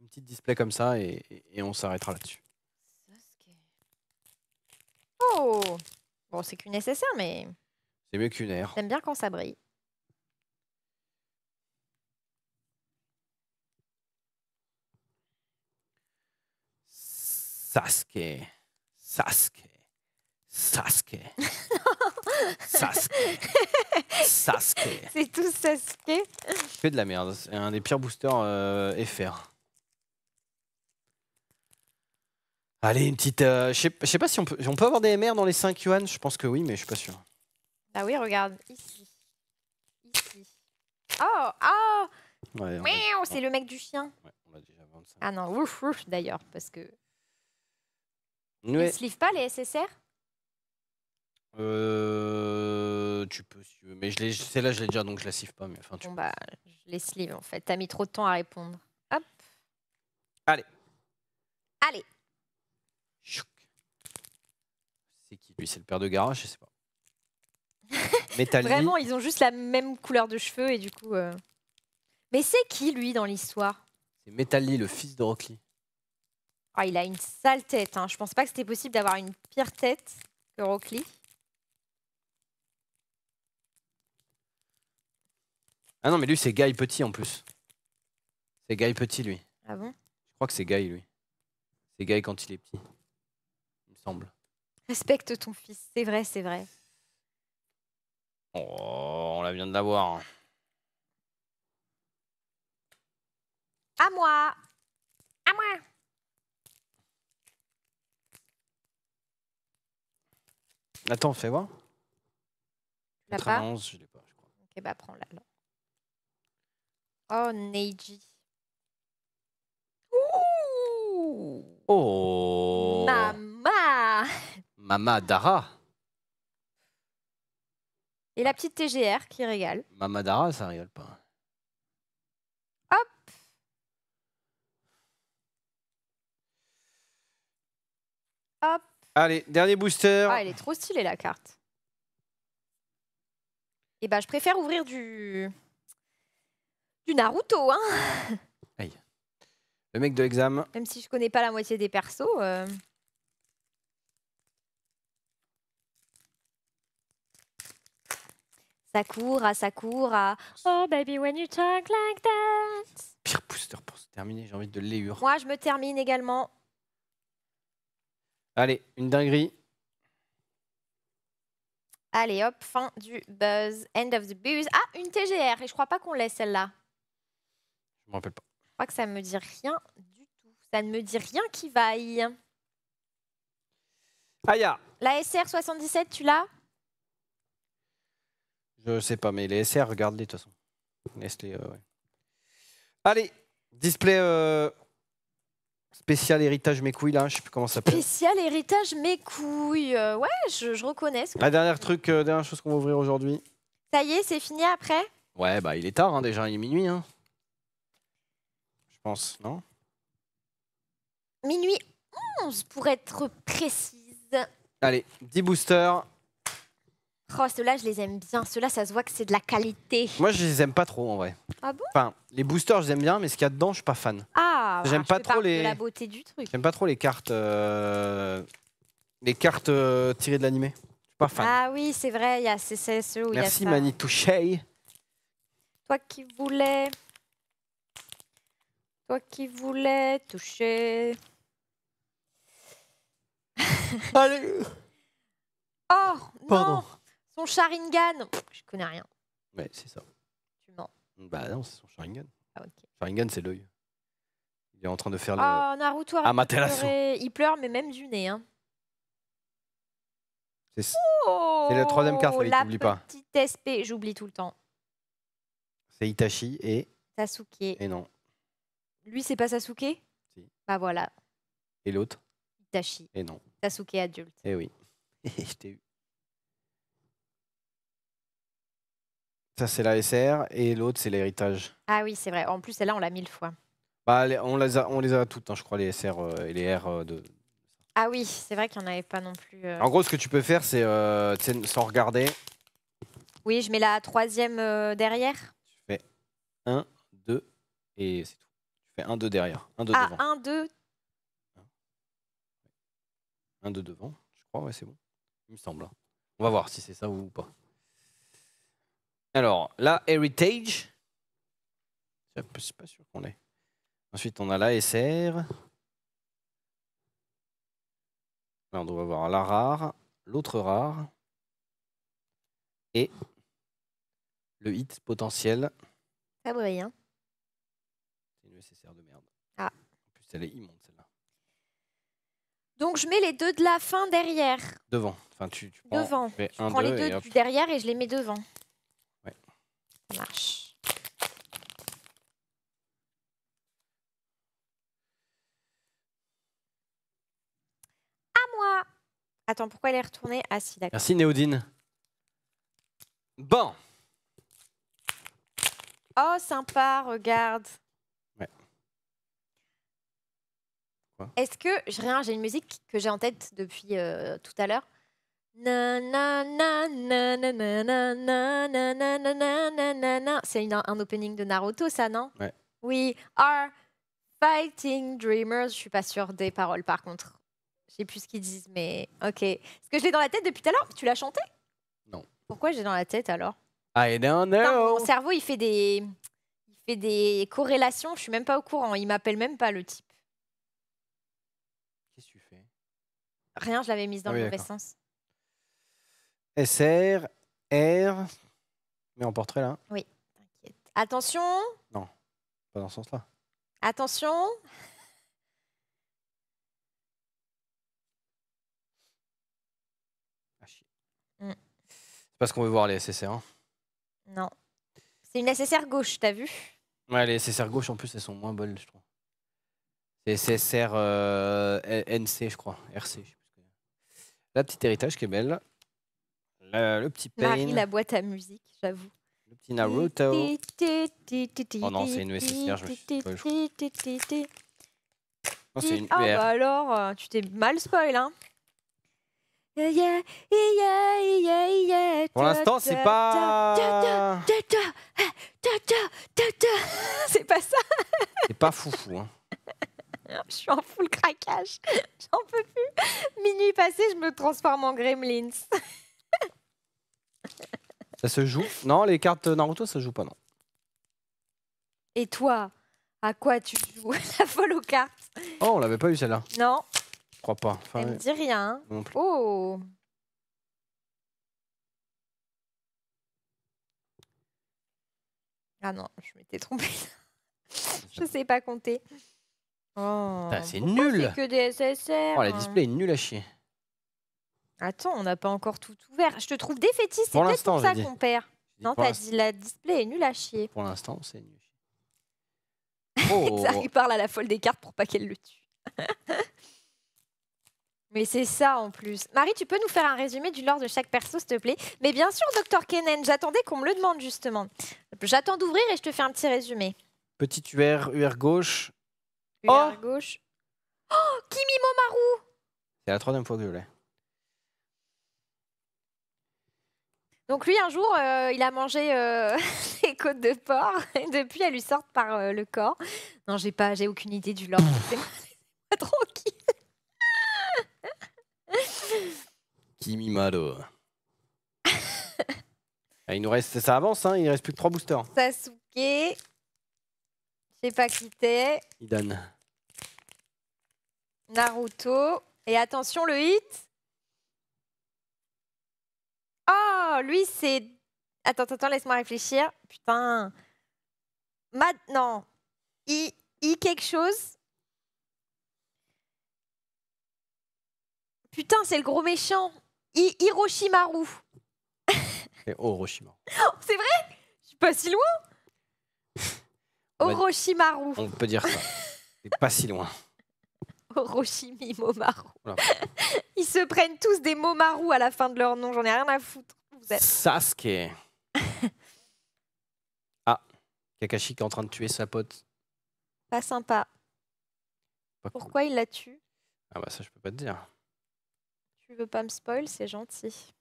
une petite display comme ça et, on s'arrêtera là-dessus. Oh Bon, c'est qu'une SSR, mais. C'est mieux qu'une R. J'aime bien quand ça brille. Sasuke. Sasuke. Sasuke. Sasuke. Sasuke. C'est tout Sasuke. fais de la merde. C'est un des pires boosters euh, FR. Allez, une petite. Euh, je sais pas si on peut, on peut avoir des MR dans les 5 yuan. Je pense que oui, mais je suis pas sûr. Bah oui, regarde. Ici. Ici. Oh, oh ouais, C'est le mec du chien. Ah non, ouf, ouf d'ailleurs, parce que. Ils se livrent pas les SSR euh, tu peux, si tu veux. Mais je celle-là, je l'ai déjà, donc je la siffle pas. Mais enfin, tu bon, bah, je les sleeve en fait. T'as mis trop de temps à répondre. Hop. Allez. Allez. C'est qui lui C'est le père de garage Je sais pas. Métalli. Vraiment, ils ont juste la même couleur de cheveux et du coup. Euh. Mais c'est qui lui dans l'histoire C'est Metalli, le fils de Rock ah, il a une sale tête. Hein. Je pense pas que c'était possible d'avoir une pire tête que Rock Ah non, mais lui, c'est Guy Petit en plus. C'est Guy Petit, lui. Ah bon Je crois que c'est Guy, lui. C'est Guy quand il est petit, il me semble. Respecte ton fils, c'est vrai, c'est vrai. Oh, on la vient de l'avoir. À moi À moi Attends, fais voir. 91, je l'ai pas, je crois. Ok, bah prends-la alors. Oh, Neiji. Oh Mama Mama Dara Et la petite TGR qui régale. Mama Dara, ça rigole pas. Hop Hop Allez, dernier booster. Ah, elle est trop stylée la carte. Et eh ben, je préfère ouvrir du du Naruto, hein Le mec de l'examen. Même si je connais pas la moitié des persos. Euh. ça Sakura, ah, Sakura. Ah. Oh baby, when you talk like that. Pire booster pour se terminer, j'ai envie de hurler. Moi, je me termine également. Allez, une dinguerie. Allez, hop, fin du buzz. End of the buzz. Ah, une TGR. Et je crois pas qu'on laisse celle-là. Je me rappelle pas. crois que ça ne me dit rien du tout. Ça ne me dit rien qui vaille. Aya. La SR77, tu l'as Je ne sais pas, mais les SR, regarde-les de toute façon. les euh, Allez, display euh, spécial héritage mes couilles, là. Je sais plus comment ça s'appelle. Spécial héritage mes couilles. Euh, ouais, je, reconnais. La dernière, truc, dernière chose qu'on va ouvrir aujourd'hui. Ça y est, c'est fini après Ouais, bah il est tard hein, déjà, il est minuit. Hein non Minuit 11 pour être précise. Allez, 10 boosters. Oh, ceux-là, je les aime bien. Ceux-là, ça se voit que c'est de la qualité. Moi, je les aime pas trop en vrai. Ah bon Enfin, les boosters, je les aime bien, mais ce qu'il y a dedans, je suis pas fan. Ah, bah, j'aime pas trop les. la du truc. J'aime pas trop les cartes. Euh, les cartes euh, tirées de l'animé. Je suis pas fan. Ah oui, c'est vrai, il y a ceux où il y a Merci Toi qui voulais. Toi qui voulais toucher. Allez Oh non Son Sharingan Je connais rien. Ouais, c'est ça. Tu mens. Bah non, c'est son Sharingan. Ah, ok. Sharingan, c'est l'œil. Il est en train de faire le. Ah, Naruto ah, Il pleure, mais même du nez. Hein. C'est oh, la troisième carte, ne n'oublie pas. petite SP, j'oublie tout le temps. C'est Itachi et. Sasuke. Et non. Lui, c'est pas Sasuke Bah voilà, Et l'autre Itachi, Et non. Sasuke adulte. Et eh oui. Ça, c'est la SR et l'autre, c'est l'héritage. Ah oui, c'est vrai. En plus, celle-là, on l'a mille fois. Bah, on, les a, toutes, hein, je crois, les SR euh, et les R. Euh, de... Ah oui, c'est vrai qu'il n'y en avait pas non plus. Euh. En gros, ce que tu peux faire, c'est sans regarder. Oui, je mets la troisième derrière. Tu fais 1, 2 et c'est tout. Un 1, 2 derrière. 1, 2 ah, devant. 1, 2. 1, 2 devant, je crois. Ouais, c'est bon. Il me semble. Hein. On va voir si c'est ça ou pas. Alors, la Heritage. Je suis pas sûr qu'on l'ait. Ensuite, on a l'ASR. Là, on doit avoir la rare, l'autre rare et le hit potentiel. Ça oui, hein Elle est immonde celle-là. Donc je mets les deux de la fin derrière. Devant. Enfin, tu, prends, devant. je prends les deux du derrière et je les mets devant. Ouais. Ça marche. À moi. Attends, pourquoi elle est retournée Ah si, d'accord. Merci Néodine. Bon. Oh, sympa, regarde. Est-ce que je rien J'ai une musique que j'ai en tête depuis tout à l'heure. C'est un opening de Naruto, ça, non ouais. We are fighting dreamers. Je suis pas sûre des paroles, par contre. Je sais plus ce qu'ils disent, mais ok. Est-ce que je l'ai dans la tête depuis tout à l'heure Tu l'as chanté Non. Pourquoi j'ai dans la tête alors I don't know. mon cerveau, il fait des, il fait des corrélations. Je suis même pas au courant. Il m'appelle même pas le type. Rien, je l'avais mise dans ah le mauvais sens. SR, R. Mais en portrait là. Oui, t'inquiète. Attention. Non, pas dans ce sens-là. Attention. Ah, mm. C'est parce qu'on veut voir les SSR. Hein. Non. C'est une SSR gauche, t'as vu Ouais, les SSR gauche en plus elles sont moins bonnes, je trouve. C'est SSR euh, NC, je crois. RC. Je la petite héritage qui est belle. Euh, le, petit pain. la boîte à musique, j'avoue. Le petit Naruto. Oh non, c'est une USSR, je Non, c'est une Ah bah alors, euh, tu t'es mal spoil, hein pour l'instant, c'est pas. C'est pas ça. C'est pas foufou. Hein. Je suis en full craquage. J'en peux plus. Minuit passé, je me transforme en Gremlins. Ça se joue Non, les cartes Naruto, ça se joue pas, non. Et toi, à quoi tu joues La folle aux cartes Oh, on l'avait pas eu celle-là. Non. Je crois pas. Elle me dit rien. Oh Ah non, je m'étais trompée. je sais pas compter. Oh. c'est nul. que des SSR. Oh, la hein. display est nulle à chier. Attends, on n'a pas encore tout ouvert. Je te trouve défaitiste, c'est peut-être pour ça qu'on perd. Non, t'as dit la display est nulle à chier. Pour l'instant, c'est nul. Oh, Il parle à la folle des cartes pour pas qu'elle le tue. Mais c'est ça en plus. Marie, tu peux nous faire un résumé du lore de chaque perso, s'il te plaît Mais bien sûr, Docteur Kenen, j'attendais qu'on me le demande justement. J'attends d'ouvrir et je te fais un petit résumé. petit UR, UR gauche, Oh gauche. Oh, Kimi C'est la troisième fois que je l'ai. Donc lui, un jour, euh, il a mangé euh, les côtes de porc et depuis, elle lui sortent par euh, le corps. Non, j'ai pas, j'ai aucune idée du lore. C'est trop qui Malo. Ah, il nous reste, ça avance, hein, il reste plus que trois boosters. Sasuke. Je sais pas qui t'es. Naruto. Et attention, le hit. Oh, lui, c'est. Attends, attends, laisse-moi réfléchir. Putain. Maintenant. I, quelque chose. Putain, c'est le gros méchant. hiroshima Hiroshimaru. C'est c'est vrai Je suis pas si loin. Orochimaru. On peut dire ça. pas si loin. Orochimi Momaru. Ils se prennent tous des Momaru à la fin de leur nom, j'en ai rien à foutre. Vous Sasuke. ah, Kakashi qui est en train de tuer sa pote. Pas sympa. Pourquoi il la tue Ah bah ça je peux pas te dire. Tu veux pas me spoil, c'est gentil.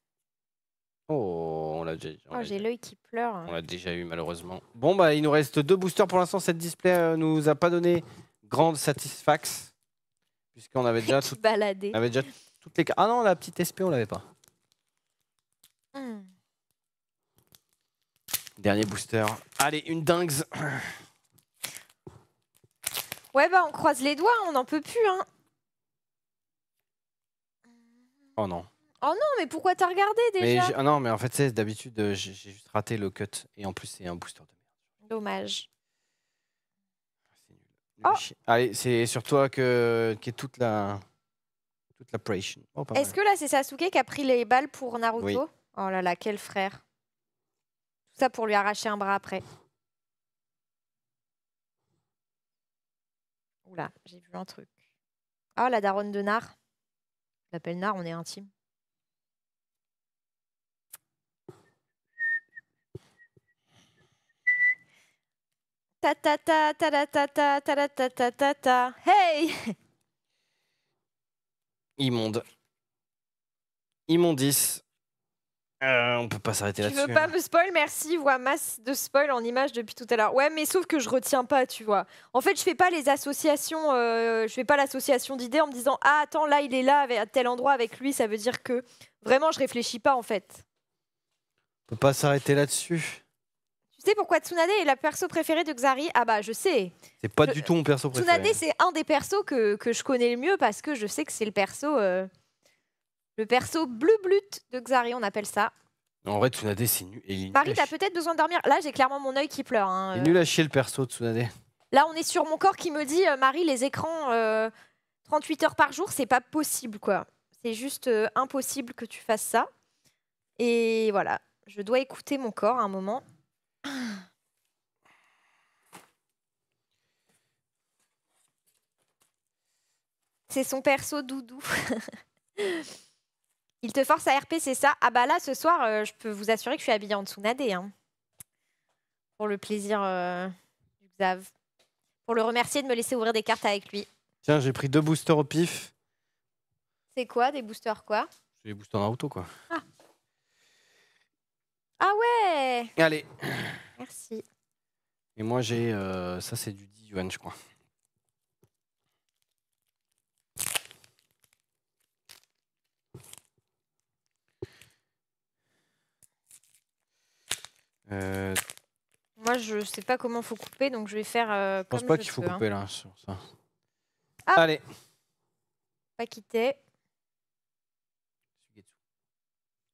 Oh, on l'a déjà. Oh, j'ai l'œil qui pleure. Hein. On l'a déjà eu malheureusement. Bon bah il nous reste deux boosters pour l'instant. Cette display euh, nous a pas donné grande satisfaction puisqu'on avait déjà On avait déjà toutes les Ah non, la petite SP, on l'avait pas. Hmm. Dernier booster. Allez, une dingue. Ouais, bah on croise les doigts, on n'en peut plus. Hein. Oh non. Oh non, mais pourquoi t'as regardé déjà ah Non, mais en fait, d'habitude, euh, j'ai juste raté le cut. Et en plus, c'est un booster de merde. Dommage. Ah. Allez, c'est sur toi que est toute la toute la pression. Oh, Est-ce que là c'est Sasuke qui a pris les balles pour Naruto Oh là là, quel frère. Tout ça pour lui arracher un bras après. Oula, j'ai vu un truc. Oh, la daronne de Nar. l'appelle Nar, on est intime. ta ta ta ta ta ta ta ta ta ta ta ta Hey Immonde. Immondice. Euh, on peut pas s'arrêter là-dessus. Tu veux pas hein. me spoil Merci, voix masse de spoil en image depuis tout à l'heure. Ouais, mais sauf que je retiens pas, tu vois. En fait, je fais pas les associations, euh, je fais pas l'association d'idées en me disant ah attends là il est là à tel endroit avec lui, ça veut dire que vraiment je réfléchis pas en fait. On peut pas s'arrêter là-dessus. Tu sais pourquoi Tsunade est la perso préférée de Xari Ah bah je sais. C'est pas du tout mon perso préféré. Tsunade, c'est un des persos que, je connais le mieux parce que je sais que c'est le perso. Euh, le perso bleu blut de Xari, on appelle ça. En vrai, Tsunade, c'est nul. t'as peut-être besoin de dormir. Là, j'ai clairement mon œil qui pleure. Hein, euh. nul à le perso de Tsunade. Là, on est sur mon corps qui me dit euh, Marie, les écrans, 38 heures par jour, c'est pas possible, quoi. C'est juste impossible que tu fasses ça. Et voilà, je dois écouter mon corps à un moment. C'est son perso doudou. Il te force à RP, c'est ça Ah bah là, ce soir, euh, je peux vous assurer que je suis habillée en Tsunade. Hein. Pour le plaisir euh, du Xav. Pour le remercier de me laisser ouvrir des cartes avec lui. Tiens, j'ai pris deux boosters au pif. C'est quoi Des boosters quoi C'est des boosters à auto, quoi. Ah. Ah ouais Allez. Merci. Et moi, j'ai. Euh, ça, c'est du d yuan, je crois. Euh. Moi, je sais pas comment faut couper, donc je vais faire euh, je pense pas qu'il faut couper hein. là sur ça. Allez, Pas quitter.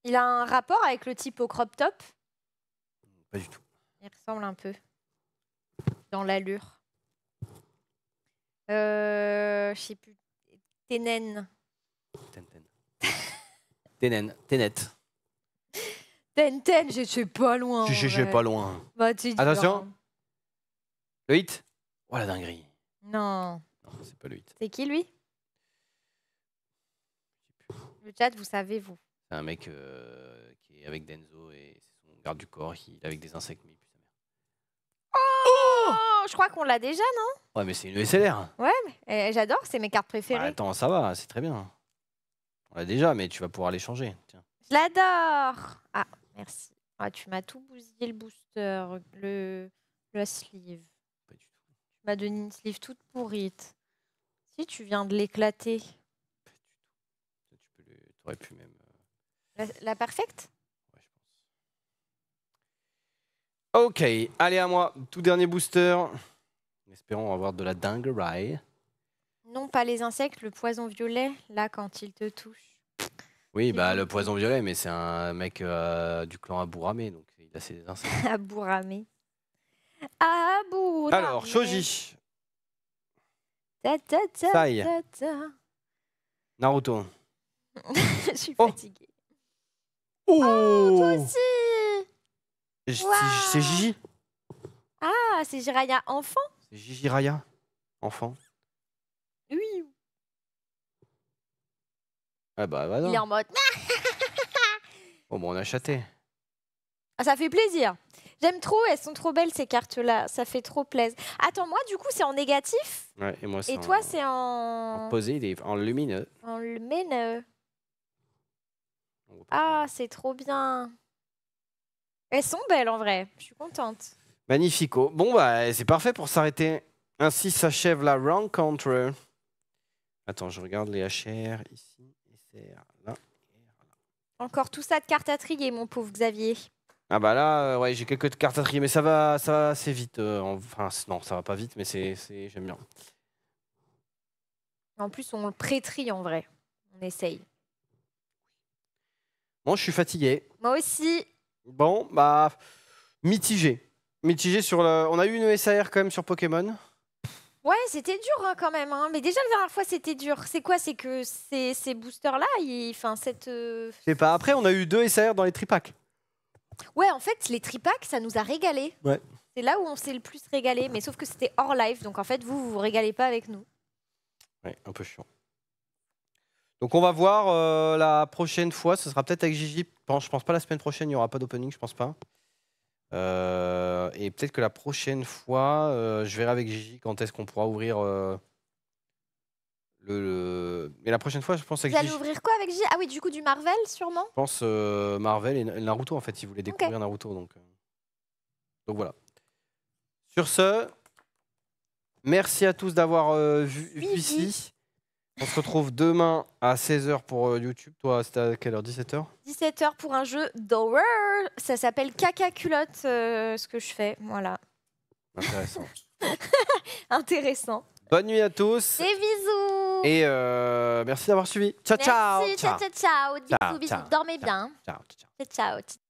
Il a un rapport avec le type au crop top Pas du tout. Il ressemble un peu dans l'allure. Euh, je sais plus. Ténène. Tenten. Ténène. Ténète. Tenten, je suis pas loin. Je suis pas loin. Bah, Attention. Euh, le hit. Oh la dinguerie. Non. Non, c'est pas le hit. C'est qui lui Le chat, vous savez, vous un mec euh, qui est avec Denzo et c'est son garde du corps, qui est avec des insectes, Oh Je crois qu'on l'a déjà, non Ouais, mais c'est une SLR. Ouais, eh, eh, j'adore, c'est mes cartes préférées. Bah, attends, ça va, c'est très bien. On l'a déjà, mais tu vas pouvoir les changer. Je l'adore Ah, merci. Ah, tu m'as tout bousillé le booster, le, sleeve. Pas du tout. Tu m'as donné une sleeve toute pourrite. Si tu viens de l'éclater. Tu aurais pu même. La, parfaite Ok, allez à moi, tout dernier booster. Espérons avoir de la dinguerie. Non, pas les insectes, le poison violet, là, quand il te touche. Oui, bah le poison violet, mais c'est un mec euh, du clan Aburamé, donc il a ses insectes. Aburamé. Aburamé. Alors, Shoji. Ta, ta, ta, Naruto. Je suis oh. fatiguée. Oh, Toi aussi C'est Gigi. Ah, c'est Jiraya enfant C'est Gigi Raya enfant. Oui. Ah bah, bah non. Il est en mode... oh, bon, on a chaté. Ah, ça fait plaisir. J'aime trop, elles sont trop belles ces cartes-là. Ça fait trop plaisir. Attends, moi du coup, c'est en négatif. Ouais, et moi, c'est Et toi, c'est en... En positif, en lumineux. En lumineux. Ah, c'est trop bien. Elles sont belles en vrai. Je suis contente. Magnifico. Bon, bah, c'est parfait pour s'arrêter. Ainsi s'achève la rencontre. Attends, je regarde les HR ici. là. Encore tout ça de cartes à trier, mon pauvre Xavier. Ah bah là, euh, ouais, j'ai quelques cartes à trier, mais ça va, ça va assez vite. Euh, enfin, non, ça va pas vite, mais c'est, c'est- j'aime bien. En plus, on le en vrai. On essaye. Moi, je suis fatigué. Moi aussi. Bon, bah, mitigé. Mitigé sur le... On a eu une SAR quand même sur Pokémon. Ouais, c'était dur hein, quand même. Hein. Mais déjà, la dernière fois, c'était dur. C'est quoi C'est que ces, boosters-là, enfin, cette... Euh, sais pas. Après, on a eu deux SAR dans les tripacks. Ouais, en fait, les tripacks, ça nous a régalés. Ouais. C'est là où on s'est le plus régalé. Mais sauf que c'était hors live. Donc, en fait, vous, vous vous régalez pas avec nous. Ouais, un peu chiant. Donc on va voir euh, la prochaine fois, ce sera peut-être avec Gigi. Je pense pas la semaine prochaine, il n'y aura pas d'opening, je pense pas. Euh, et peut-être que la prochaine fois, euh, je verrai avec Gigi quand est-ce qu'on pourra ouvrir le, Mais la prochaine fois, je pense avec Vous allez ouvrir quoi avec Gigi Ah oui, du coup, du Marvel, sûrement Je pense Marvel et Naruto, en fait, il voulait découvrir Naruto. Donc, donc voilà. Sur ce, merci à tous d'avoir vu ici. On se retrouve demain à 16h pour euh, YouTube. Toi, c'était à quelle heure 17h 17h pour un jeu d'horreur. Ça s'appelle Caca culotte, euh, ce que je fais. Voilà. Intéressant. Intéressant. Bonne nuit à tous. Et bisous. Et euh, merci d'avoir suivi. Ciao, ciao, ciao. Ciao, ciao, ciao. Bisous, Dormez bien. ciao, ciao. ciao.